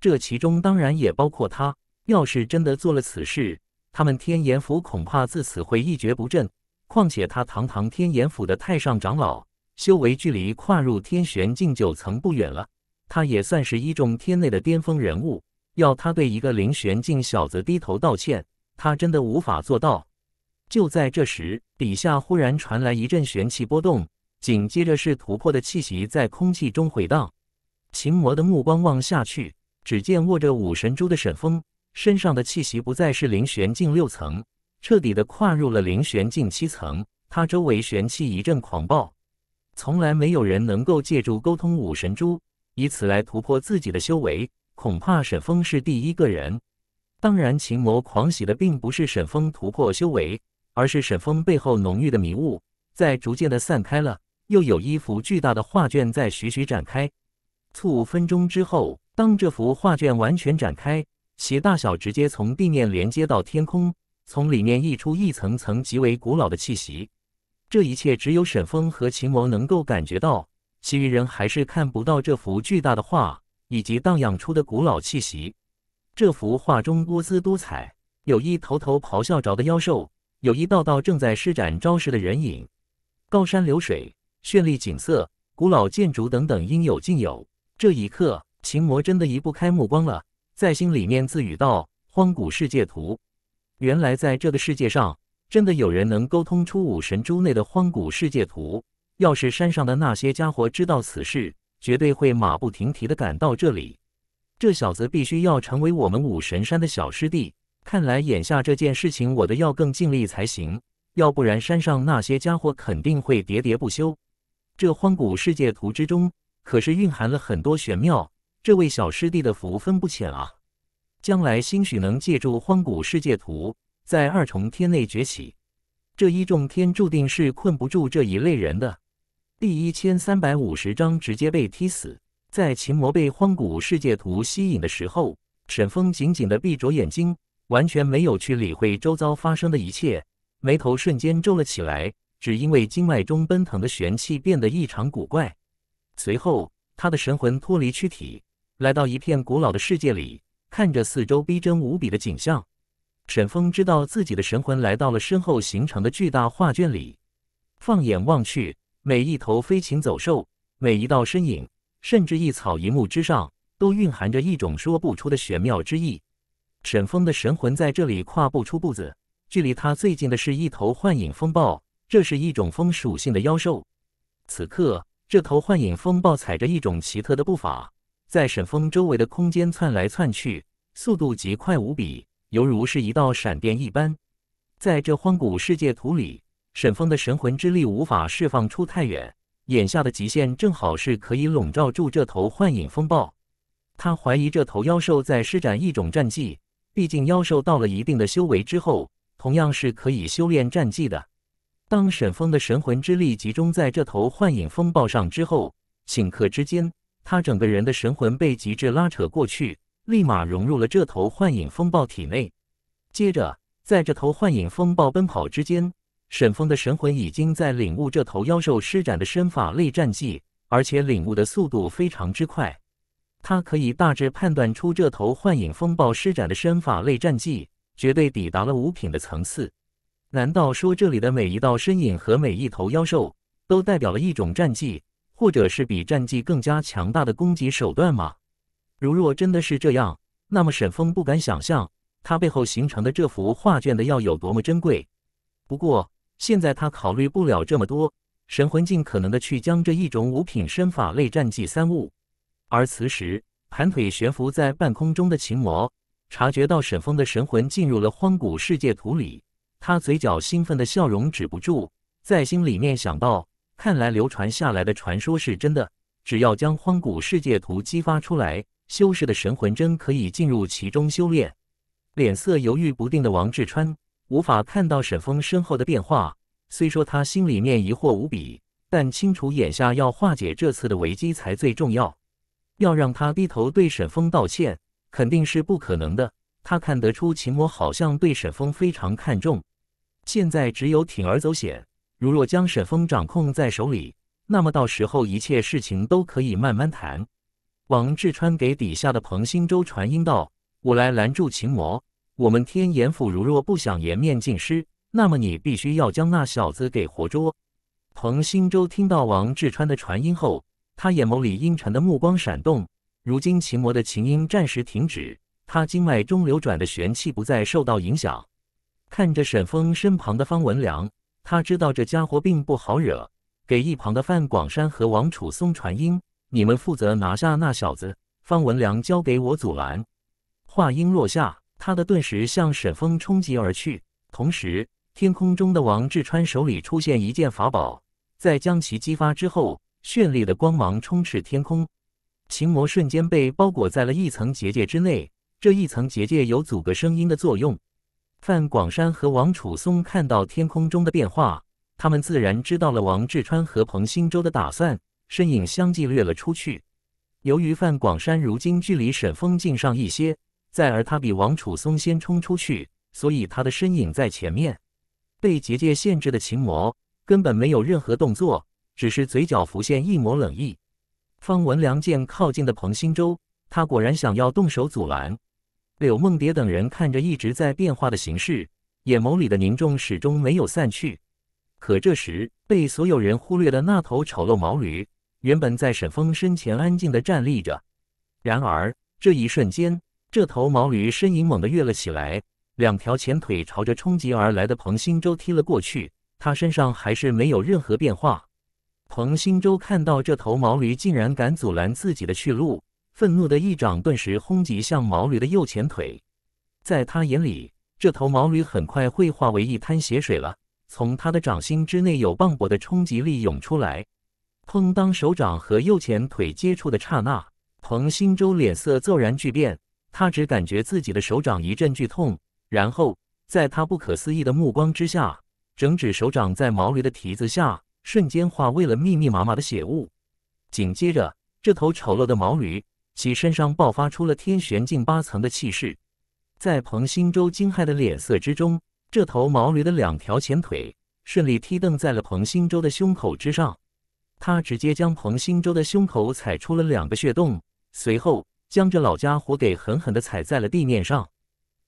这其中当然也包括他。要是真的做了此事，他们天衍府恐怕自此会一蹶不振。况且他堂堂天衍府的太上长老，修为距离跨入天玄境九层不远了，他也算是一众天内的巅峰人物，要他对一个灵玄境小子低头道歉，他真的无法做到。就在这时，底下忽然传来一阵玄气波动，紧接着是突破的气息在空气中回荡。秦魔的目光望下去，只见握着五神珠的沈风身上的气息不再是灵玄境六层，彻底的跨入了灵玄境七层。他周围玄气一阵狂暴，从来没有人能够借助沟通五神珠，以此来突破自己的修为，恐怕沈峰是第一个人。当然，秦魔狂喜的并不是沈峰突破修为。而是沈风背后浓郁的迷雾在逐渐的散开了，又有一幅巨大的画卷在徐徐展开。错五分钟之后，当这幅画卷完全展开，其大小直接从地面连接到天空，从里面溢出一层层极为古老的气息。这一切只有沈风和秦王能够感觉到，其余人还是看不到这幅巨大的画以及荡漾出的古老气息。这幅画中多姿多彩，有一头头咆哮着的妖兽。有一道道正在施展招式的人影，高山流水、绚丽景色、古老建筑等等，应有尽有。这一刻，秦魔真的移不开目光了，在心里面自语道：“荒古世界图，原来在这个世界上，真的有人能沟通出五神珠内的荒古世界图。要是山上的那些家伙知道此事，绝对会马不停蹄的赶到这里。这小子必须要成为我们五神山的小师弟。”看来眼下这件事情，我的要更尽力才行，要不然山上那些家伙肯定会喋喋不休。这荒古世界图之中可是蕴含了很多玄妙，这位小师弟的福分不浅啊！将来兴许能借助荒古世界图，在二重天内崛起。这一重天注定是困不住这一类人的。第一千三百五十章直接被踢死。在秦魔被荒古世界图吸引的时候，沈风紧紧的闭着眼睛。完全没有去理会周遭发生的一切，眉头瞬间皱了起来，只因为经脉中奔腾的玄气变得异常古怪。随后，他的神魂脱离躯体，来到一片古老的世界里，看着四周逼真无比的景象。沈峰知道自己的神魂来到了身后形成的巨大画卷里，放眼望去，每一头飞禽走兽，每一道身影，甚至一草一木之上，都蕴含着一种说不出的玄妙之意。沈峰的神魂在这里跨不出步子，距离他最近的是一头幻影风暴，这是一种风属性的妖兽。此刻，这头幻影风暴踩着一种奇特的步伐，在沈峰周围的空间窜来窜去，速度极快无比，犹如是一道闪电一般。在这荒古世界图里，沈峰的神魂之力无法释放出太远，眼下的极限正好是可以笼罩住这头幻影风暴。他怀疑这头妖兽在施展一种战技。毕竟妖兽到了一定的修为之后，同样是可以修炼战技的。当沈峰的神魂之力集中在这头幻影风暴上之后，顷刻之间，他整个人的神魂被极致拉扯过去，立马融入了这头幻影风暴体内。接着，在这头幻影风暴奔跑之间，沈峰的神魂已经在领悟这头妖兽施展的身法类战技，而且领悟的速度非常之快。他可以大致判断出，这头幻影风暴施展的身法类战技绝对抵达了五品的层次。难道说这里的每一道身影和每一头妖兽都代表了一种战技，或者是比战技更加强大的攻击手段吗？如若真的是这样，那么沈峰不敢想象他背后形成的这幅画卷的要有多么珍贵。不过现在他考虑不了这么多，神魂尽可能的去将这一种五品身法类战技三悟。而此时，盘腿悬浮在半空中的秦魔察觉到沈风的神魂进入了荒古世界图里，他嘴角兴奋的笑容止不住，在心里面想到：看来流传下来的传说是真的，只要将荒古世界图激发出来，修士的神魂真可以进入其中修炼。脸色犹豫不定的王志川无法看到沈风身后的变化，虽说他心里面疑惑无比，但清楚眼下要化解这次的危机才最重要。要让他低头对沈峰道歉，肯定是不可能的。他看得出秦魔好像对沈峰非常看重，现在只有铤而走险。如若将沈峰掌控在手里，那么到时候一切事情都可以慢慢谈。王志川给底下的彭新洲传音道：“我来拦住秦魔，我们天衍府如若不想颜面尽失，那么你必须要将那小子给活捉。”彭新洲听到王志川的传音后。他眼眸里阴沉的目光闪动，如今琴魔的琴音暂时停止，他经脉中流转的玄气不再受到影响。看着沈峰身旁的方文良，他知道这家伙并不好惹。给一旁的范广山和王楚松传音：“你们负责拿下那小子，方文良交给我阻拦。”话音落下，他的顿时向沈峰冲击而去。同时，天空中的王志川手里出现一件法宝，在将其激发之后。绚丽的光芒充斥天空，琴魔瞬间被包裹在了一层结界之内。这一层结界有阻隔声音的作用。范广山和王楚松看到天空中的变化，他们自然知道了王志川和彭新洲的打算，身影相继掠了出去。由于范广山如今距离沈风近上一些，再而他比王楚松先冲出去，所以他的身影在前面。被结界限制的琴魔根本没有任何动作。只是嘴角浮现一抹冷意。方文良见靠近的彭新洲，他果然想要动手阻拦。柳梦蝶等人看着一直在变化的形势，眼眸里的凝重始终没有散去。可这时，被所有人忽略了那头丑陋毛驴，原本在沈峰身前安静的站立着，然而这一瞬间，这头毛驴身影猛地跃了起来，两条前腿朝着冲击而来的彭新洲踢了过去。他身上还是没有任何变化。彭新洲看到这头毛驴竟然敢阻拦自己的去路，愤怒的一掌顿时轰击向毛驴的右前腿。在他眼里，这头毛驴很快会化为一滩血水了。从他的掌心之内有磅礴的冲击力涌出来。砰！当手掌和右前腿接触的刹那，彭新洲脸色骤然巨变。他只感觉自己的手掌一阵剧痛，然后在他不可思议的目光之下，整只手掌在毛驴的蹄子下。瞬间化为了密密麻麻的血雾。紧接着，这头丑陋的毛驴其身上爆发出了天玄境八层的气势，在彭新洲惊骇的脸色之中，这头毛驴的两条前腿顺利踢蹬在了彭新洲的胸口之上，他直接将彭新洲的胸口踩出了两个血洞，随后将这老家伙给狠狠地踩在了地面上。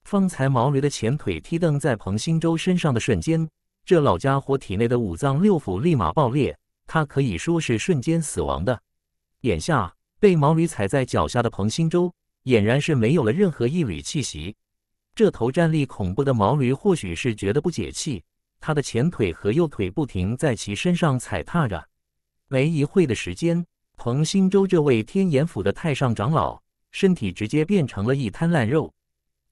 方才毛驴的前腿踢蹬在彭新洲身上的瞬间。这老家伙体内的五脏六腑立马爆裂，他可以说是瞬间死亡的。眼下被毛驴踩在脚下的彭新洲，俨然是没有了任何一缕气息。这头站立恐怖的毛驴，或许是觉得不解气，他的前腿和右腿不停在其身上踩踏着。没一会的时间，彭新洲这位天眼府的太上长老，身体直接变成了一滩烂肉。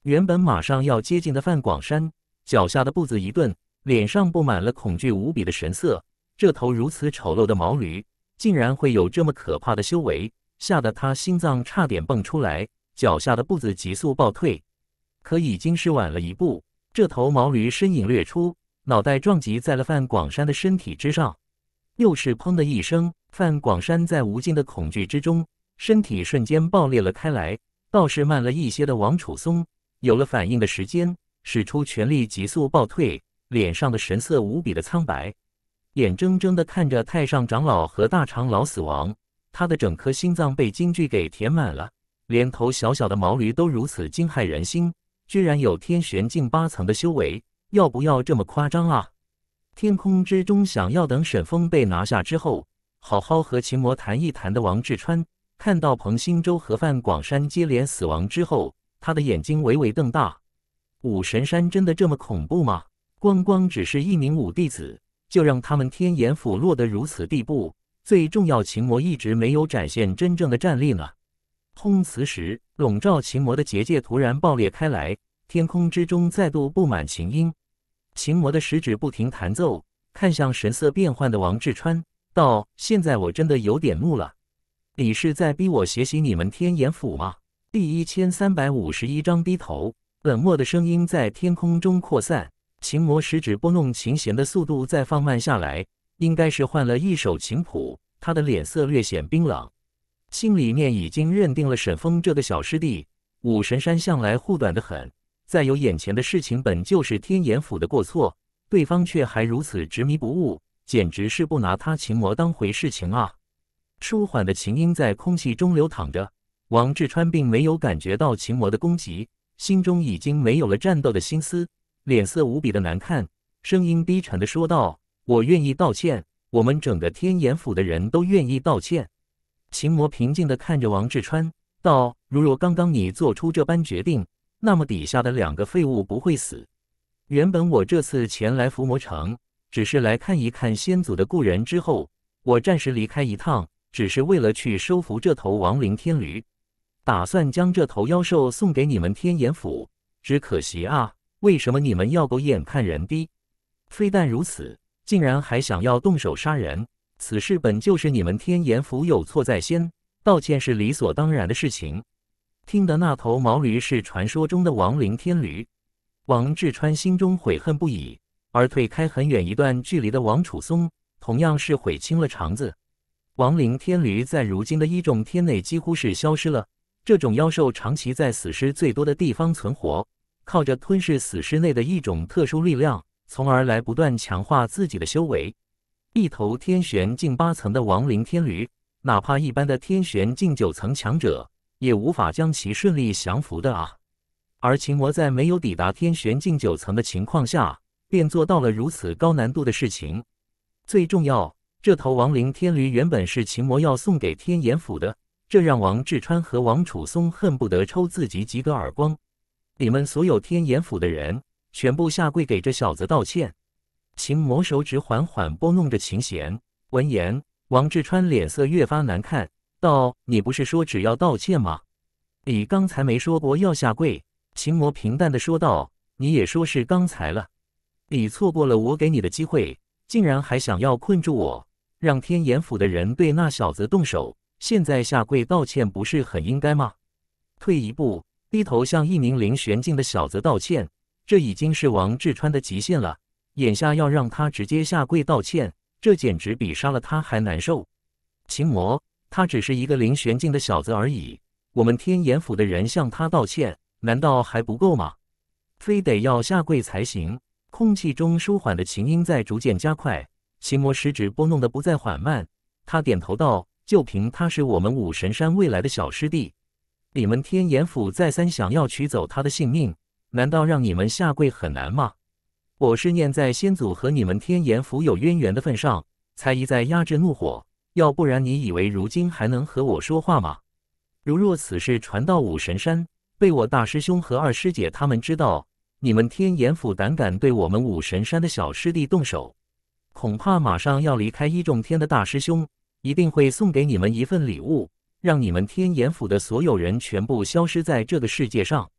原本马上要接近的范广山，脚下的步子一顿。脸上布满了恐惧无比的神色，这头如此丑陋的毛驴竟然会有这么可怕的修为，吓得他心脏差点蹦出来，脚下的步子急速暴退。可已经是晚了一步，这头毛驴身影掠出，脑袋撞击在了范广山的身体之上，又是砰的一声，范广山在无尽的恐惧之中，身体瞬间爆裂了开来。倒是慢了一些的王楚松有了反应的时间，使出全力急速暴退。脸上的神色无比的苍白，眼睁睁的看着太上长老和大长老死亡，他的整颗心脏被金惧给填满了。连头小小的毛驴都如此惊骇人心，居然有天玄境八层的修为，要不要这么夸张啊？天空之中，想要等沈峰被拿下之后，好好和秦魔谈一谈的王志川，看到彭新洲和范广山接连死亡之后，他的眼睛微微瞪大。五神山真的这么恐怖吗？光光只是一名武弟子，就让他们天眼府落得如此地步。最重要，秦魔一直没有展现真正的战力呢。轰！此时，笼罩秦魔的结界突然爆裂开来，天空之中再度布满琴音。秦魔的食指不停弹奏，看向神色变幻的王志川，道：“现在我真的有点怒了，你是在逼我学习你们天眼府吗？”第一千三百五十一章低头。冷漠的声音在天空中扩散。琴魔食指拨弄琴弦的速度再放慢下来，应该是换了一首琴谱。他的脸色略显冰冷，心里面已经认定了沈峰这个小师弟。武神山向来护短的很，再有眼前的事情本就是天衍府的过错，对方却还如此执迷不悟，简直是不拿他琴魔当回事情啊！舒缓的琴音在空气中流淌着，王志川并没有感觉到琴魔的攻击，心中已经没有了战斗的心思。脸色无比的难看，声音低沉的说道：“我愿意道歉，我们整个天眼府的人都愿意道歉。”秦魔平静的看着王志川道：“如若刚刚你做出这般决定，那么底下的两个废物不会死。原本我这次前来伏魔城，只是来看一看先祖的故人，之后我暂时离开一趟，只是为了去收服这头亡灵天驴，打算将这头妖兽送给你们天眼府。只可惜啊。”为什么你们要狗眼看人低？非但如此，竟然还想要动手杀人！此事本就是你们天眼府有错在先，道歉是理所当然的事情。听得那头毛驴是传说中的亡灵天驴，王志川心中悔恨不已。而退开很远一段距离的王楚松，同样是悔青了肠子。亡灵天驴在如今的一众天内几乎是消失了，这种妖兽长期在死尸最多的地方存活。靠着吞噬死尸内的一种特殊力量，从而来不断强化自己的修为。一头天玄境八层的亡灵天驴，哪怕一般的天玄境九层强者也无法将其顺利降服的啊！而秦魔在没有抵达天玄境九层的情况下，便做到了如此高难度的事情。最重要，这头亡灵天驴原本是秦魔要送给天眼府的，这让王志川和王楚松恨不得抽自己几个耳光。你们所有天眼府的人，全部下跪给这小子道歉。秦魔手指缓缓拨弄着琴弦。闻言，王志川脸色越发难看，道：“你不是说只要道歉吗？你刚才没说过要下跪。”秦魔平淡的说道：“你也说是刚才了，你错过了我给你的机会，竟然还想要困住我，让天眼府的人对那小子动手。现在下跪道歉不是很应该吗？退一步。”低头向一名灵玄境的小子道歉，这已经是王志川的极限了。眼下要让他直接下跪道歉，这简直比杀了他还难受。秦魔，他只是一个灵玄境的小子而已，我们天衍府的人向他道歉，难道还不够吗？非得要下跪才行。空气中舒缓的琴音在逐渐加快，秦魔食指拨弄的不再缓慢。他点头道：“就凭他是我们武神山未来的小师弟。”你们天衍府再三想要取走他的性命，难道让你们下跪很难吗？我是念在先祖和你们天衍府有渊源的份上，才一再压制怒火。要不然，你以为如今还能和我说话吗？如若此事传到武神山，被我大师兄和二师姐他们知道，你们天衍府胆敢对我们武神山的小师弟动手，恐怕马上要离开一众天的大师兄一定会送给你们一份礼物。让你们天眼府的所有人全部消失在这个世界上！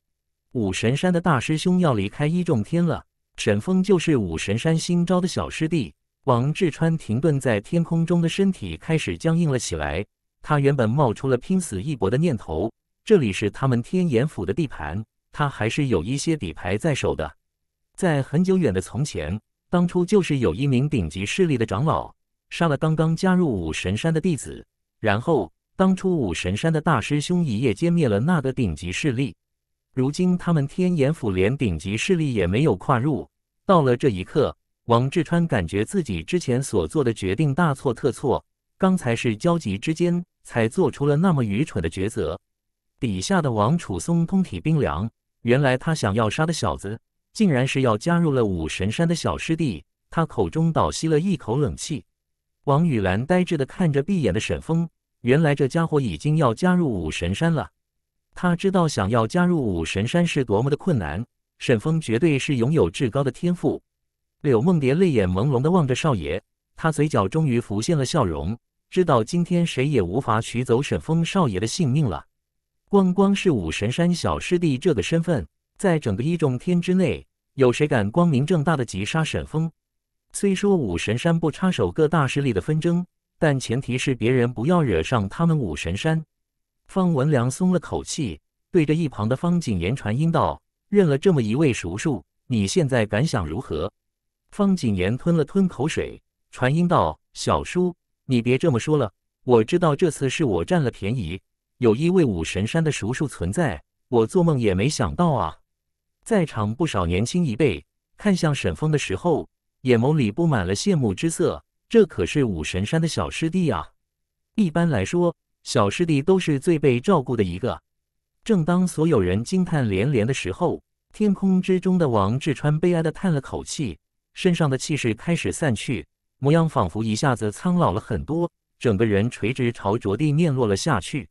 武神山的大师兄要离开一重天了。沈峰就是武神山新招的小师弟。王志川停顿在天空中的身体开始僵硬了起来。他原本冒出了拼死一搏的念头。这里是他们天眼府的地盘，他还是有一些底牌在手的。在很久远的从前，当初就是有一名顶级势力的长老杀了刚刚加入武神山的弟子，然后。当初武神山的大师兄一夜歼灭了那个顶级势力，如今他们天眼府连顶级势力也没有跨入。到了这一刻，王志川感觉自己之前所做的决定大错特错，刚才是焦急之间才做出了那么愚蠢的抉择。底下的王楚松通体冰凉，原来他想要杀的小子，竟然是要加入了武神山的小师弟。他口中倒吸了一口冷气。王雨兰呆滞的看着闭眼的沈峰，原来这家伙已经要加入武神山了。他知道想要加入武神山是多么的困难。沈峰绝对是拥有至高的天赋。柳梦蝶泪眼朦胧的望着少爷，他嘴角终于浮现了笑容，知道今天谁也无法取走沈峰少爷的性命了。光光是武神山小师弟这个身份，在整个一众天之内，有谁敢光明正大的击杀沈峰？虽说武神山不插手各大势力的纷争。但前提是别人不要惹上他们武神山。方文良松了口气，对着一旁的方景言传音道：“认了这么一位叔叔，你现在感想如何？”方景言吞了吞口水，传音道：“小叔，你别这么说了。我知道这次是我占了便宜，有一位武神山的叔叔存在，我做梦也没想到啊。”在场不少年轻一辈看向沈峰的时候，眼眸里布满了羡慕之色。这可是武神山的小师弟啊！一般来说，小师弟都是最被照顾的一个。正当所有人惊叹连连的时候，天空之中的王志川悲哀的叹了口气，身上的气势开始散去，模样仿佛一下子苍老了很多，整个人垂直朝着地面落了下去，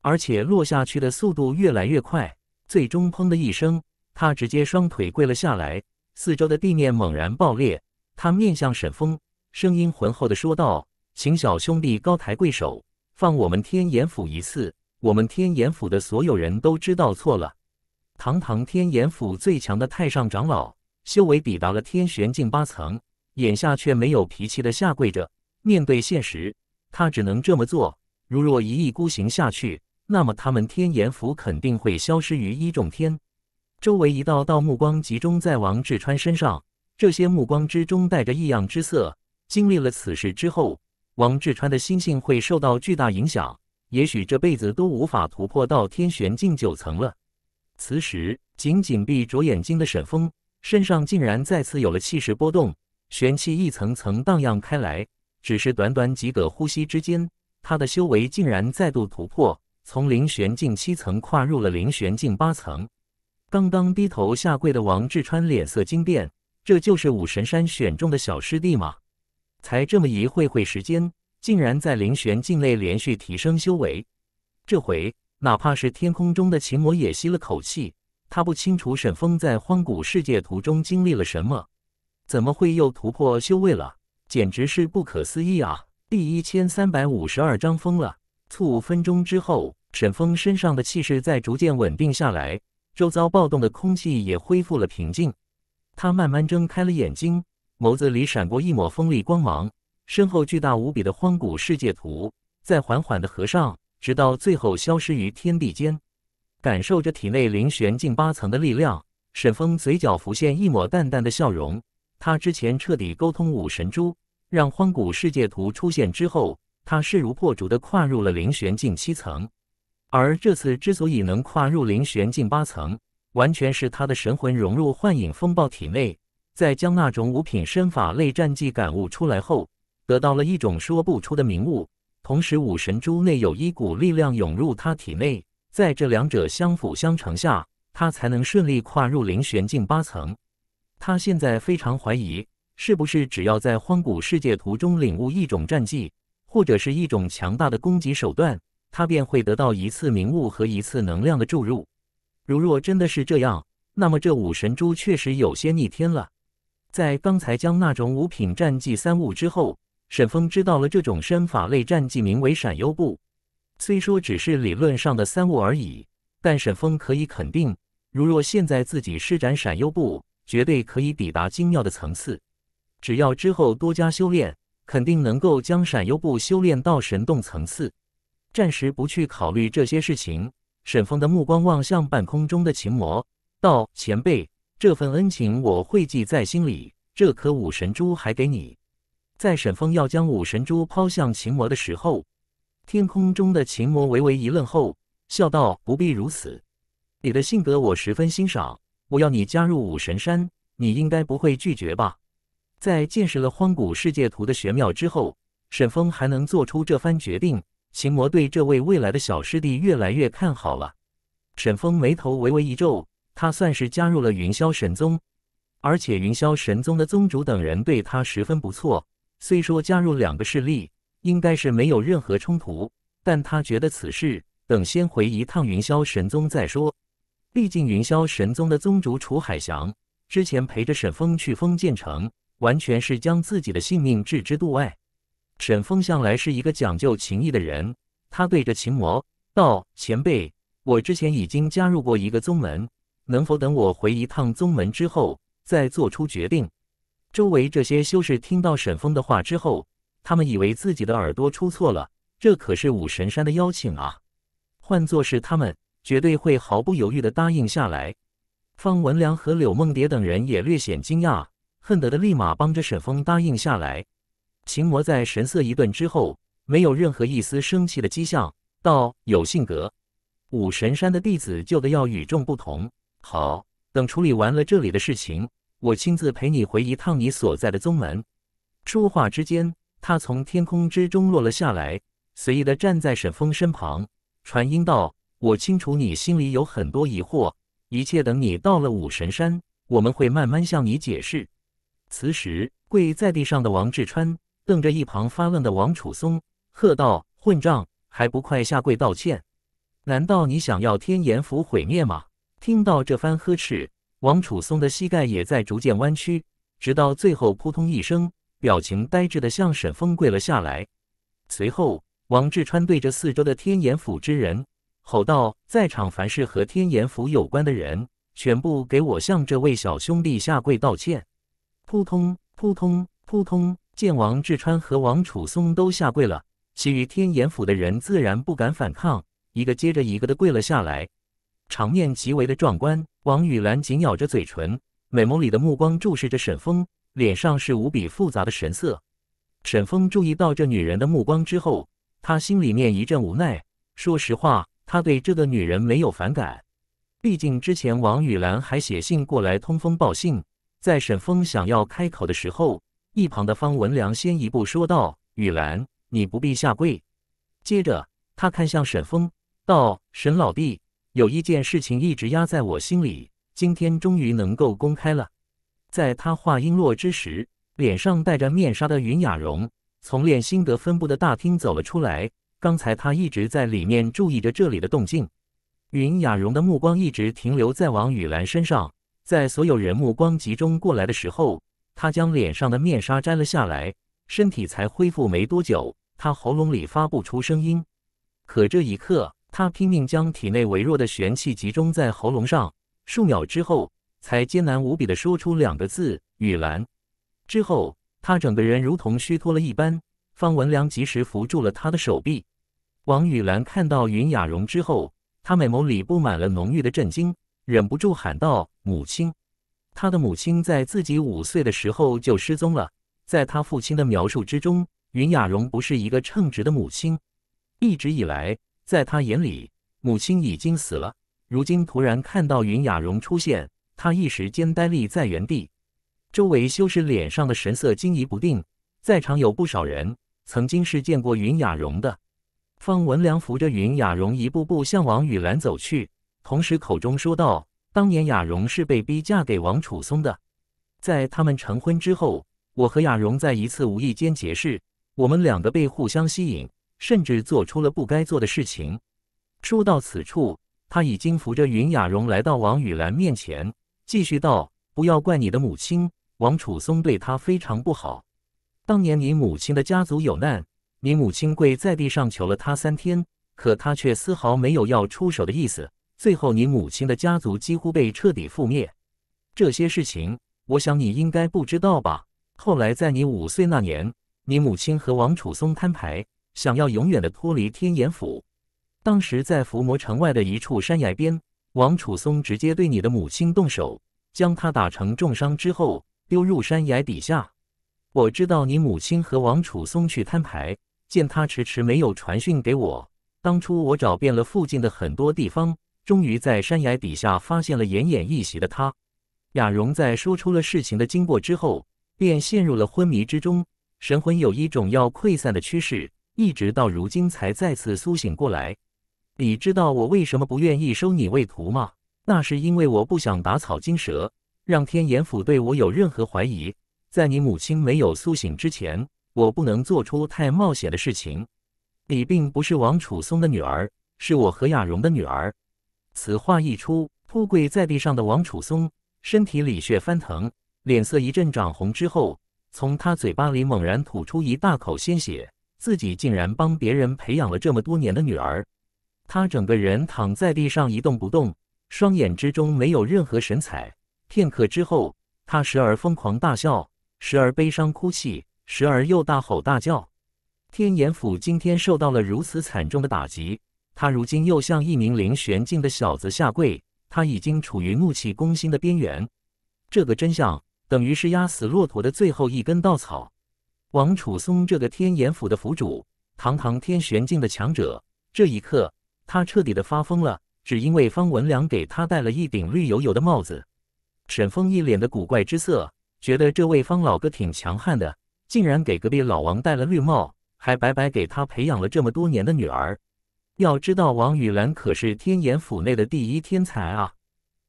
而且落下去的速度越来越快。最终，砰的一声，他直接双腿跪了下来，四周的地面猛然爆裂。他面向沈峰，声音浑厚的说道：“请小兄弟高抬贵手，放我们天衍府一次。我们天衍府的所有人都知道错了。堂堂天衍府最强的太上长老，修为抵达了天玄境八层，眼下却没有脾气的下跪着，面对现实，他只能这么做。如若一意孤行下去，那么他们天衍府肯定会消失于一众天。周围一道道目光集中在王志川身上，这些目光之中带着异样之色。”经历了此事之后，王志川的心性会受到巨大影响，也许这辈子都无法突破到天玄境九层了。此时，紧紧闭着眼睛的沈峰身上竟然再次有了气势波动，玄气一层层荡漾开来。只是短短几个呼吸之间，他的修为竟然再度突破，从灵玄境七层跨入了灵玄境八层。刚刚低头下跪的王志川脸色惊变，这就是武神山选中的小师弟吗？才这么一会会时间，竟然在灵玄境内连续提升修为。这回，哪怕是天空中的秦魔也吸了口气。他不清楚沈峰在荒古世界途中经历了什么，怎么会又突破修为了？简直是不可思议啊！第一千三百五十二章疯了。猝五分钟之后，沈峰身上的气势在逐渐稳定下来，周遭暴动的空气也恢复了平静。他慢慢睁开了眼睛。眸子里闪过一抹锋利光芒，身后巨大无比的荒古世界图在缓缓的合上，直到最后消失于天地间。感受着体内灵玄境八层的力量，沈峰嘴角浮现一抹淡淡的笑容。他之前彻底沟通五神珠，让荒古世界图出现之后，他势如破竹的跨入了灵玄境七层。而这次之所以能跨入灵玄境八层，完全是他的神魂融入幻影风暴体内。在将那种五品身法类战技感悟出来后，得到了一种说不出的明悟。同时，武神珠内有一股力量涌入他体内，在这两者相辅相成下，他才能顺利跨入灵玄境八层。他现在非常怀疑，是不是只要在荒古世界途中领悟一种战技，或者是一种强大的攻击手段，他便会得到一次明悟和一次能量的注入。如若真的是这样，那么这武神珠确实有些逆天了。在刚才将那种五品战技三悟之后，沈峰知道了这种身法类战技名为闪幽步。虽说只是理论上的三悟而已，但沈峰可以肯定，如若现在自己施展闪幽步，绝对可以抵达精妙的层次。只要之后多加修炼，肯定能够将闪幽步修炼到神动层次。暂时不去考虑这些事情，沈峰的目光望向半空中的秦魔，道：“前辈。”这份恩情我会记在心里，这颗武神珠还给你。在沈峰要将武神珠抛向秦魔的时候，天空中的秦魔微微一愣后，笑道：“不必如此，你的性格我十分欣赏。我要你加入武神山，你应该不会拒绝吧？”在见识了荒古世界图的玄妙之后，沈峰还能做出这番决定，秦魔对这位未来的小师弟越来越看好了。沈峰眉头微微一皱。他算是加入了云霄神宗，而且云霄神宗的宗主等人对他十分不错。虽说加入两个势力应该是没有任何冲突，但他觉得此事等先回一趟云霄神宗再说。毕竟云霄神宗的宗主楚海翔之前陪着沈峰去封建城，完全是将自己的性命置之度外。沈峰向来是一个讲究情义的人，他对着秦魔道前辈：“我之前已经加入过一个宗门。”能否等我回一趟宗门之后再做出决定？周围这些修士听到沈峰的话之后，他们以为自己的耳朵出错了。这可是武神山的邀请啊！换作是他们，绝对会毫不犹豫地答应下来。方文良和柳梦蝶等人也略显惊讶，恨得的立马帮着沈峰答应下来。秦魔在神色一顿之后，没有任何一丝生气的讥笑道：“有性格，武神山的弟子就得要与众不同。”好，等处理完了这里的事情，我亲自陪你回一趟你所在的宗门。说话之间，他从天空之中落了下来，随意的站在沈峰身旁，传音道：“我清楚你心里有很多疑惑，一切等你到了五神山，我们会慢慢向你解释。”此时跪在地上的王志川瞪着一旁发愣的王楚松，喝道：“混账，还不快下跪道歉？难道你想要天炎符毁灭吗？”听到这番呵斥，王楚松的膝盖也在逐渐弯曲，直到最后扑通一声，表情呆滞的向沈峰跪了下来。随后，王志川对着四周的天眼府之人吼道：“在场凡是和天眼府有关的人，全部给我向这位小兄弟下跪道歉！”扑通，扑通，扑通！见王志川和王楚松都下跪了，其余天眼府的人自然不敢反抗，一个接着一个的跪了下来。场面极为的壮观，王雨兰紧咬着嘴唇，美眸里的目光注视着沈峰，脸上是无比复杂的神色。沈峰注意到这女人的目光之后，他心里面一阵无奈。说实话，他对这个女人没有反感，毕竟之前王雨兰还写信过来通风报信。在沈峰想要开口的时候，一旁的方文良先一步说道：“雨兰，你不必下跪。”接着他看向沈峰，道：“沈老弟。”有一件事情一直压在我心里，今天终于能够公开了。在他话音落之时，脸上戴着面纱的云雅蓉从练心得分部的大厅走了出来。刚才他一直在里面注意着这里的动静。云雅蓉的目光一直停留在王雨兰身上，在所有人目光集中过来的时候，她将脸上的面纱摘了下来，身体才恢复没多久，她喉咙里发不出声音，可这一刻。他拼命将体内微弱的玄气集中在喉咙上，数秒之后，才艰难无比的说出两个字：“雨兰。”之后，他整个人如同虚脱了一般。方文良及时扶住了他的手臂。王雨兰看到云雅蓉之后，她美眸里布满了浓郁的震惊，忍不住喊道：“母亲！”她的母亲在自己五岁的时候就失踪了。在她父亲的描述之中，云雅蓉不是一个称职的母亲，一直以来。在他眼里，母亲已经死了。如今突然看到云雅蓉出现，他一时间呆立在原地，周围修士脸上的神色惊疑不定。在场有不少人曾经是见过云雅容的。方文良扶着云雅容一步步向王雨兰走去，同时口中说道：“当年雅容是被逼嫁给王楚松的。在他们成婚之后，我和雅蓉在一次无意间结识，我们两个被互相吸引。”甚至做出了不该做的事情。说到此处，他已经扶着云雅蓉来到王雨兰面前，继续道：“不要怪你的母亲，王楚松对她非常不好。当年你母亲的家族有难，你母亲跪在地上求了他三天，可他却丝毫没有要出手的意思。最后，你母亲的家族几乎被彻底覆灭。这些事情，我想你应该不知道吧？后来，在你五岁那年，你母亲和王楚松摊牌。”想要永远的脱离天眼府。当时在伏魔城外的一处山崖边，王楚松直接对你的母亲动手，将她打成重伤之后，丢入山崖底下。我知道你母亲和王楚松去摊牌，见他迟迟没有传讯给我。当初我找遍了附近的很多地方，终于在山崖底下发现了奄奄一息的他。雅容在说出了事情的经过之后，便陷入了昏迷之中，神魂有一种要溃散的趋势。一直到如今才再次苏醒过来，你知道我为什么不愿意收你为徒吗？那是因为我不想打草惊蛇，让天眼府对我有任何怀疑。在你母亲没有苏醒之前，我不能做出太冒险的事情。你并不是王楚松的女儿，是我何亚荣的女儿。此话一出，扑跪在地上的王楚松身体里血翻腾，脸色一阵涨红之后，从他嘴巴里猛然吐出一大口鲜血。自己竟然帮别人培养了这么多年的女儿，他整个人躺在地上一动不动，双眼之中没有任何神采。片刻之后，他时而疯狂大笑，时而悲伤哭泣，时而又大吼大叫。天衍府今天受到了如此惨重的打击，他如今又向一名灵玄境的小子下跪，他已经处于怒气攻心的边缘。这个真相等于是压死骆驼的最后一根稻草。王楚松这个天眼府的府主，堂堂天玄境的强者，这一刻他彻底的发疯了，只因为方文良给他戴了一顶绿油油的帽子。沈峰一脸的古怪之色，觉得这位方老哥挺强悍的，竟然给隔壁老王戴了绿帽，还白白给他培养了这么多年的女儿。要知道，王雨兰可是天眼府内的第一天才啊！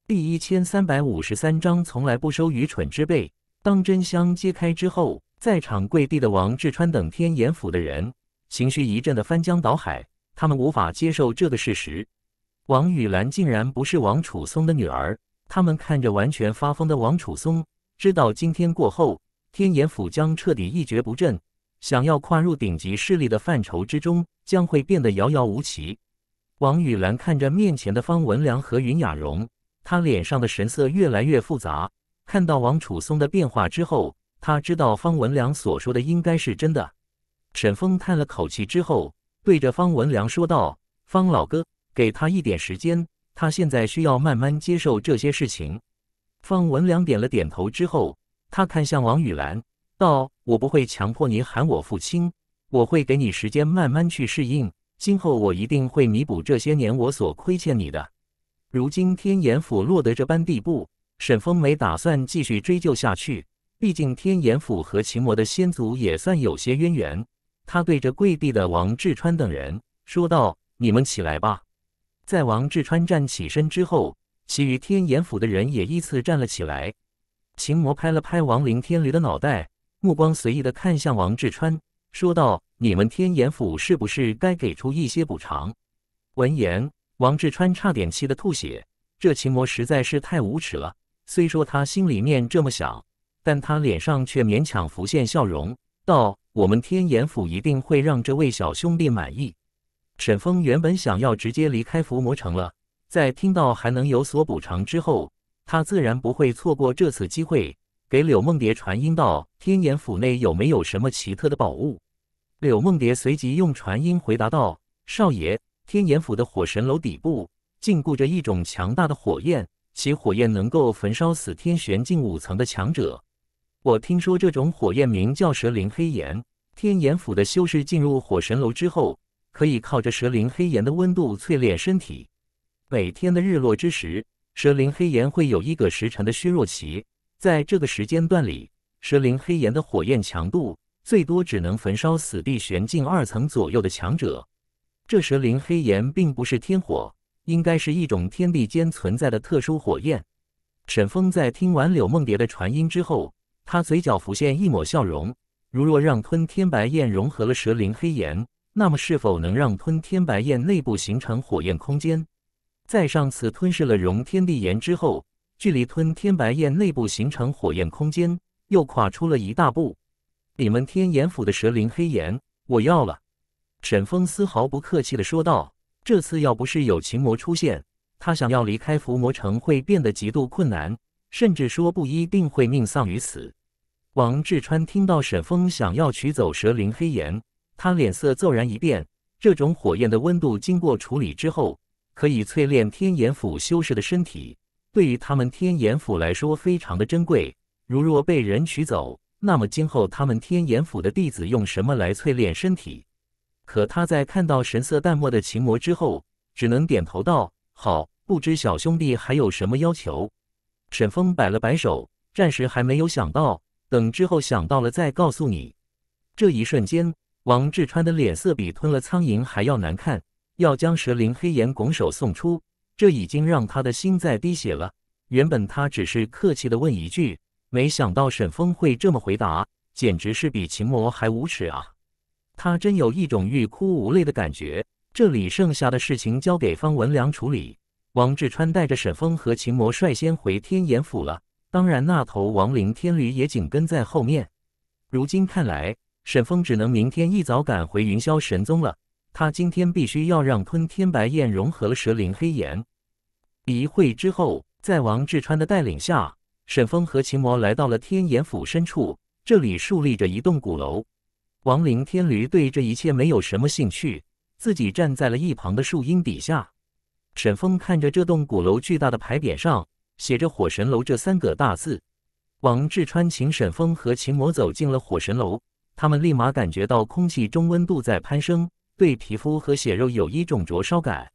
第一千三百五十三章从来不收愚蠢之辈。当真相揭开之后。在场跪地的王志川等天眼府的人情绪一阵的翻江倒海，他们无法接受这个事实，王雨兰竟然不是王楚松的女儿。他们看着完全发疯的王楚松，知道今天过后，天眼府将彻底一蹶不振，想要跨入顶级势力的范畴之中，将会变得遥遥无期。王雨兰看着面前的方文良和云雅蓉，她脸上的神色越来越复杂。看到王楚松的变化之后。他知道方文良所说的应该是真的，沈峰叹了口气之后，对着方文良说道：“方老哥，给他一点时间，他现在需要慢慢接受这些事情。”方文良点了点头之后，他看向王雨兰，道：“我不会强迫你喊我父亲，我会给你时间慢慢去适应。今后我一定会弥补这些年我所亏欠你的。”如今天眼府落得这般地步，沈峰没打算继续追究下去。毕竟天眼府和秦魔的先祖也算有些渊源，他对着跪地的王志川等人说道：“你们起来吧。”在王志川站起身之后，其余天眼府的人也依次站了起来。秦魔拍了拍王灵天驴的脑袋，目光随意的看向王志川，说道：“你们天眼府是不是该给出一些补偿？”闻言，王志川差点气得吐血，这秦魔实在是太无耻了。虽说他心里面这么想。但他脸上却勉强浮现笑容，道：“我们天衍府一定会让这位小兄弟满意。”沈峰原本想要直接离开伏魔城了，在听到还能有所补偿之后，他自然不会错过这次机会，给柳梦蝶传音道：“天衍府内有没有什么奇特的宝物？”柳梦蝶随即用传音回答道：“少爷，天衍府的火神楼底部禁锢着一种强大的火焰，其火焰能够焚烧死天玄境五层的强者。”我听说这种火焰名叫蛇灵黑炎。天炎府的修士进入火神楼之后，可以靠着蛇灵黑炎的温度淬炼身体。每天的日落之时，蛇灵黑炎会有一个时辰的虚弱期，在这个时间段里，蛇灵黑炎的火焰强度最多只能焚烧死地玄境二层左右的强者。这蛇灵黑炎并不是天火，应该是一种天地间存在的特殊火焰。沈峰在听完柳梦蝶的传音之后。他嘴角浮现一抹笑容，如若让吞天白焰融合了蛇灵黑岩，那么是否能让吞天白焰内部形成火焰空间？在上次吞噬了融天地岩之后，距离吞天白焰内部形成火焰空间又跨出了一大步。你们天炎府的蛇灵黑岩，我要了。沈风丝毫不客气地说道：“这次要不是有琴魔出现，他想要离开伏魔城会变得极度困难。”甚至说不一定会命丧于此。王志川听到沈峰想要取走蛇灵黑炎，他脸色骤然一变。这种火焰的温度经过处理之后，可以淬炼天眼府修士的身体，对于他们天眼府来说非常的珍贵。如若被人取走，那么今后他们天眼府的弟子用什么来淬炼身体？可他在看到神色淡漠的秦魔之后，只能点头道：“好，不知小兄弟还有什么要求？”沈峰摆了摆手，暂时还没有想到，等之后想到了再告诉你。这一瞬间，王志川的脸色比吞了苍蝇还要难看，要将蛇灵黑岩拱手送出，这已经让他的心在滴血了。原本他只是客气的问一句，没想到沈峰会这么回答，简直是比秦魔还无耻啊！他真有一种欲哭无泪的感觉。这里剩下的事情交给方文良处理。王志川带着沈峰和秦魔率先回天眼府了，当然那头亡灵天驴也紧跟在后面。如今看来，沈峰只能明天一早赶回云霄神宗了。他今天必须要让吞天白焰融合了蛇灵黑炎。一会之后，在王志川的带领下，沈峰和秦魔来到了天眼府深处，这里竖立着一栋古楼。亡灵天驴对这一切没有什么兴趣，自己站在了一旁的树荫底下。沈峰看着这栋鼓楼巨大的牌匾上写着“火神楼”这三个大字。王志川请沈峰和秦魔走进了火神楼，他们立马感觉到空气中温度在攀升，对皮肤和血肉有一种灼烧感。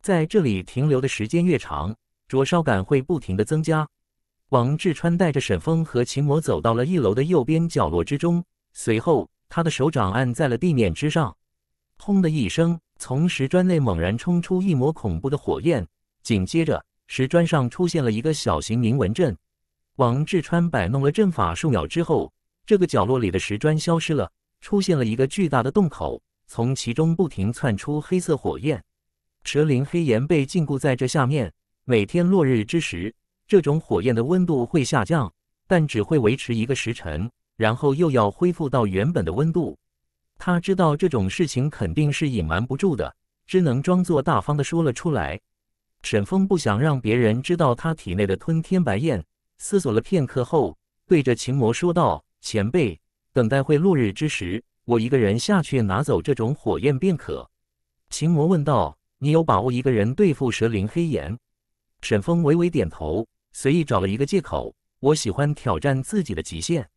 在这里停留的时间越长，灼烧感会不停的增加。王志川带着沈峰和秦魔走到了一楼的右边角落之中，随后他的手掌按在了地面之上。轰的一声，从石砖内猛然冲出一抹恐怖的火焰，紧接着石砖上出现了一个小型铭文阵。王志川摆弄了阵法数秒之后，这个角落里的石砖消失了，出现了一个巨大的洞口，从其中不停窜出黑色火焰。蛇灵黑炎被禁锢在这下面，每天落日之时，这种火焰的温度会下降，但只会维持一个时辰，然后又要恢复到原本的温度。他知道这种事情肯定是隐瞒不住的，只能装作大方的说了出来。沈峰不想让别人知道他体内的吞天白焰，思索了片刻后，对着秦魔说道：“前辈，等待会落日之时，我一个人下去拿走这种火焰便可。”秦魔问道：“你有把握一个人对付蛇灵黑炎？”沈峰微微点头，随意找了一个借口：“我喜欢挑战自己的极限。”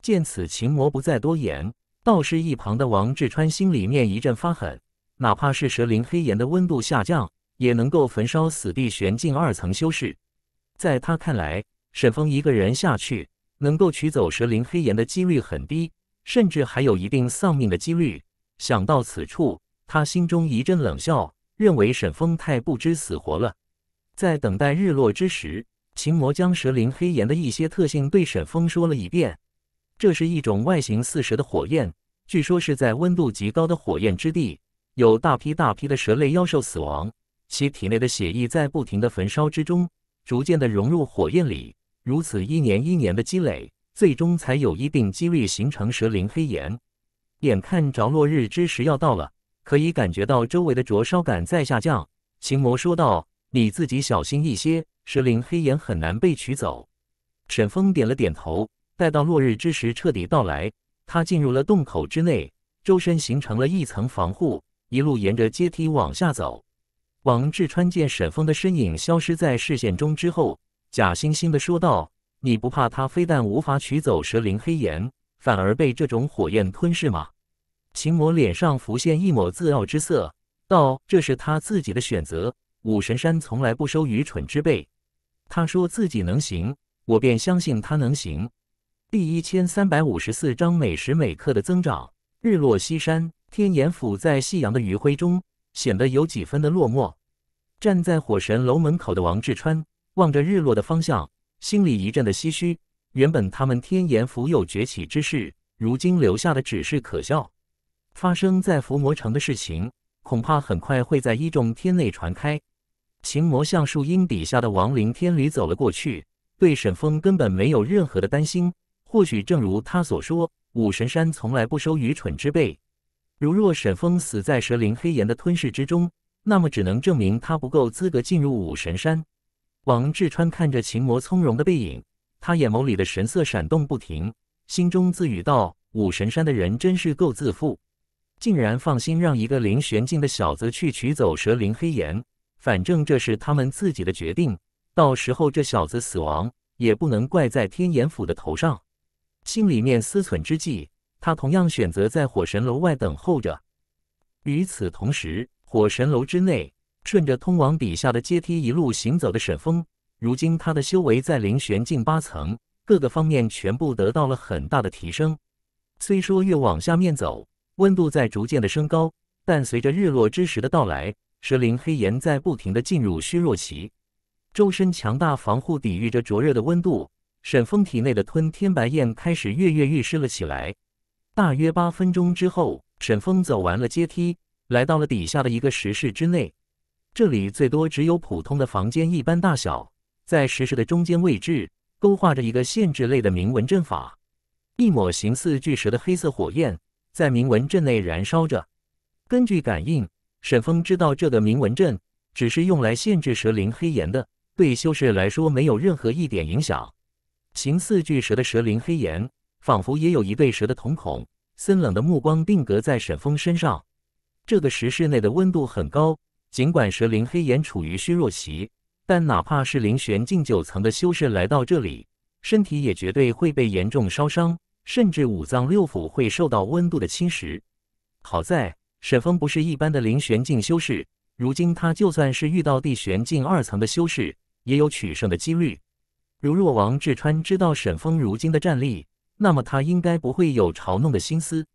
见此，秦魔不再多言。倒是一旁的王志川心里面一阵发狠，哪怕是蛇灵黑岩的温度下降，也能够焚烧死地玄境二层修士。在他看来，沈峰一个人下去，能够取走蛇灵黑岩的几率很低，甚至还有一定丧命的几率。想到此处，他心中一阵冷笑，认为沈峰太不知死活了。在等待日落之时，秦魔将蛇灵黑岩的一些特性对沈峰说了一遍。这是一种外形似蛇的火焰，据说是在温度极高的火焰之地，有大批大批的蛇类妖兽死亡，其体内的血液在不停的焚烧之中，逐渐的融入火焰里，如此一年一年的积累，最终才有一定几率形成蛇灵黑炎。眼看着落日之时要到了，可以感觉到周围的灼烧感在下降。秦魔说道：“你自己小心一些，蛇灵黑炎很难被取走。”沈峰点了点头。待到落日之时彻底到来，他进入了洞口之内，周身形成了一层防护，一路沿着阶梯往下走。王志川见沈峰的身影消失在视线中之后，假惺惺的说道：“你不怕他非但无法取走蛇灵黑炎，反而被这种火焰吞噬吗？”秦魔脸上浮现一抹自傲之色，道：“这是他自己的选择。五神山从来不收愚蠢之辈。他说自己能行，我便相信他能行。”第一千三百五十四章每时每刻的增长。日落西山，天岩府在夕阳的余晖中显得有几分的落寞。站在火神楼门口的王志川望着日落的方向，心里一阵的唏嘘。原本他们天衍府有崛起之势，如今留下的只是可笑。发生在伏魔城的事情，恐怕很快会在一众天内传开。秦魔向树荫底下的亡灵天里走了过去，对沈峰根本没有任何的担心。或许正如他所说，武神山从来不收愚蠢之辈。如若沈峰死在蛇灵黑岩的吞噬之中，那么只能证明他不够资格进入武神山。王志川看着秦魔从容的背影，他眼眸里的神色闪动不停，心中自语道：“武神山的人真是够自负，竟然放心让一个灵玄境的小子去取走蛇灵黑岩。反正这是他们自己的决定，到时候这小子死亡也不能怪在天眼府的头上。”心里面思忖之际，他同样选择在火神楼外等候着。与此同时，火神楼之内，顺着通往底下的阶梯一路行走的沈峰，如今他的修为在灵玄境八层，各个方面全部得到了很大的提升。虽说越往下面走，温度在逐渐的升高，但随着日落之时的到来，蛇灵黑岩在不停的进入虚弱期，周身强大防护抵御着灼热的温度。沈峰体内的吞天白焰开始跃跃欲试了起来。大约八分钟之后，沈峰走完了阶梯，来到了底下的一个石室之内。这里最多只有普通的房间一般大小，在石室的中间位置勾画着一个限制类的铭文阵法。一抹形似巨蛇的黑色火焰在铭文阵内燃烧着。根据感应，沈峰知道这个铭文阵只是用来限制蛇灵黑炎的，对修士来说没有任何一点影响。形似巨蛇的蛇鳞黑炎，仿佛也有一对蛇的瞳孔，森冷的目光定格在沈峰身上。这个石室内的温度很高，尽管蛇鳞黑炎处于虚弱期，但哪怕是灵玄境九层的修士来到这里，身体也绝对会被严重烧伤，甚至五脏六腑会受到温度的侵蚀。好在沈峰不是一般的灵玄境修士，如今他就算是遇到地玄境二层的修士，也有取胜的几率。如若王志川知道沈峰如今的战力，那么他应该不会有嘲弄的心思。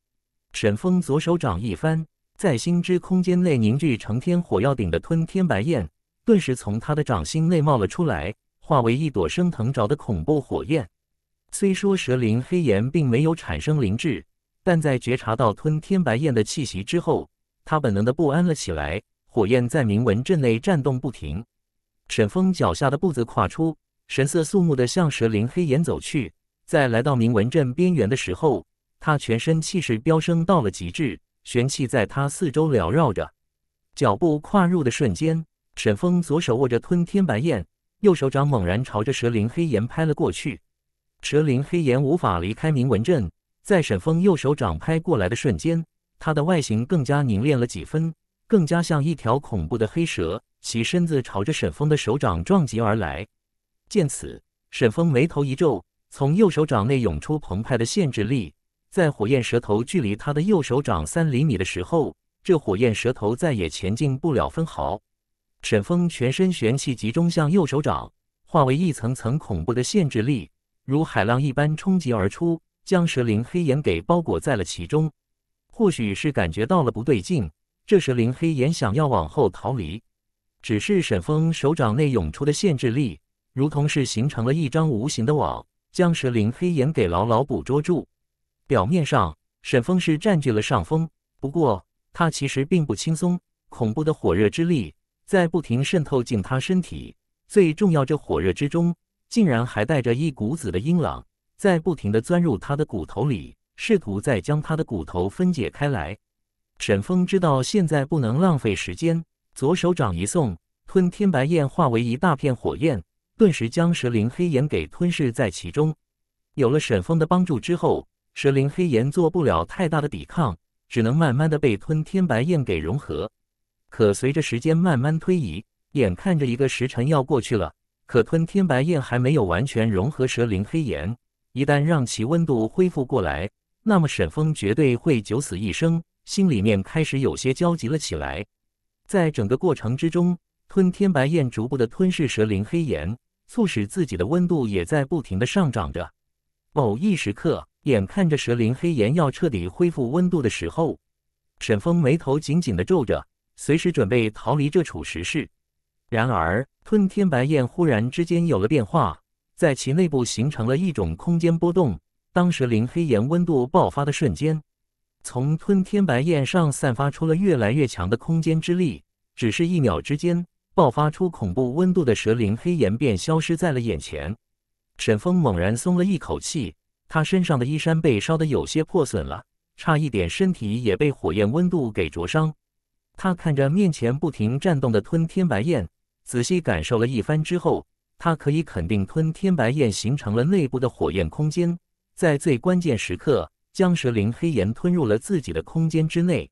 沈峰左手掌一翻，在心之空间内凝聚成天火药鼎的吞天白焰，顿时从他的掌心内冒了出来，化为一朵升腾着的恐怖火焰。虽说蛇灵黑炎并没有产生灵智，但在觉察到吞天白焰的气息之后，他本能的不安了起来。火焰在铭文阵内颤动不停。沈峰脚下的步子跨出。神色肃穆的向蛇灵黑岩走去，在来到铭文阵边缘的时候，他全身气势飙升到了极致，玄气在他四周缭绕着。脚步跨入的瞬间，沈峰左手握着吞天白焰，右手掌猛然朝着蛇灵黑岩拍了过去。蛇灵黑岩无法离开铭文阵，在沈峰右手掌拍过来的瞬间，它的外形更加凝练了几分，更加像一条恐怖的黑蛇，其身子朝着沈峰的手掌撞击而来。见此，沈峰眉头一皱，从右手掌内涌出澎湃的限制力。在火焰蛇头距离他的右手掌三厘米的时候，这火焰蛇头再也前进不了分毫。沈峰全身玄气集中向右手掌，化为一层层恐怖的限制力，如海浪一般冲击而出，将蛇灵黑岩给包裹在了其中。或许是感觉到了不对劲，这蛇灵黑岩想要往后逃离，只是沈峰手掌内涌出的限制力。如同是形成了一张无形的网，将蛇灵黑眼给牢牢捕捉住。表面上，沈峰是占据了上风，不过他其实并不轻松。恐怖的火热之力在不停渗透进他身体，最重要，这火热之中竟然还带着一股子的阴冷，在不停的钻入他的骨头里，试图再将他的骨头分解开来。沈峰知道现在不能浪费时间，左手掌一送，吞天白焰化为一大片火焰。顿时将蛇灵黑岩给吞噬在其中，有了沈风的帮助之后，蛇灵黑岩做不了太大的抵抗，只能慢慢的被吞天白焰给融合。可随着时间慢慢推移，眼看着一个时辰要过去了，可吞天白焰还没有完全融合蛇灵黑岩，一旦让其温度恢复过来，那么沈风绝对会九死一生，心里面开始有些焦急了起来。在整个过程之中，吞天白焰逐步的吞噬蛇灵黑岩。促使自己的温度也在不停的上涨着。某一时刻，眼看着蛇鳞黑岩要彻底恢复温度的时候，沈峰眉头紧紧的皱着，随时准备逃离这处石室。然而，吞天白焰忽然之间有了变化，在其内部形成了一种空间波动。当蛇鳞黑岩温度爆发的瞬间，从吞天白焰上散发出了越来越强的空间之力。只是一秒之间。爆发出恐怖温度的蛇灵黑炎便消失在了眼前，沈峰猛然松了一口气，他身上的衣衫被烧得有些破损了，差一点身体也被火焰温度给灼伤。他看着面前不停颤动的吞天白焰，仔细感受了一番之后，他可以肯定吞天白焰形成了内部的火焰空间，在最关键时刻将蛇灵黑炎吞入了自己的空间之内。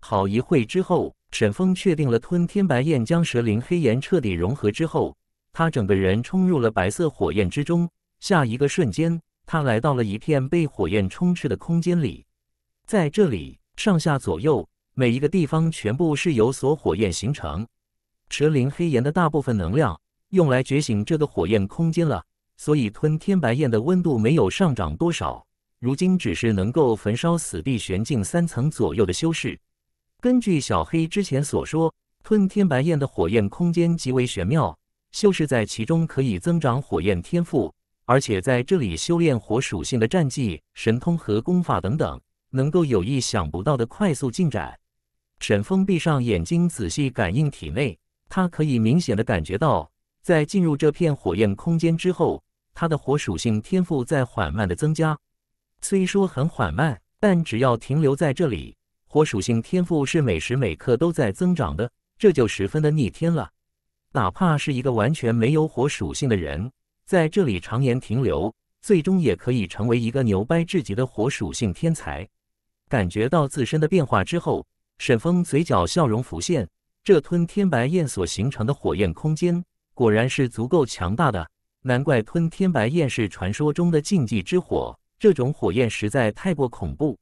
好一会之后。沈峰确定了吞天白焰将蛇灵黑炎彻底融合之后，他整个人冲入了白色火焰之中。下一个瞬间，他来到了一片被火焰充斥的空间里。在这里，上下左右每一个地方全部是由所火焰形成。蛇灵黑炎的大部分能量用来觉醒这个火焰空间了，所以吞天白焰的温度没有上涨多少。如今只是能够焚烧死地玄境三层左右的修士。根据小黑之前所说，吞天白焰的火焰空间极为玄妙，修士在其中可以增长火焰天赋，而且在这里修炼火属性的战技、神通和功法等等，能够有意想不到的快速进展。沈峰闭上眼睛，仔细感应体内，他可以明显的感觉到，在进入这片火焰空间之后，他的火属性天赋在缓慢的增加。虽说很缓慢，但只要停留在这里。火属性天赋是每时每刻都在增长的，这就十分的逆天了。哪怕是一个完全没有火属性的人，在这里常年停留，最终也可以成为一个牛掰至极的火属性天才。感觉到自身的变化之后，沈峰嘴角笑容浮现。这吞天白焰所形成的火焰空间，果然是足够强大的。难怪吞天白焰是传说中的禁忌之火，这种火焰实在太过恐怖。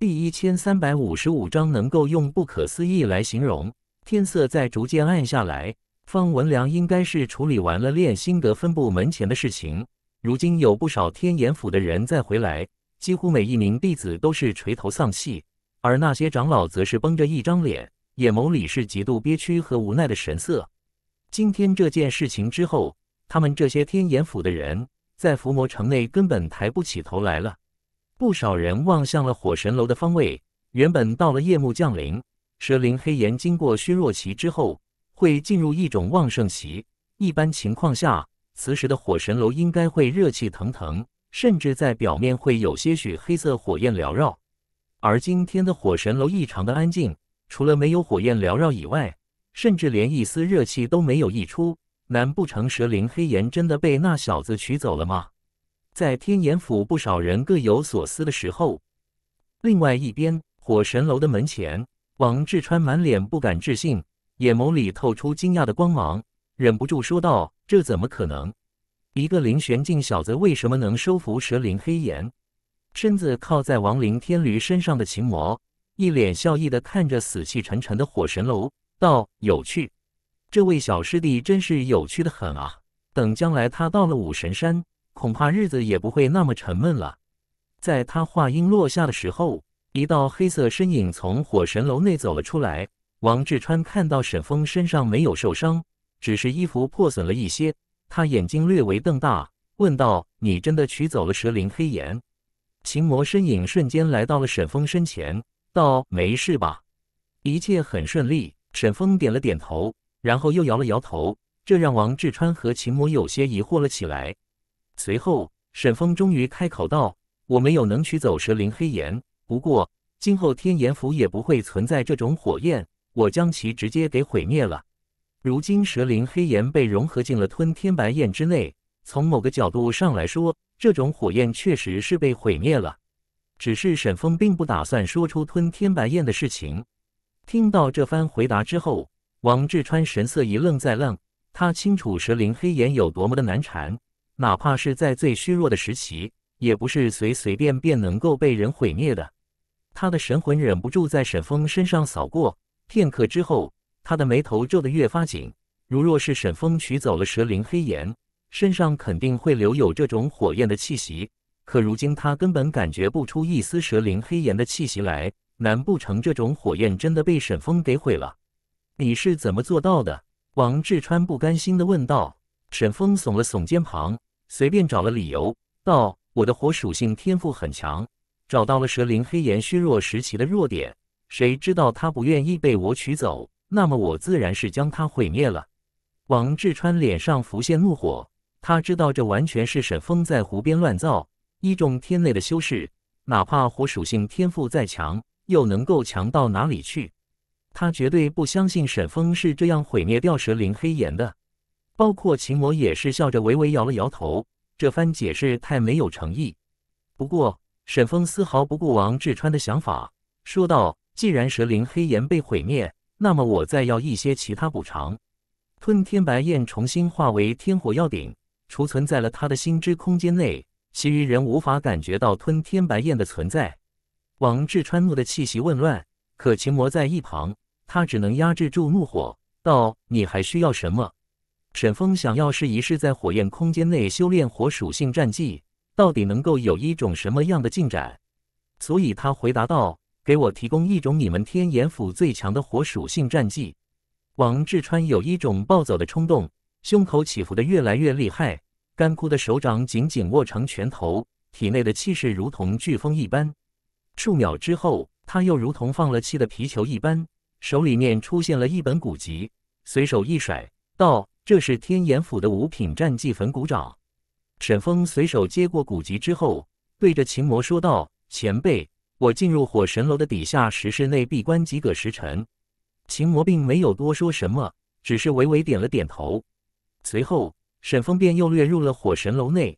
第一千三百五十五章能够用不可思议来形容。天色在逐渐暗下来，方文良应该是处理完了炼心阁分部门前的事情。如今有不少天眼府的人再回来，几乎每一名弟子都是垂头丧气，而那些长老则是绷着一张脸，眼眸里是极度憋屈和无奈的神色。今天这件事情之后，他们这些天眼府的人在伏魔城内根本抬不起头来了。不少人望向了火神楼的方位。原本到了夜幕降临，蛇灵黑岩经过虚弱期之后，会进入一种旺盛期。一般情况下，此时的火神楼应该会热气腾腾，甚至在表面会有些许黑色火焰缭绕。而今天的火神楼异常的安静，除了没有火焰缭绕以外，甚至连一丝热气都没有溢出。难不成蛇灵黑岩真的被那小子取走了吗？在天衍府，不少人各有所思的时候，另外一边，火神楼的门前，王志川满脸不敢置信，眼眸里透出惊讶的光芒，忍不住说道：“这怎么可能？一个灵玄境小子，为什么能收服蛇灵黑炎？”身子靠在亡灵天驴身上的秦魔，一脸笑意的看着死气沉沉的火神楼，道：“有趣，这位小师弟真是有趣的很啊！等将来他到了武神山。”恐怕日子也不会那么沉闷了。在他话音落下的时候，一道黑色身影从火神楼内走了出来。王志川看到沈峰身上没有受伤，只是衣服破损了一些，他眼睛略微瞪大，问道：“你真的取走了蛇灵黑炎？”秦魔身影瞬间来到了沈峰身前，道：“没事吧？一切很顺利。”沈峰点了点头，然后又摇了摇头，这让王志川和秦魔有些疑惑了起来。随后，沈峰终于开口道：“我没有能取走蛇灵黑炎，不过今后天炎府也不会存在这种火焰，我将其直接给毁灭了。如今蛇灵黑炎被融合进了吞天白焰之内，从某个角度上来说，这种火焰确实是被毁灭了。只是沈峰并不打算说出吞天白焰的事情。”听到这番回答之后，王志川神色一愣再愣，他清楚蛇灵黑炎有多么的难缠。哪怕是在最虚弱的时期，也不是随随便便能够被人毁灭的。他的神魂忍不住在沈峰身上扫过，片刻之后，他的眉头皱得越发紧。如若是沈峰取走了蛇灵黑炎，身上肯定会留有这种火焰的气息。可如今他根本感觉不出一丝蛇灵黑炎的气息来，难不成这种火焰真的被沈峰给毁了？你是怎么做到的？王志川不甘心地问道。沈峰耸了耸肩膀，随便找了理由道：“我的火属性天赋很强，找到了蛇灵黑岩虚弱时期的弱点。谁知道他不愿意被我取走，那么我自然是将它毁灭了。”王志川脸上浮现怒火，他知道这完全是沈风在胡编乱造。一众天内的修士，哪怕火属性天赋再强，又能够强到哪里去？他绝对不相信沈风是这样毁灭掉蛇灵黑岩的。包括秦魔也是笑着微微摇了摇头，这番解释太没有诚意。不过沈峰丝毫不顾王志川的想法，说道：“既然蛇灵黑岩被毁灭，那么我再要一些其他补偿。”吞天白焰重新化为天火药鼎，储存在了他的心之空间内，其余人无法感觉到吞天白焰的存在。王志川怒的气息紊乱，可秦魔在一旁，他只能压制住怒火，道：“你还需要什么？”沈峰想要试一试在火焰空间内修炼火属性战技，到底能够有一种什么样的进展？所以他回答道：“给我提供一种你们天炎府最强的火属性战技。”王志川有一种暴走的冲动，胸口起伏的越来越厉害，干枯的手掌紧紧握成拳头，体内的气势如同飓风一般。数秒之后，他又如同放了气的皮球一般，手里面出现了一本古籍，随手一甩，道。这是天衍府的五品战技粉骨掌。沈峰随手接过古籍之后，对着秦魔说道：“前辈，我进入火神楼的底下石室内闭关几个时辰。”秦魔并没有多说什么，只是微微点了点头。随后，沈峰便又掠入了火神楼内。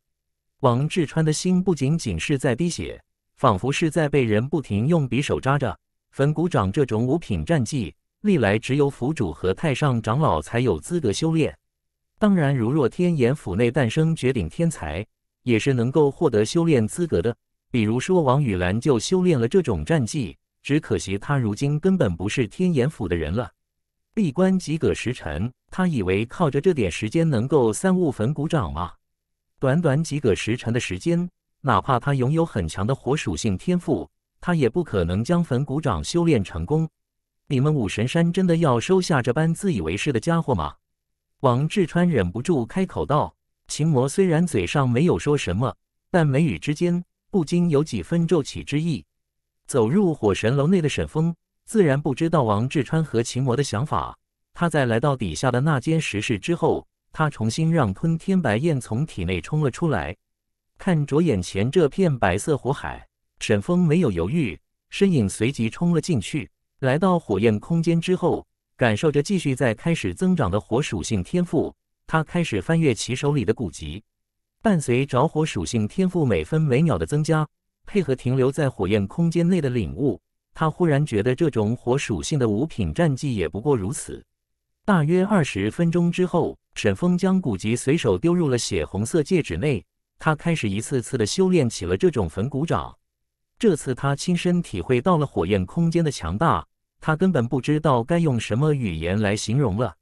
王志川的心不仅仅是在滴血，仿佛是在被人不停用匕首扎着。粉骨掌这种五品战技，历来只有府主和太上长老才有资格修炼。当然，如若天眼府内诞生绝顶天才，也是能够获得修炼资格的。比如说，王雨兰就修炼了这种战绩，只可惜她如今根本不是天眼府的人了。闭关几个时辰，他以为靠着这点时间能够三悟焚骨掌吗？短短几个时辰的时间，哪怕他拥有很强的火属性天赋，他也不可能将焚骨掌修炼成功。你们武神山真的要收下这般自以为是的家伙吗？王志川忍不住开口道：“秦魔虽然嘴上没有说什么，但眉宇之间不禁有几分皱起之意。”走入火神楼内的沈峰，自然不知道王志川和秦魔的想法。他在来到底下的那间石室之后，他重新让吞天白燕从体内冲了出来。看着眼前这片白色火海，沈峰没有犹豫，身影随即冲了进去。来到火焰空间之后。感受着继续在开始增长的火属性天赋，他开始翻阅其手里的古籍。伴随着火属性天赋每分每秒的增加，配合停留在火焰空间内的领悟，他忽然觉得这种火属性的五品战绩也不过如此。大约二十分钟之后，沈峰将古籍随手丢入了血红色戒指内。他开始一次次的修炼起了这种焚骨掌。这次他亲身体会到了火焰空间的强大。他根本不知道该用什么语言来形容了。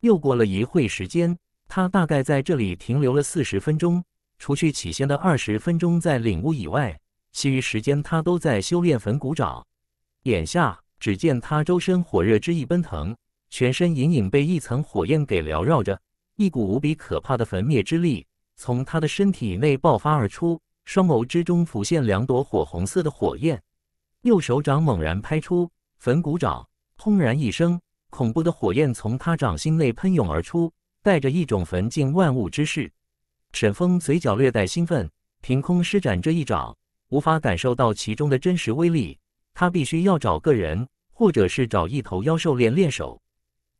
又过了一会时间，他大概在这里停留了四十分钟，除去起先的二十分钟在领悟以外，其余时间他都在修炼焚骨爪。眼下，只见他周身火热之意奔腾，全身隐隐被一层火焰给缭绕着，一股无比可怕的焚灭之力从他的身体内爆发而出，双眸之中浮现两朵火红色的火焰，右手掌猛然拍出。焚骨掌，轰然一声，恐怖的火焰从他掌心内喷涌而出，带着一种焚尽万物之势。沈峰嘴角略带兴奋，凭空施展这一掌，无法感受到其中的真实威力。他必须要找个人，或者是找一头妖兽练练手。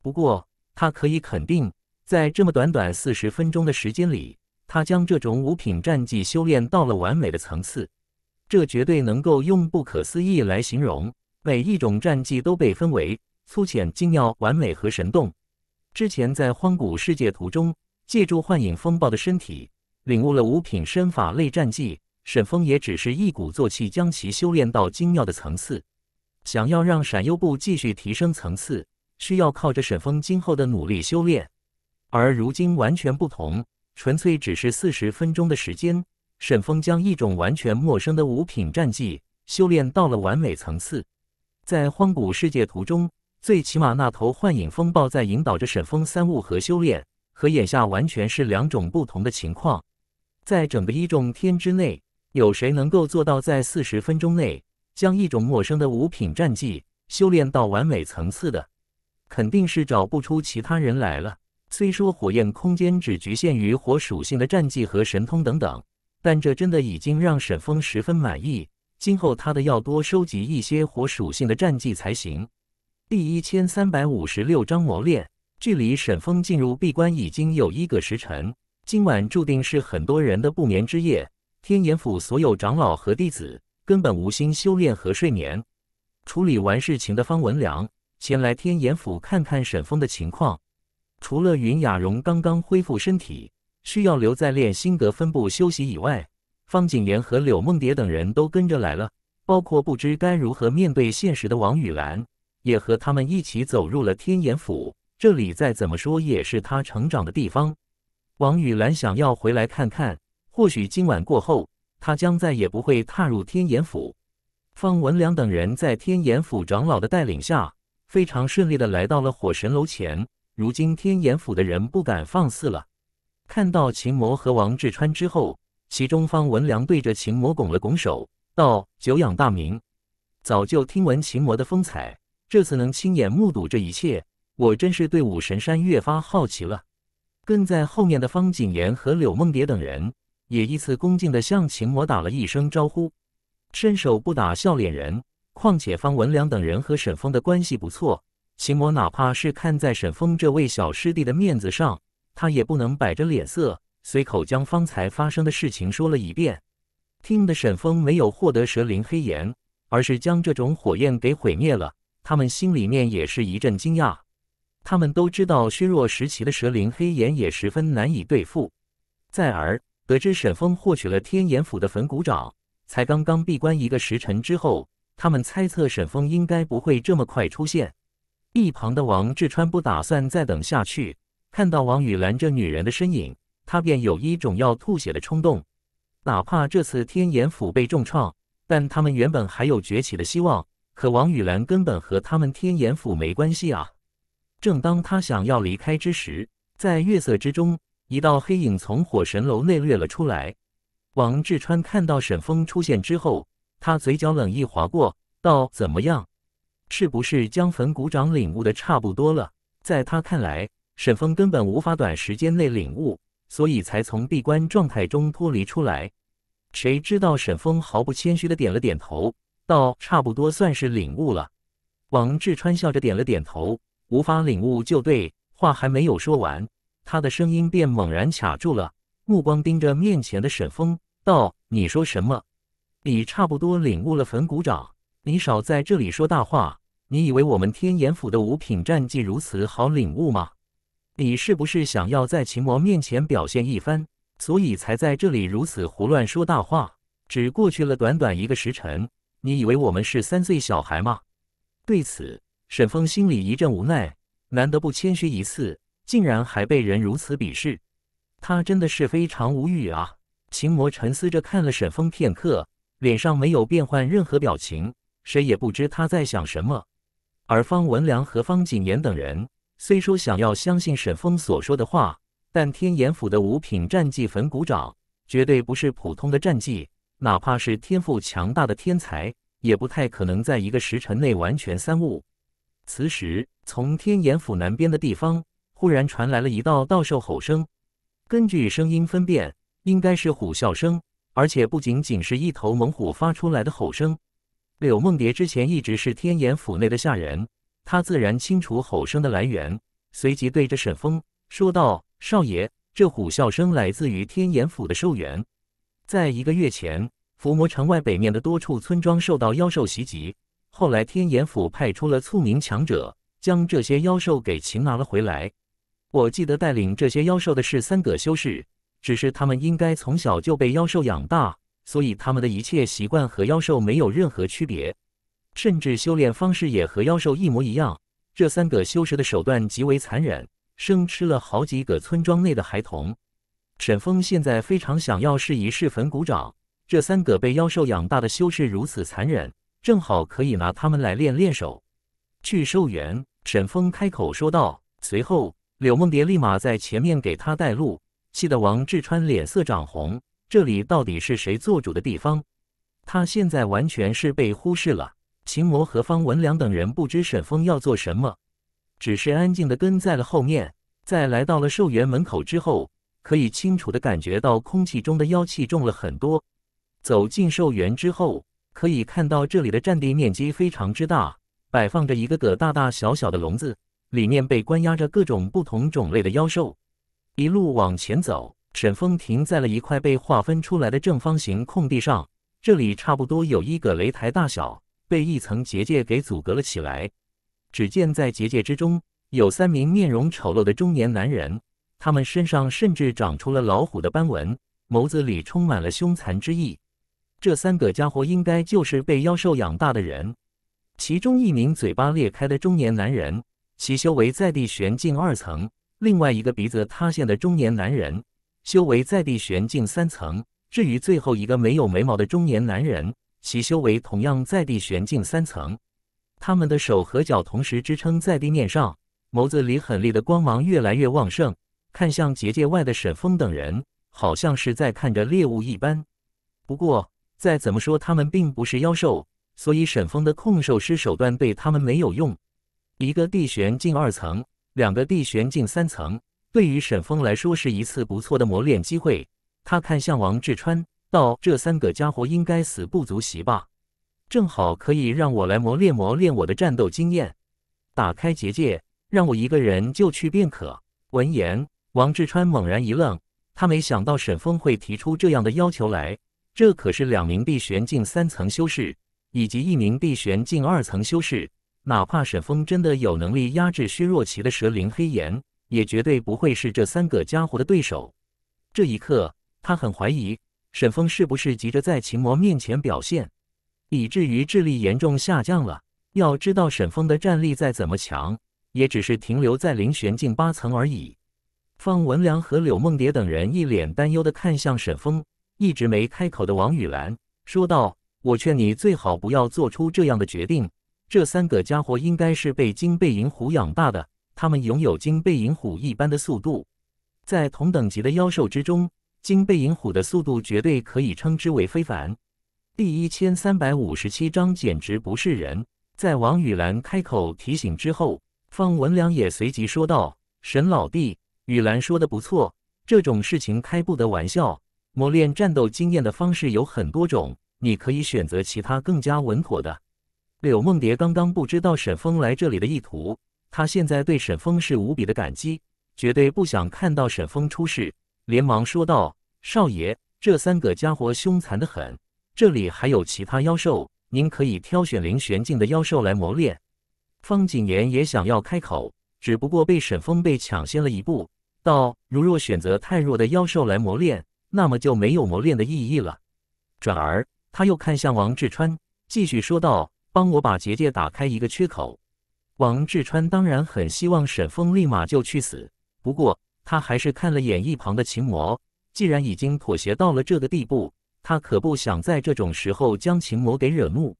不过，他可以肯定，在这么短短四十分钟的时间里，他将这种五品战技修炼到了完美的层次，这绝对能够用不可思议来形容。每一种战技都被分为粗浅、精妙、完美和神动。之前在荒古世界途中，借助幻影风暴的身体，领悟了五品身法类战技。沈峰也只是一鼓作气将其修炼到精妙的层次。想要让闪优步继续提升层次，需要靠着沈峰今后的努力修炼。而如今完全不同，纯粹只是四十分钟的时间，沈峰将一种完全陌生的五品战技修炼到了完美层次。在荒古世界图中，最起码那头幻影风暴在引导着沈风三悟和修炼，和眼下完全是两种不同的情况。在整个一众天之内，有谁能够做到在四十分钟内将一种陌生的五品战技修炼到完美层次的？肯定是找不出其他人来了。虽说火焰空间只局限于火属性的战技和神通等等，但这真的已经让沈峰十分满意。今后他的要多收集一些火属性的战绩才行。第一千三百五十六章磨练，距离沈风进入闭关已经有一个时辰，今晚注定是很多人的不眠之夜。天衍府所有长老和弟子根本无心修炼和睡眠。处理完事情的方文良前来天衍府看看沈风的情况，除了云雅蓉刚刚恢复身体，需要留在练心阁分部休息以外。方景言和柳梦蝶等人都跟着来了，包括不知该如何面对现实的王雨兰，也和他们一起走入了天眼府。这里再怎么说也是他成长的地方，王雨兰想要回来看看。或许今晚过后，他将再也不会踏入天眼府。方文良等人在天眼府长老的带领下，非常顺利的来到了火神楼前。如今天眼府的人不敢放肆了，看到秦魔和王志川之后。其中，方文良对着秦魔拱了拱手，道：“久仰大名，早就听闻秦魔的风采，这次能亲眼目睹这一切，我真是对武神山越发好奇了。”跟在后面的方景言和柳梦蝶等人也依次恭敬地向秦魔打了一声招呼。伸手不打笑脸人，况且方文良等人和沈峰的关系不错，秦魔哪怕是看在沈峰这位小师弟的面子上，他也不能摆着脸色。随口将方才发生的事情说了一遍，听得沈峰没有获得蛇灵黑炎，而是将这种火焰给毁灭了，他们心里面也是一阵惊讶。他们都知道虚弱时期的蛇灵黑炎也十分难以对付。再而得知沈峰获取了天眼府的粉骨爪，才刚刚闭关一个时辰之后，他们猜测沈峰应该不会这么快出现。一旁的王志川不打算再等下去，看到王宇拦着女人的身影。他便有一种要吐血的冲动，哪怕这次天眼府被重创，但他们原本还有崛起的希望。可王雨兰根本和他们天眼府没关系啊！正当他想要离开之时，在月色之中，一道黑影从火神楼内掠了出来。王志川看到沈风出现之后，他嘴角冷意划过，道：“怎么样？是不是将坟古掌领悟的差不多了？”在他看来，沈风根本无法短时间内领悟。所以才从闭关状态中脱离出来。谁知道沈峰毫不谦虚的点了点头，道：“差不多算是领悟了。”王志川笑着点了点头，无法领悟就对话还没有说完，他的声音便猛然卡住了，目光盯着面前的沈峰，道：“你说什么？你差不多领悟了粉骨掌？你少在这里说大话！你以为我们天衍府的五品战绩如此好领悟吗？”你是不是想要在秦魔面前表现一番，所以才在这里如此胡乱说大话？只过去了短短一个时辰，你以为我们是三岁小孩吗？对此，沈峰心里一阵无奈，难得不谦虚一次，竟然还被人如此鄙视，他真的是非常无语啊！秦魔沉思着看了沈峰片刻，脸上没有变换任何表情，谁也不知他在想什么。而方文良和方景言等人。虽说想要相信沈峰所说的话，但天眼府的五品战绩粉骨掌绝对不是普通的战绩，哪怕是天赋强大的天才，也不太可能在一个时辰内完全三悟。此时，从天眼府南边的地方忽然传来了一道道兽吼声，根据声音分辨，应该是虎啸声，而且不仅仅是一头猛虎发出来的吼声。柳梦蝶之前一直是天眼府内的下人。他自然清楚吼声的来源，随即对着沈峰说道：“少爷，这虎啸声来自于天衍府的兽园。在一个月前，伏魔城外北面的多处村庄受到妖兽袭击，后来天衍府派出了促名强者，将这些妖兽给擒拿了回来。我记得带领这些妖兽的是三个修士，只是他们应该从小就被妖兽养大，所以他们的一切习惯和妖兽没有任何区别。”甚至修炼方式也和妖兽一模一样。这三个修士的手段极为残忍，生吃了好几个村庄内的孩童。沈峰现在非常想要试一试粉骨掌。这三个被妖兽养大的修士如此残忍，正好可以拿他们来练练手。去兽园，沈峰开口说道。随后，柳梦蝶立马在前面给他带路，气得王志川脸色涨红。这里到底是谁做主的地方？他现在完全是被忽视了。秦魔和方文良等人不知沈峰要做什么，只是安静的跟在了后面。在来到了兽园门口之后，可以清楚的感觉到空气中的妖气重了很多。走进兽园之后，可以看到这里的占地面积非常之大，摆放着一个个大大小小的笼子，里面被关押着各种不同种类的妖兽。一路往前走，沈峰停在了一块被划分出来的正方形空地上，这里差不多有一个擂台大小。被一层结界给阻隔了起来。只见在结界之中，有三名面容丑陋的中年男人，他们身上甚至长出了老虎的斑纹，眸子里充满了凶残之意。这三个家伙应该就是被妖兽养大的人。其中一名嘴巴裂开的中年男人，其修为在地玄境二层；另外一个鼻子塌陷的中年男人，修为在地玄境三层。至于最后一个没有眉毛的中年男人。其修为同样在地玄境三层，他们的手和脚同时支撑在地面上，眸子里狠厉的光芒越来越旺盛，看向结界外的沈峰等人，好像是在看着猎物一般。不过再怎么说，他们并不是妖兽，所以沈峰的控兽师手段对他们没有用。一个地玄境二层，两个地玄境三层，对于沈峰来说是一次不错的磨练机会。他看向王志川。到这三个家伙应该死不足惜吧，正好可以让我来磨练磨练我的战斗经验。打开结界，让我一个人就去便可。闻言，王志川猛然一愣，他没想到沈峰会提出这样的要求来。这可是两名地玄境三层修士以及一名地玄境二层修士，哪怕沈峰真的有能力压制薛弱琪的蛇灵黑炎，也绝对不会是这三个家伙的对手。这一刻，他很怀疑。沈峰是不是急着在秦魔面前表现，以至于智力严重下降了？要知道，沈峰的战力再怎么强，也只是停留在灵玄境八层而已。方文良和柳梦蝶等人一脸担忧地看向沈峰，一直没开口的王雨兰说道：“我劝你最好不要做出这样的决定。这三个家伙应该是被金背银虎养大的，他们拥有金背银虎一般的速度，在同等级的妖兽之中。”金背银虎的速度绝对可以称之为非凡。第一千三百五十七章简直不是人。在王雨兰开口提醒之后，方文良也随即说道：“沈老弟，雨兰说的不错，这种事情开不得玩笑。磨练战斗经验的方式有很多种，你可以选择其他更加稳妥的。”柳梦蝶刚刚不知道沈峰来这里的意图，他现在对沈峰是无比的感激，绝对不想看到沈峰出事，连忙说道。少爷，这三个家伙凶残的很，这里还有其他妖兽，您可以挑选灵玄境的妖兽来磨练。方景言也想要开口，只不过被沈风被抢先了一步，道：“如若选择太弱的妖兽来磨练，那么就没有磨练的意义了。”转而他又看向王志川，继续说道：“帮我把结界打开一个缺口。”王志川当然很希望沈风立马就去死，不过他还是看了眼一旁的秦魔。既然已经妥协到了这个地步，他可不想在这种时候将秦魔给惹怒。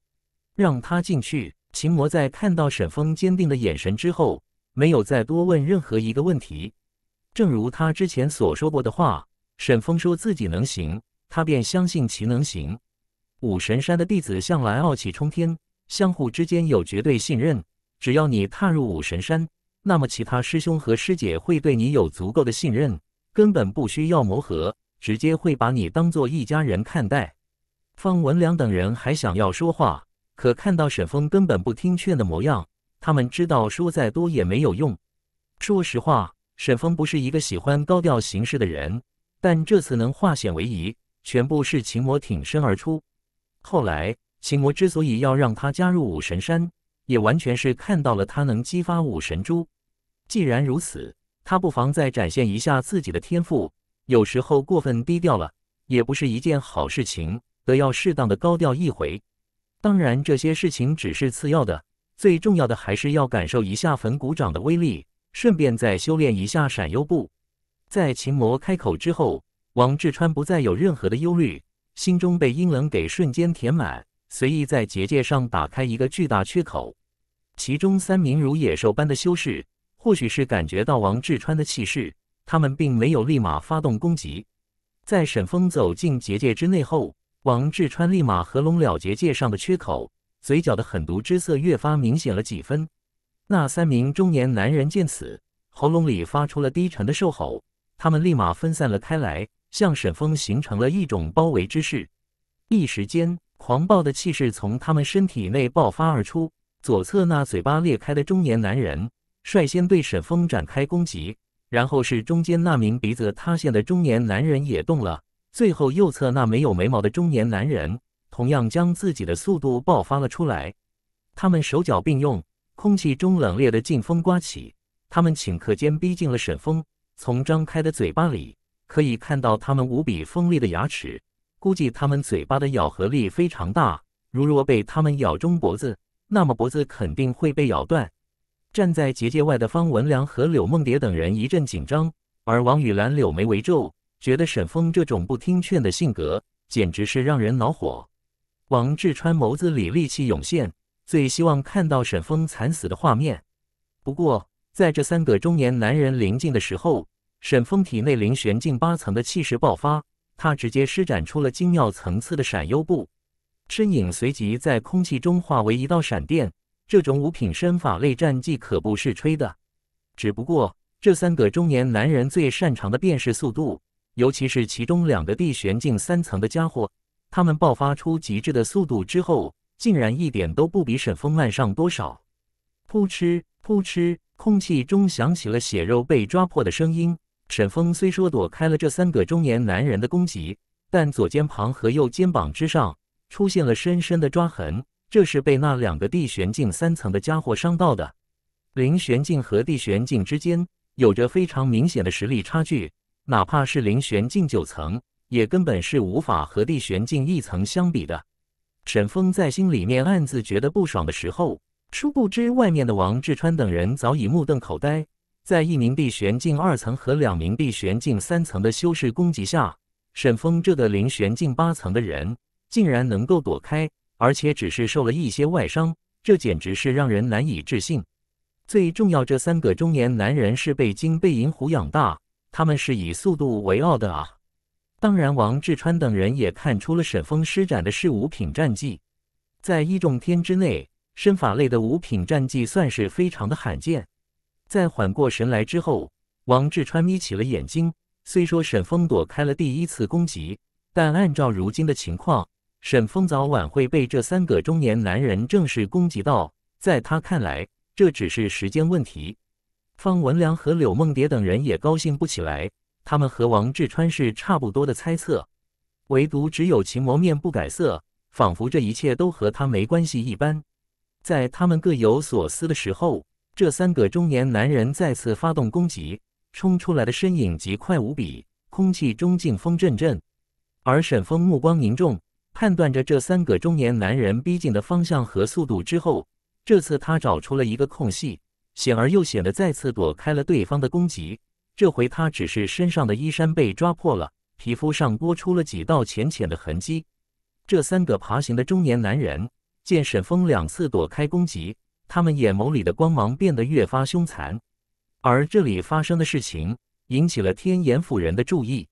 让他进去。秦魔在看到沈峰坚定的眼神之后，没有再多问任何一个问题。正如他之前所说过的话，沈峰说自己能行，他便相信其能行。武神山的弟子向来傲气冲天，相互之间有绝对信任。只要你踏入武神山，那么其他师兄和师姐会对你有足够的信任。根本不需要磨合，直接会把你当做一家人看待。方文良等人还想要说话，可看到沈峰根本不听劝的模样，他们知道说再多也没有用。说实话，沈峰不是一个喜欢高调行事的人，但这次能化险为夷，全部是秦魔挺身而出。后来，秦魔之所以要让他加入五神山，也完全是看到了他能激发五神珠。既然如此。他不妨再展现一下自己的天赋，有时候过分低调了也不是一件好事情，得要适当的高调一回。当然，这些事情只是次要的，最重要的还是要感受一下粉骨掌的威力，顺便再修炼一下闪幽步。在秦魔开口之后，王志川不再有任何的忧虑，心中被阴冷给瞬间填满，随意在结界上打开一个巨大缺口，其中三名如野兽般的修士。或许是感觉到王志川的气势，他们并没有立马发动攻击。在沈峰走进结界之内后，王志川立马合拢了结界上的缺口，嘴角的狠毒之色越发明显了几分。那三名中年男人见此，喉咙里发出了低沉的兽吼，他们立马分散了开来，向沈峰形成了一种包围之势。一时间，狂暴的气势从他们身体内爆发而出。左侧那嘴巴裂开的中年男人。率先对沈峰展开攻击，然后是中间那名鼻子塌陷的中年男人也动了，最后右侧那没有眉毛的中年男人同样将自己的速度爆发了出来。他们手脚并用，空气中冷冽的劲风刮起，他们顷刻间逼近了沈峰，从张开的嘴巴里可以看到他们无比锋利的牙齿，估计他们嘴巴的咬合力非常大，如若被他们咬中脖子，那么脖子肯定会被咬断。站在结界外的方文良和柳梦蝶等人一阵紧张，而王雨兰柳眉微皱，觉得沈峰这种不听劝的性格简直是让人恼火。王志川眸子里戾气涌现，最希望看到沈峰惨死的画面。不过，在这三个中年男人临近的时候，沈峰体内灵玄境八层的气势爆发，他直接施展出了精妙层次的闪幽步，身影随即在空气中化为一道闪电。这种五品身法类战技可不是吹的，只不过这三个中年男人最擅长的便是速度，尤其是其中两个地玄境三层的家伙，他们爆发出极致的速度之后，竟然一点都不比沈风慢上多少。扑哧扑哧，空气中响起了血肉被抓破的声音。沈风虽说躲开了这三个中年男人的攻击，但左肩旁和右肩膀之上出现了深深的抓痕。这是被那两个地玄境三层的家伙伤到的。灵玄境和地玄境之间有着非常明显的实力差距，哪怕是灵玄境九层，也根本是无法和地玄境一层相比的。沈峰在心里面暗自觉得不爽的时候，殊不知外面的王志川等人早已目瞪口呆。在一名地玄境二层和两名地玄境三层的修士攻击下，沈峰这个灵玄境八层的人竟然能够躲开。而且只是受了一些外伤，这简直是让人难以置信。最重要，这三个中年男人是被金背银虎养大，他们是以速度为傲的啊。当然，王志川等人也看出了沈峰施展的是五品战技，在一重天之内，身法类的五品战技算是非常的罕见。在缓过神来之后，王志川眯起了眼睛。虽说沈峰躲开了第一次攻击，但按照如今的情况。沈峰早晚会被这三个中年男人正式攻击到，在他看来，这只是时间问题。方文良和柳梦蝶等人也高兴不起来，他们和王志川是差不多的猜测，唯独只有秦谋面不改色，仿佛这一切都和他没关系一般。在他们各有所思的时候，这三个中年男人再次发动攻击，冲出来的身影极快无比，空气中劲风阵阵，而沈峰目光凝重。判断着这三个中年男人逼近的方向和速度之后，这次他找出了一个空隙，险而又险的再次躲开了对方的攻击。这回他只是身上的衣衫被抓破了，皮肤上多出了几道浅浅的痕迹。这三个爬行的中年男人见沈峰两次躲开攻击，他们眼眸里的光芒变得越发凶残。而这里发生的事情引起了天眼府人的注意，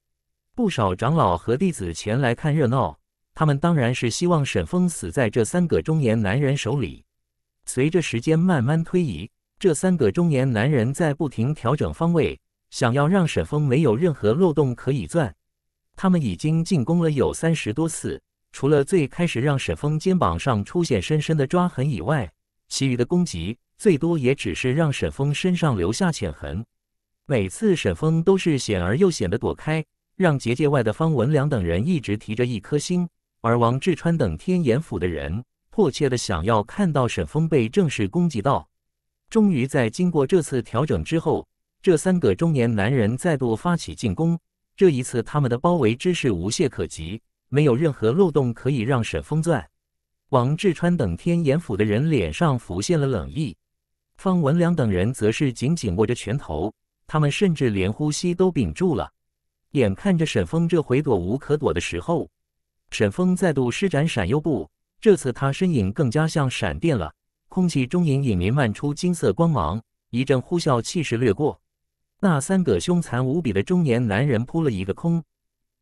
不少长老和弟子前来看热闹。他们当然是希望沈峰死在这三个中年男人手里。随着时间慢慢推移，这三个中年男人在不停调整方位，想要让沈峰没有任何漏洞可以钻。他们已经进攻了有三十多次，除了最开始让沈峰肩膀上出现深深的抓痕以外，其余的攻击最多也只是让沈峰身上留下浅痕。每次沈峰都是险而又险的躲开，让结界外的方文良等人一直提着一颗心。而王志川等天眼府的人迫切的想要看到沈峰被正式攻击到。终于，在经过这次调整之后，这三个中年男人再度发起进攻。这一次，他们的包围之势无懈可击，没有任何漏洞可以让沈峰钻。王志川等天眼府的人脸上浮现了冷意，方文良等人则是紧紧握着拳头，他们甚至连呼吸都屏住了。眼看着沈峰这回躲无可躲的时候。沈峰再度施展闪幽步，这次他身影更加像闪电了。空气中隐隐弥漫出金色光芒，一阵呼啸气势掠过，那三个凶残无比的中年男人扑了一个空。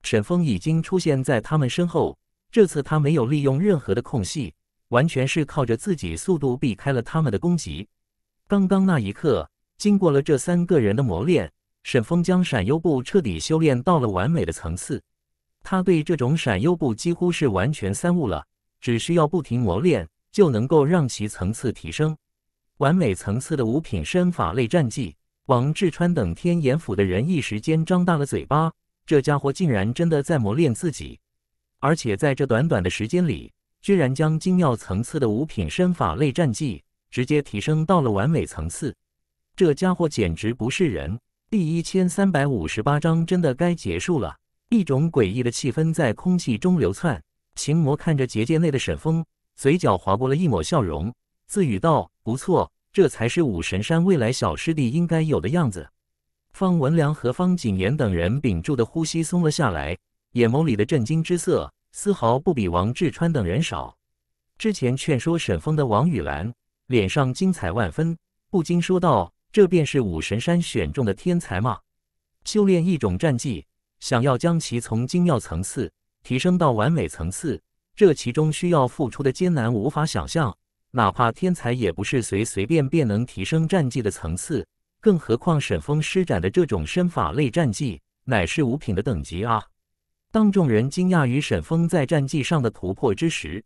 沈峰已经出现在他们身后，这次他没有利用任何的空隙，完全是靠着自己速度避开了他们的攻击。刚刚那一刻，经过了这三个人的磨练，沈峰将闪幽步彻底修炼到了完美的层次。他对这种闪优步几乎是完全三悟了，只需要不停磨练，就能够让其层次提升。完美层次的五品身法类战技，王志川等天眼府的人一时间张大了嘴巴，这家伙竟然真的在磨练自己，而且在这短短的时间里，居然将精妙层次的五品身法类战技直接提升到了完美层次，这家伙简直不是人！第一千三百五十八章真的该结束了。一种诡异的气氛在空气中流窜。秦魔看着结界内的沈风，嘴角划过了一抹笑容，自语道：“不错，这才是武神山未来小师弟应该有的样子。”方文良和方景言等人屏住的呼吸松了下来，眼眸里的震惊之色丝毫不比王志川等人少。之前劝说沈风的王雨兰脸上精彩万分，不禁说道：“这便是武神山选中的天才吗？修炼一种战技。”想要将其从精妙层次提升到完美层次，这其中需要付出的艰难无法想象。哪怕天才也不是随随便便能提升战绩的层次，更何况沈峰施展的这种身法类战绩乃是五品的等级啊！当众人惊讶于沈峰在战绩上的突破之时，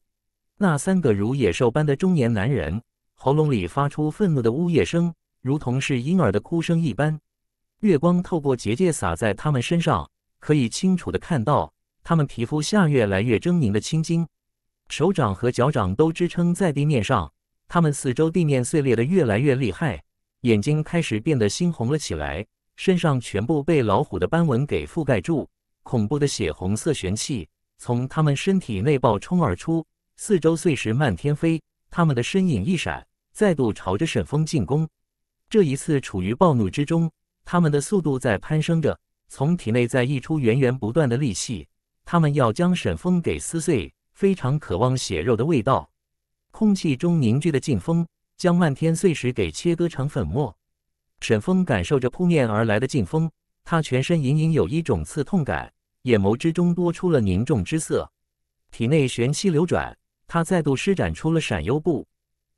那三个如野兽般的中年男人喉咙里发出愤怒的呜咽声，如同是婴儿的哭声一般。月光透过结界洒在他们身上。可以清楚的看到，他们皮肤下越来越狰狞的青筋，手掌和脚掌都支撑在地面上。他们四周地面碎裂的越来越厉害，眼睛开始变得猩红了起来，身上全部被老虎的斑纹给覆盖住。恐怖的血红色玄气从他们身体内爆冲而出，四周碎石漫天飞。他们的身影一闪，再度朝着沈峰进攻。这一次处于暴怒之中，他们的速度在攀升着。从体内再溢出源源不断的戾气，他们要将沈风给撕碎，非常渴望血肉的味道。空气中凝聚的劲风将漫天碎石给切割成粉末。沈风感受着扑面而来的劲风，他全身隐隐有一种刺痛感，眼眸之中多出了凝重之色。体内玄气流转，他再度施展出了闪幽步。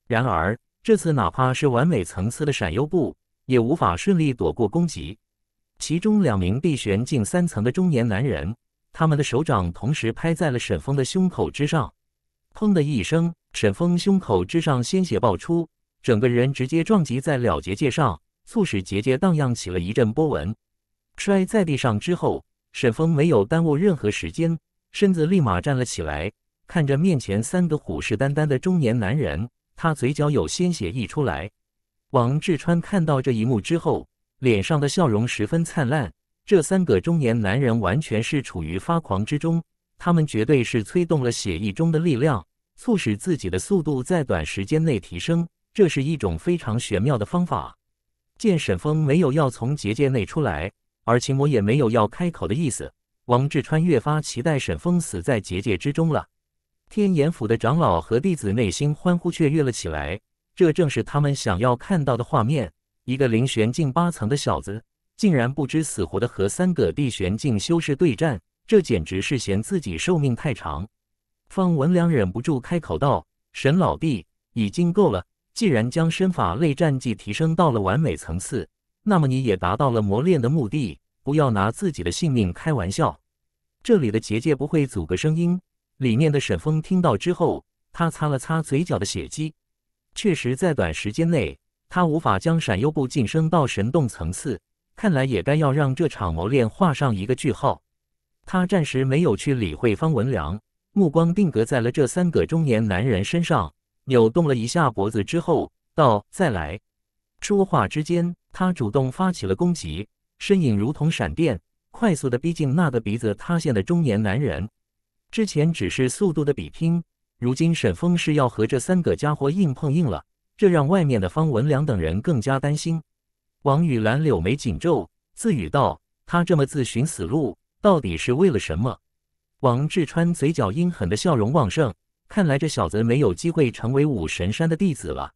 然而，这次哪怕是完美层次的闪幽步，也无法顺利躲过攻击。其中两名地悬进三层的中年男人，他们的手掌同时拍在了沈峰的胸口之上，砰的一声，沈峰胸口之上鲜血爆出，整个人直接撞击在了结界上，促使结界荡漾起了一阵波纹。摔在地上之后，沈峰没有耽误任何时间，身子立马站了起来，看着面前三个虎视眈眈的中年男人，他嘴角有鲜血溢出来。王志川看到这一幕之后。脸上的笑容十分灿烂，这三个中年男人完全是处于发狂之中，他们绝对是催动了血意中的力量，促使自己的速度在短时间内提升，这是一种非常玄妙的方法。见沈峰没有要从结界内出来，而秦魔也没有要开口的意思，王志川越发期待沈峰死在结界之中了。天衍府的长老和弟子内心欢呼雀跃了起来，这正是他们想要看到的画面。一个灵玄境八层的小子，竟然不知死活的和三个地玄境修士对战，这简直是嫌自己寿命太长。方文良忍不住开口道：“沈老弟，已经够了。既然将身法类战绩提升到了完美层次，那么你也达到了磨练的目的，不要拿自己的性命开玩笑。”这里的结界不会阻隔声音，里面的沈峰听到之后，他擦了擦嘴角的血迹，确实，在短时间内。他无法将闪幽步晋升到神动层次，看来也该要让这场磨练画上一个句号。他暂时没有去理会方文良，目光定格在了这三个中年男人身上，扭动了一下脖子之后，道：“再来。”说话之间，他主动发起了攻击，身影如同闪电，快速的逼近那个鼻子塌陷的中年男人。之前只是速度的比拼，如今沈峰是要和这三个家伙硬碰硬了。这让外面的方文良等人更加担心。王雨兰柳眉紧皱，自语道：“他这么自寻死路，到底是为了什么？”王志川嘴角阴狠的笑容旺盛，看来这小子没有机会成为武神山的弟子了。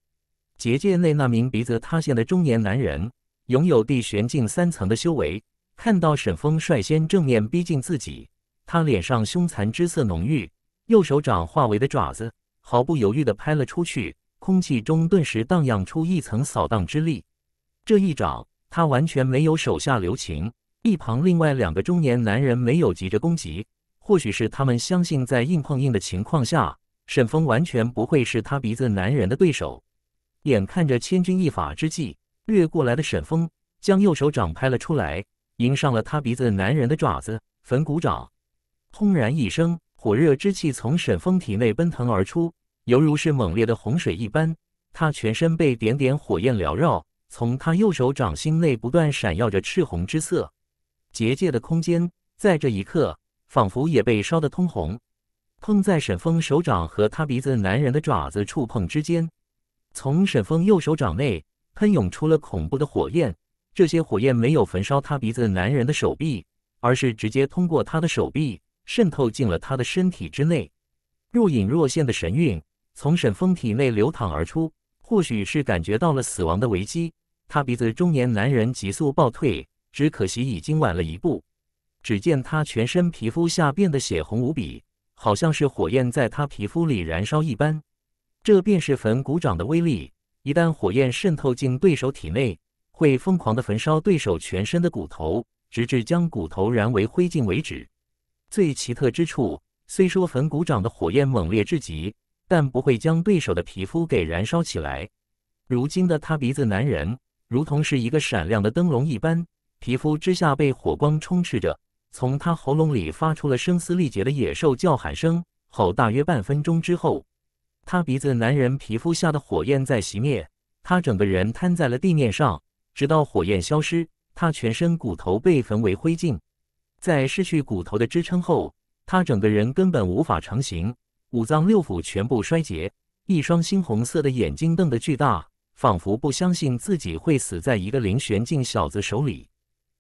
结界内那名鼻子塌陷的中年男人，拥有地玄境三层的修为，看到沈峰率先正面逼近自己，他脸上凶残之色浓郁，右手掌化为的爪子，毫不犹豫地拍了出去。空气中顿时荡漾出一层扫荡之力。这一掌，他完全没有手下留情。一旁另外两个中年男人没有急着攻击，或许是他们相信，在硬碰硬的情况下，沈峰完全不会是他鼻子男人的对手。眼看着千钧一发之际，掠过来的沈峰将右手掌拍了出来，迎上了他鼻子男人的爪子——粉骨爪。轰然一声，火热之气从沈峰体内奔腾而出。犹如是猛烈的洪水一般，他全身被点点火焰缭绕，从他右手掌心内不断闪耀着赤红之色。结界的空间在这一刻仿佛也被烧得通红。碰在沈峰手掌和他鼻子男人的爪子触碰之间，从沈峰右手掌内喷涌出了恐怖的火焰。这些火焰没有焚烧他鼻子男人的手臂，而是直接通过他的手臂渗透进了他的身体之内，若隐若现的神韵。从沈峰体内流淌而出，或许是感觉到了死亡的危机，他鼻子中年男人急速暴退，只可惜已经晚了一步。只见他全身皮肤下变得血红无比，好像是火焰在他皮肤里燃烧一般。这便是焚骨掌的威力，一旦火焰渗透进对手体内，会疯狂的焚烧对手全身的骨头，直至将骨头燃为灰烬为止。最奇特之处，虽说焚骨掌的火焰猛烈至极。但不会将对手的皮肤给燃烧起来。如今的他鼻子男人，如同是一个闪亮的灯笼一般，皮肤之下被火光充斥着。从他喉咙里发出了声嘶力竭的野兽叫喊声。吼！大约半分钟之后，他鼻子男人皮肤下的火焰在熄灭，他整个人瘫在了地面上。直到火焰消失，他全身骨头被焚为灰烬。在失去骨头的支撑后，他整个人根本无法成形。五脏六腑全部衰竭，一双猩红色的眼睛瞪得巨大，仿佛不相信自己会死在一个灵玄境小子手里。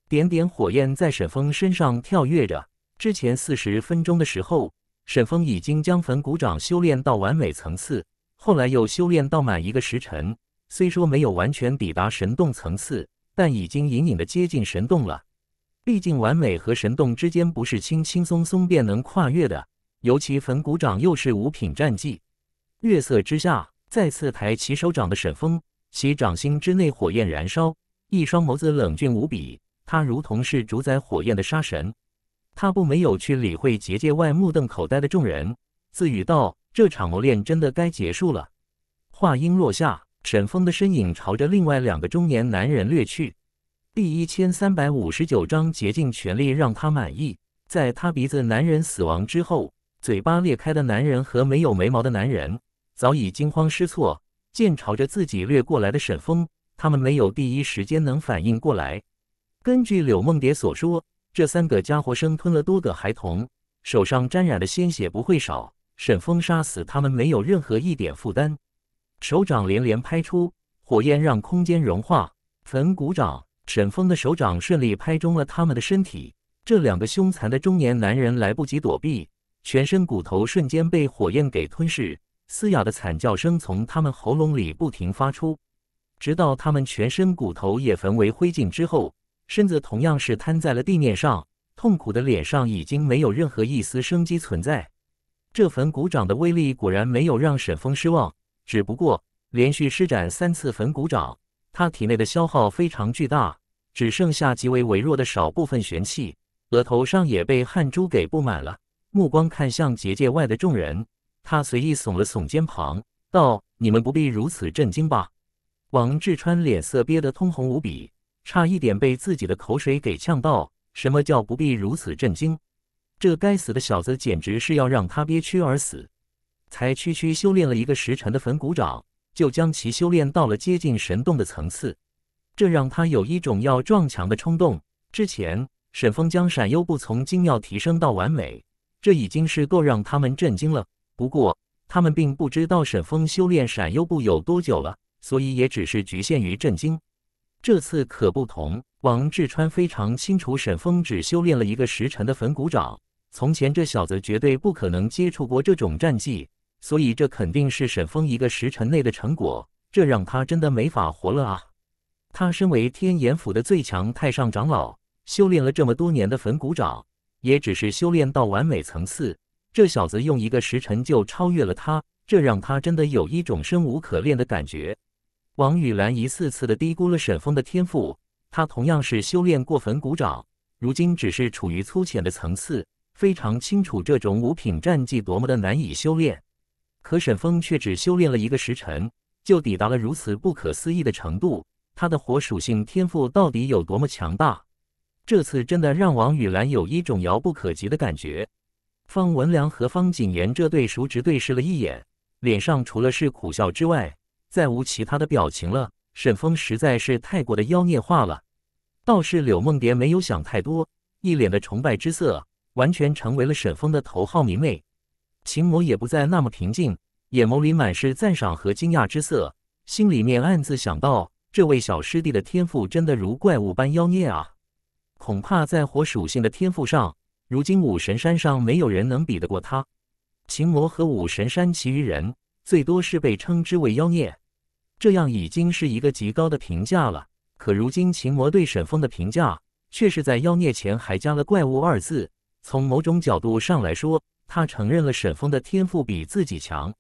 点点火焰在沈峰身上跳跃着。之前四十分钟的时候，沈峰已经将粉骨掌修炼到完美层次，后来又修炼到满一个时辰。虽说没有完全抵达神洞层次，但已经隐隐的接近神洞了。毕竟完美和神洞之间不是轻轻松松便能跨越的。尤其焚骨掌又是五品战绩，月色之下，再次抬起手掌的沈峰，其掌心之内火焰燃烧，一双眸子冷峻无比。他如同是主宰火焰的杀神，他不没有去理会结界外目瞪口呆的众人，自语道：“这场磨练真的该结束了。”话音落下，沈峰的身影朝着另外两个中年男人掠去。第一千三百五十九章竭尽全力让他满意，在塌鼻子男人死亡之后。嘴巴裂开的男人和没有眉毛的男人早已惊慌失措，剑朝着自己掠过来的沈风，他们没有第一时间能反应过来。根据柳梦蝶所说，这三个家伙生吞了多个孩童，手上沾染的鲜血不会少。沈风杀死他们没有任何一点负担，手掌连连拍出，火焰让空间融化。粉骨掌，沈风的手掌顺利拍中了他们的身体。这两个凶残的中年男人来不及躲避。全身骨头瞬间被火焰给吞噬，嘶哑的惨叫声从他们喉咙里不停发出，直到他们全身骨头也焚为灰烬之后，身子同样是瘫在了地面上，痛苦的脸上已经没有任何一丝生机存在。这粉骨掌的威力果然没有让沈峰失望，只不过连续施展三次粉骨掌，他体内的消耗非常巨大，只剩下极为微弱的少部分玄气，额头上也被汗珠给布满了。目光看向结界外的众人，他随意耸了耸肩膀，道：“你们不必如此震惊吧。”王志川脸色憋得通红无比，差一点被自己的口水给呛到。什么叫不必如此震惊？这该死的小子简直是要让他憋屈而死！才区区修炼了一个时辰的粉骨掌，就将其修炼到了接近神动的层次，这让他有一种要撞墙的冲动。之前沈峰将闪幽步从精妙提升到完美。这已经是够让他们震惊了。不过，他们并不知道沈峰修炼闪幽步有多久了，所以也只是局限于震惊。这次可不同，王志川非常清楚，沈峰只修炼了一个时辰的粉骨掌。从前这小子绝对不可能接触过这种战技，所以这肯定是沈峰一个时辰内的成果。这让他真的没法活了啊！他身为天衍府的最强太上长老，修炼了这么多年的粉骨掌。也只是修炼到完美层次，这小子用一个时辰就超越了他，这让他真的有一种生无可恋的感觉。王雨兰一次次的低估了沈峰的天赋，他同样是修炼过粉骨掌，如今只是处于粗浅的层次，非常清楚这种五品战技多么的难以修炼。可沈峰却只修炼了一个时辰，就抵达了如此不可思议的程度，他的火属性天赋到底有多么强大？这次真的让王雨兰有一种遥不可及的感觉。方文良和方景言这对叔侄对视了一眼，脸上除了是苦笑之外，再无其他的表情了。沈峰实在是太过的妖孽化了，倒是柳梦蝶没有想太多，一脸的崇拜之色，完全成为了沈峰的头号迷妹。秦某也不再那么平静，眼眸里满是赞赏和惊讶之色，心里面暗自想到：这位小师弟的天赋真的如怪物般妖孽啊！恐怕在火属性的天赋上，如今武神山上没有人能比得过他。秦魔和武神山其余人，最多是被称之为妖孽，这样已经是一个极高的评价了。可如今秦魔对沈峰的评价，却是在妖孽前还加了怪物二字。从某种角度上来说，他承认了沈峰的天赋比自己强。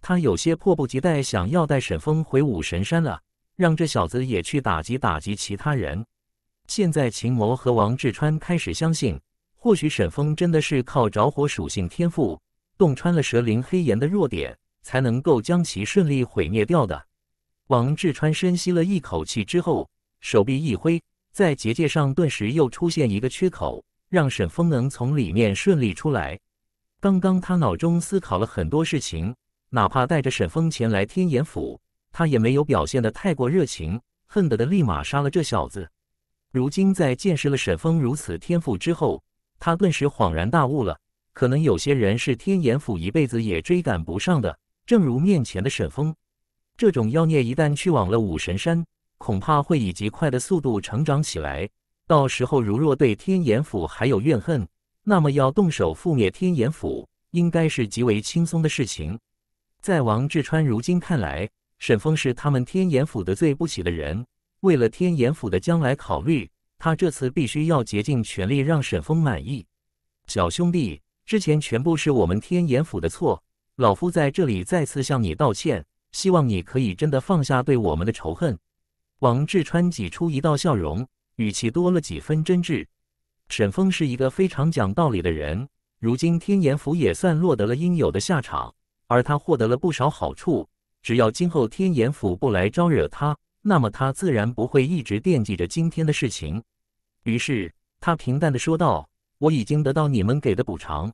他有些迫不及待想要带沈峰回武神山了，让这小子也去打击打击其他人。现在，秦谋和王志川开始相信，或许沈峰真的是靠着火属性天赋洞穿了蛇灵黑炎的弱点，才能够将其顺利毁灭掉的。王志川深吸了一口气之后，手臂一挥，在结界上顿时又出现一个缺口，让沈峰能从里面顺利出来。刚刚他脑中思考了很多事情，哪怕带着沈峰前来天眼府，他也没有表现得太过热情，恨不得立马杀了这小子。如今在见识了沈峰如此天赋之后，他顿时恍然大悟了。可能有些人是天眼府一辈子也追赶不上的。正如面前的沈峰，这种妖孽一旦去往了武神山，恐怕会以极快的速度成长起来。到时候，如若对天眼府还有怨恨，那么要动手覆灭天眼府，应该是极为轻松的事情。在王志川如今看来，沈峰是他们天眼府得罪不起的人。为了天眼府的将来考虑，他这次必须要竭尽全力让沈峰满意。小兄弟，之前全部是我们天眼府的错，老夫在这里再次向你道歉，希望你可以真的放下对我们的仇恨。王志川挤出一道笑容，语气多了几分真挚。沈峰是一个非常讲道理的人，如今天眼府也算落得了应有的下场，而他获得了不少好处。只要今后天眼府不来招惹他。那么他自然不会一直惦记着今天的事情，于是他平淡的说道：“我已经得到你们给的补偿。”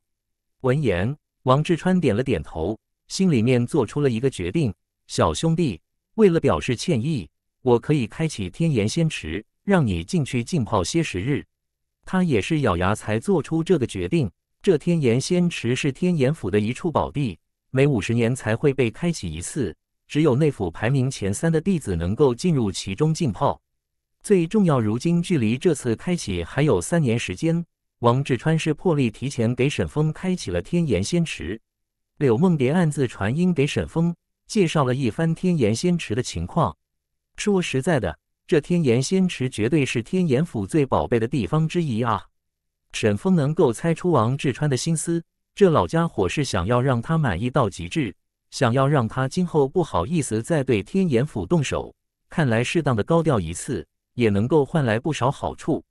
闻言，王志川点了点头，心里面做出了一个决定：“小兄弟，为了表示歉意，我可以开启天炎仙池，让你进去浸泡些时日。”他也是咬牙才做出这个决定。这天炎仙池是天炎府的一处宝地，每五十年才会被开启一次。只有内府排名前三的弟子能够进入其中浸泡。最重要，如今距离这次开启还有三年时间。王志川是破例提前给沈峰开启了天岩仙池。柳梦蝶暗自传音给沈峰，介绍了一番天岩仙池的情况。说实在的，这天岩仙池绝对是天岩府最宝贝的地方之一啊！沈峰能够猜出王志川的心思，这老家伙是想要让他满意到极致。想要让他今后不好意思再对天眼府动手，看来适当的高调一次也能够换来不少好处。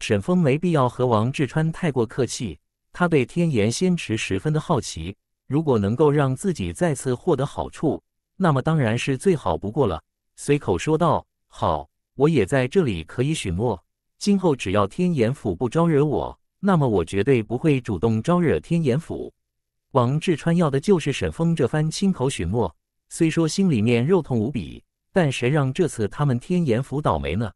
沈峰没必要和王志川太过客气，他对天眼仙池十分的好奇，如果能够让自己再次获得好处，那么当然是最好不过了。随口说道：“好，我也在这里可以许诺，今后只要天眼府不招惹我，那么我绝对不会主动招惹天眼府。”王志川要的就是沈峰这番亲口许诺。虽说心里面肉痛无比，但谁让这次他们天衍府倒霉呢？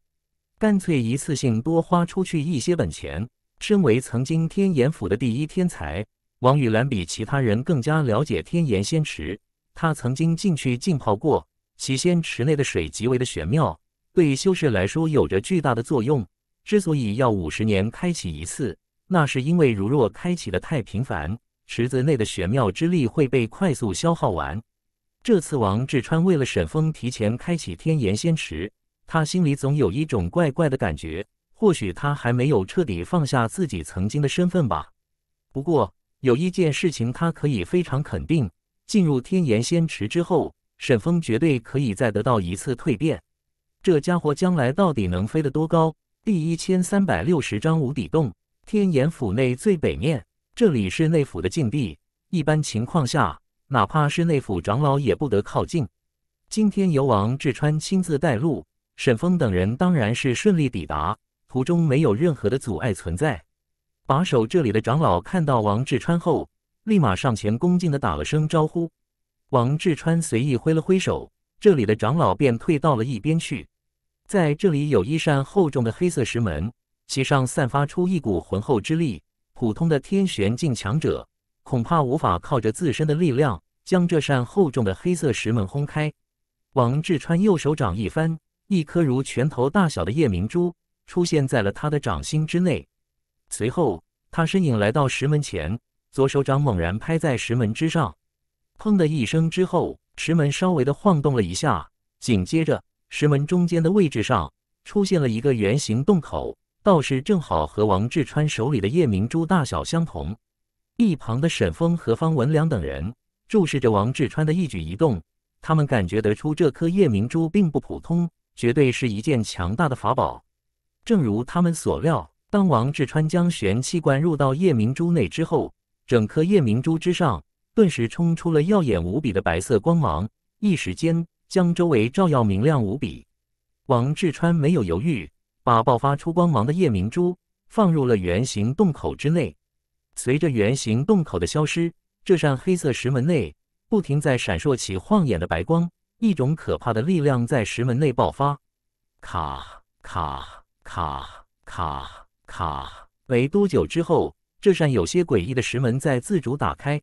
干脆一次性多花出去一些本钱。身为曾经天衍府的第一天才，王雨兰比其他人更加了解天衍仙池。他曾经进去浸泡过，其仙池内的水极为的玄妙，对修士来说有着巨大的作用。之所以要五十年开启一次，那是因为如若开启的太频繁。池子内的玄妙之力会被快速消耗完。这次王志川为了沈峰提前开启天岩仙池，他心里总有一种怪怪的感觉。或许他还没有彻底放下自己曾经的身份吧。不过有一件事情他可以非常肯定：进入天岩仙池之后，沈峰绝对可以再得到一次蜕变。这家伙将来到底能飞得多高？第一千三百六十章无底洞，天岩府内最北面。这里是内府的禁地，一般情况下，哪怕是内府长老也不得靠近。今天由王志川亲自带路，沈峰等人当然是顺利抵达，途中没有任何的阻碍存在。把守这里的长老看到王志川后，立马上前恭敬的打了声招呼。王志川随意挥了挥手，这里的长老便退到了一边去。在这里有一扇厚重的黑色石门，其上散发出一股浑厚之力。普通的天玄境强者恐怕无法靠着自身的力量将这扇厚重的黑色石门轰开。王志川右手掌一翻，一颗如拳头大小的夜明珠出现在了他的掌心之内。随后，他身影来到石门前，左手掌猛然拍在石门之上，砰的一声之后，石门稍微的晃动了一下，紧接着，石门中间的位置上出现了一个圆形洞口。倒是正好和王志川手里的夜明珠大小相同，一旁的沈峰和方文良等人注视着王志川的一举一动，他们感觉得出这颗夜明珠并不普通，绝对是一件强大的法宝。正如他们所料，当王志川将玄气灌入到夜明珠内之后，整颗夜明珠之上顿时冲出了耀眼无比的白色光芒，一时间将周围照耀明亮无比。王志川没有犹豫。把爆发出光芒的夜明珠放入了圆形洞口之内，随着圆形洞口的消失，这扇黑色石门内不停在闪烁起晃眼的白光，一种可怕的力量在石门内爆发。咔咔咔咔咔！没多久之后，这扇有些诡异的石门在自主打开，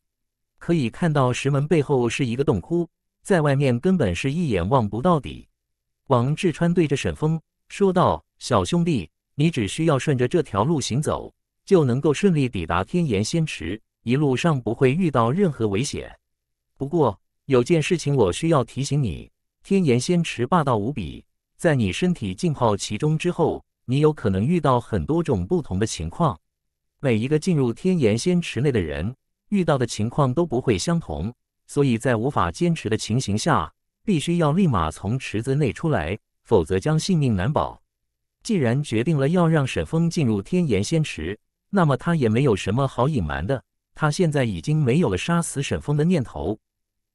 可以看到石门背后是一个洞窟，在外面根本是一眼望不到底。王志川对着沈峰说道。小兄弟，你只需要顺着这条路行走，就能够顺利抵达天岩仙池，一路上不会遇到任何危险。不过有件事情我需要提醒你：天岩仙池霸道无比，在你身体浸泡其中之后，你有可能遇到很多种不同的情况。每一个进入天岩仙池内的人，遇到的情况都不会相同，所以在无法坚持的情形下，必须要立马从池子内出来，否则将性命难保。既然决定了要让沈峰进入天岩仙池，那么他也没有什么好隐瞒的。他现在已经没有了杀死沈峰的念头。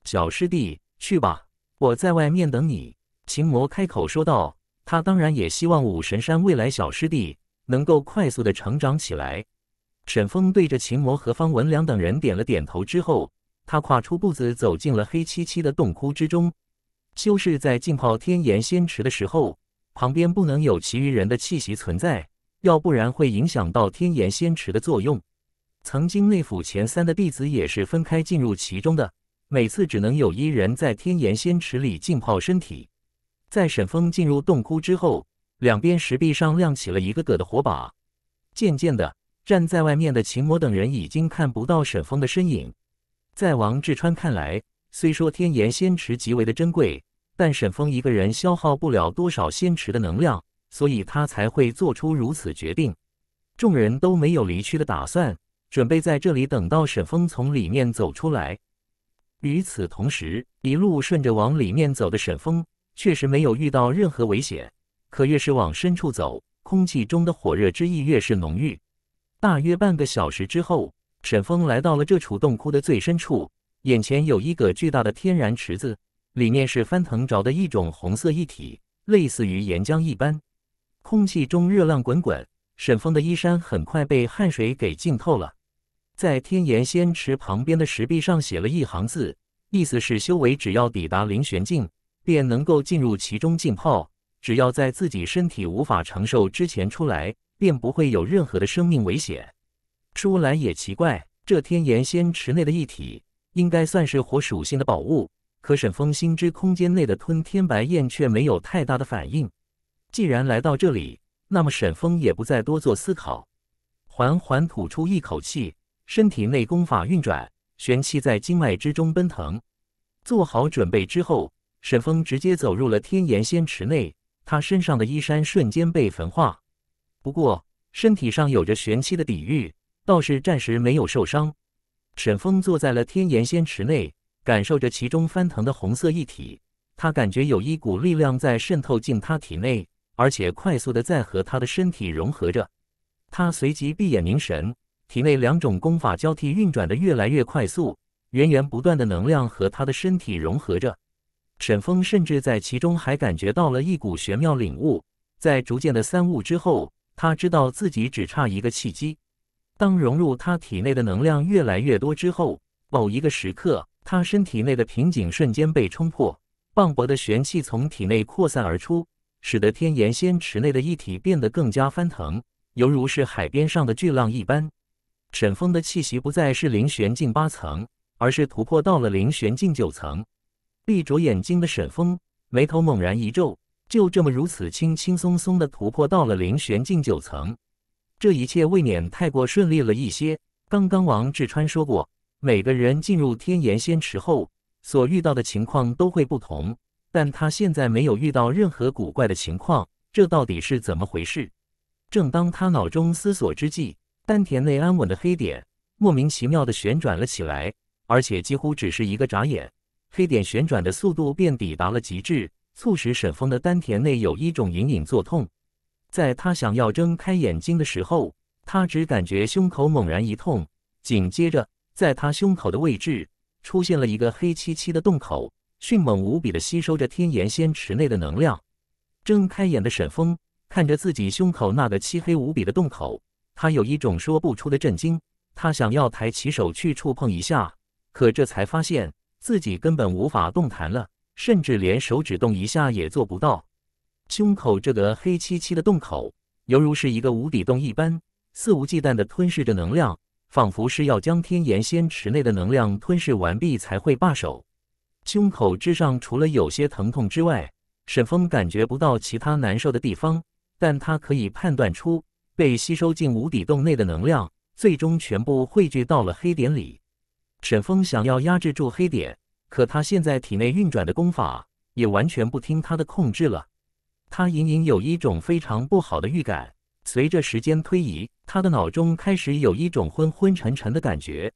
小师弟，去吧，我在外面等你。”秦魔开口说道。他当然也希望武神山未来小师弟能够快速的成长起来。沈峰对着秦魔和方文良等人点了点头之后，他跨出步子走进了黑漆漆的洞窟之中。修士在浸泡天岩仙池的时候。旁边不能有其余人的气息存在，要不然会影响到天岩仙池的作用。曾经内府前三的弟子也是分开进入其中的，每次只能有一人在天岩仙池里浸泡身体。在沈峰进入洞窟之后，两边石壁上亮起了一个个的火把，渐渐的，站在外面的秦魔等人已经看不到沈峰的身影。在王志川看来，虽说天岩仙池极为的珍贵。但沈峰一个人消耗不了多少仙池的能量，所以他才会做出如此决定。众人都没有离去的打算，准备在这里等到沈峰从里面走出来。与此同时，一路顺着往里面走的沈峰确实没有遇到任何危险。可越是往深处走，空气中的火热之意越是浓郁。大约半个小时之后，沈峰来到了这处洞窟的最深处，眼前有一个巨大的天然池子。里面是翻腾着的一种红色液体，类似于岩浆一般。空气中热浪滚滚，沈峰的衣衫很快被汗水给浸透了。在天岩仙池旁边的石壁上写了一行字，意思是：修为只要抵达灵玄境，便能够进入其中浸泡。只要在自己身体无法承受之前出来，便不会有任何的生命危险。说来也奇怪，这天岩仙池内的一体应该算是火属性的宝物。可沈峰心知空间内的吞天白燕却没有太大的反应。既然来到这里，那么沈峰也不再多做思考，缓缓吐出一口气，身体内功法运转，玄气在经脉之中奔腾。做好准备之后，沈峰直接走入了天岩仙池内。他身上的衣衫瞬间被焚化，不过身体上有着玄气的抵御，倒是暂时没有受伤。沈峰坐在了天岩仙池内。感受着其中翻腾的红色液体，他感觉有一股力量在渗透进他体内，而且快速的在和他的身体融合着。他随即闭眼凝神，体内两种功法交替运转的越来越快速，源源不断的能量和他的身体融合着。沈峰甚至在其中还感觉到了一股玄妙领悟，在逐渐的三悟之后，他知道自己只差一个契机。当融入他体内的能量越来越多之后，某一个时刻。他身体内的瓶颈瞬间被冲破，磅礴的玄气从体内扩散而出，使得天炎仙池内的一体变得更加翻腾，犹如是海边上的巨浪一般。沈风的气息不再是灵玄境八层，而是突破到了灵玄境九层。闭着眼睛的沈风眉头猛然一皱，就这么如此轻轻松松的突破到了灵玄境九层，这一切未免太过顺利了一些。刚刚王志川说过。每个人进入天岩仙池后所遇到的情况都会不同，但他现在没有遇到任何古怪的情况，这到底是怎么回事？正当他脑中思索之际，丹田内安稳的黑点莫名其妙地旋转了起来，而且几乎只是一个眨眼，黑点旋转的速度便抵达了极致，促使沈峰的丹田内有一种隐隐作痛。在他想要睁开眼睛的时候，他只感觉胸口猛然一痛，紧接着。在他胸口的位置出现了一个黑漆漆的洞口，迅猛无比的吸收着天炎仙池内的能量。睁开眼的沈峰看着自己胸口那个漆黑无比的洞口，他有一种说不出的震惊。他想要抬起手去触碰一下，可这才发现自己根本无法动弹了，甚至连手指动一下也做不到。胸口这个黑漆漆的洞口，犹如是一个无底洞一般，肆无忌惮的吞噬着能量。仿佛是要将天炎仙池内的能量吞噬完毕才会罢手。胸口之上除了有些疼痛之外，沈峰感觉不到其他难受的地方。但他可以判断出，被吸收进无底洞内的能量，最终全部汇聚到了黑点里。沈峰想要压制住黑点，可他现在体内运转的功法也完全不听他的控制了。他隐隐有一种非常不好的预感。随着时间推移。他的脑中开始有一种昏昏沉沉的感觉。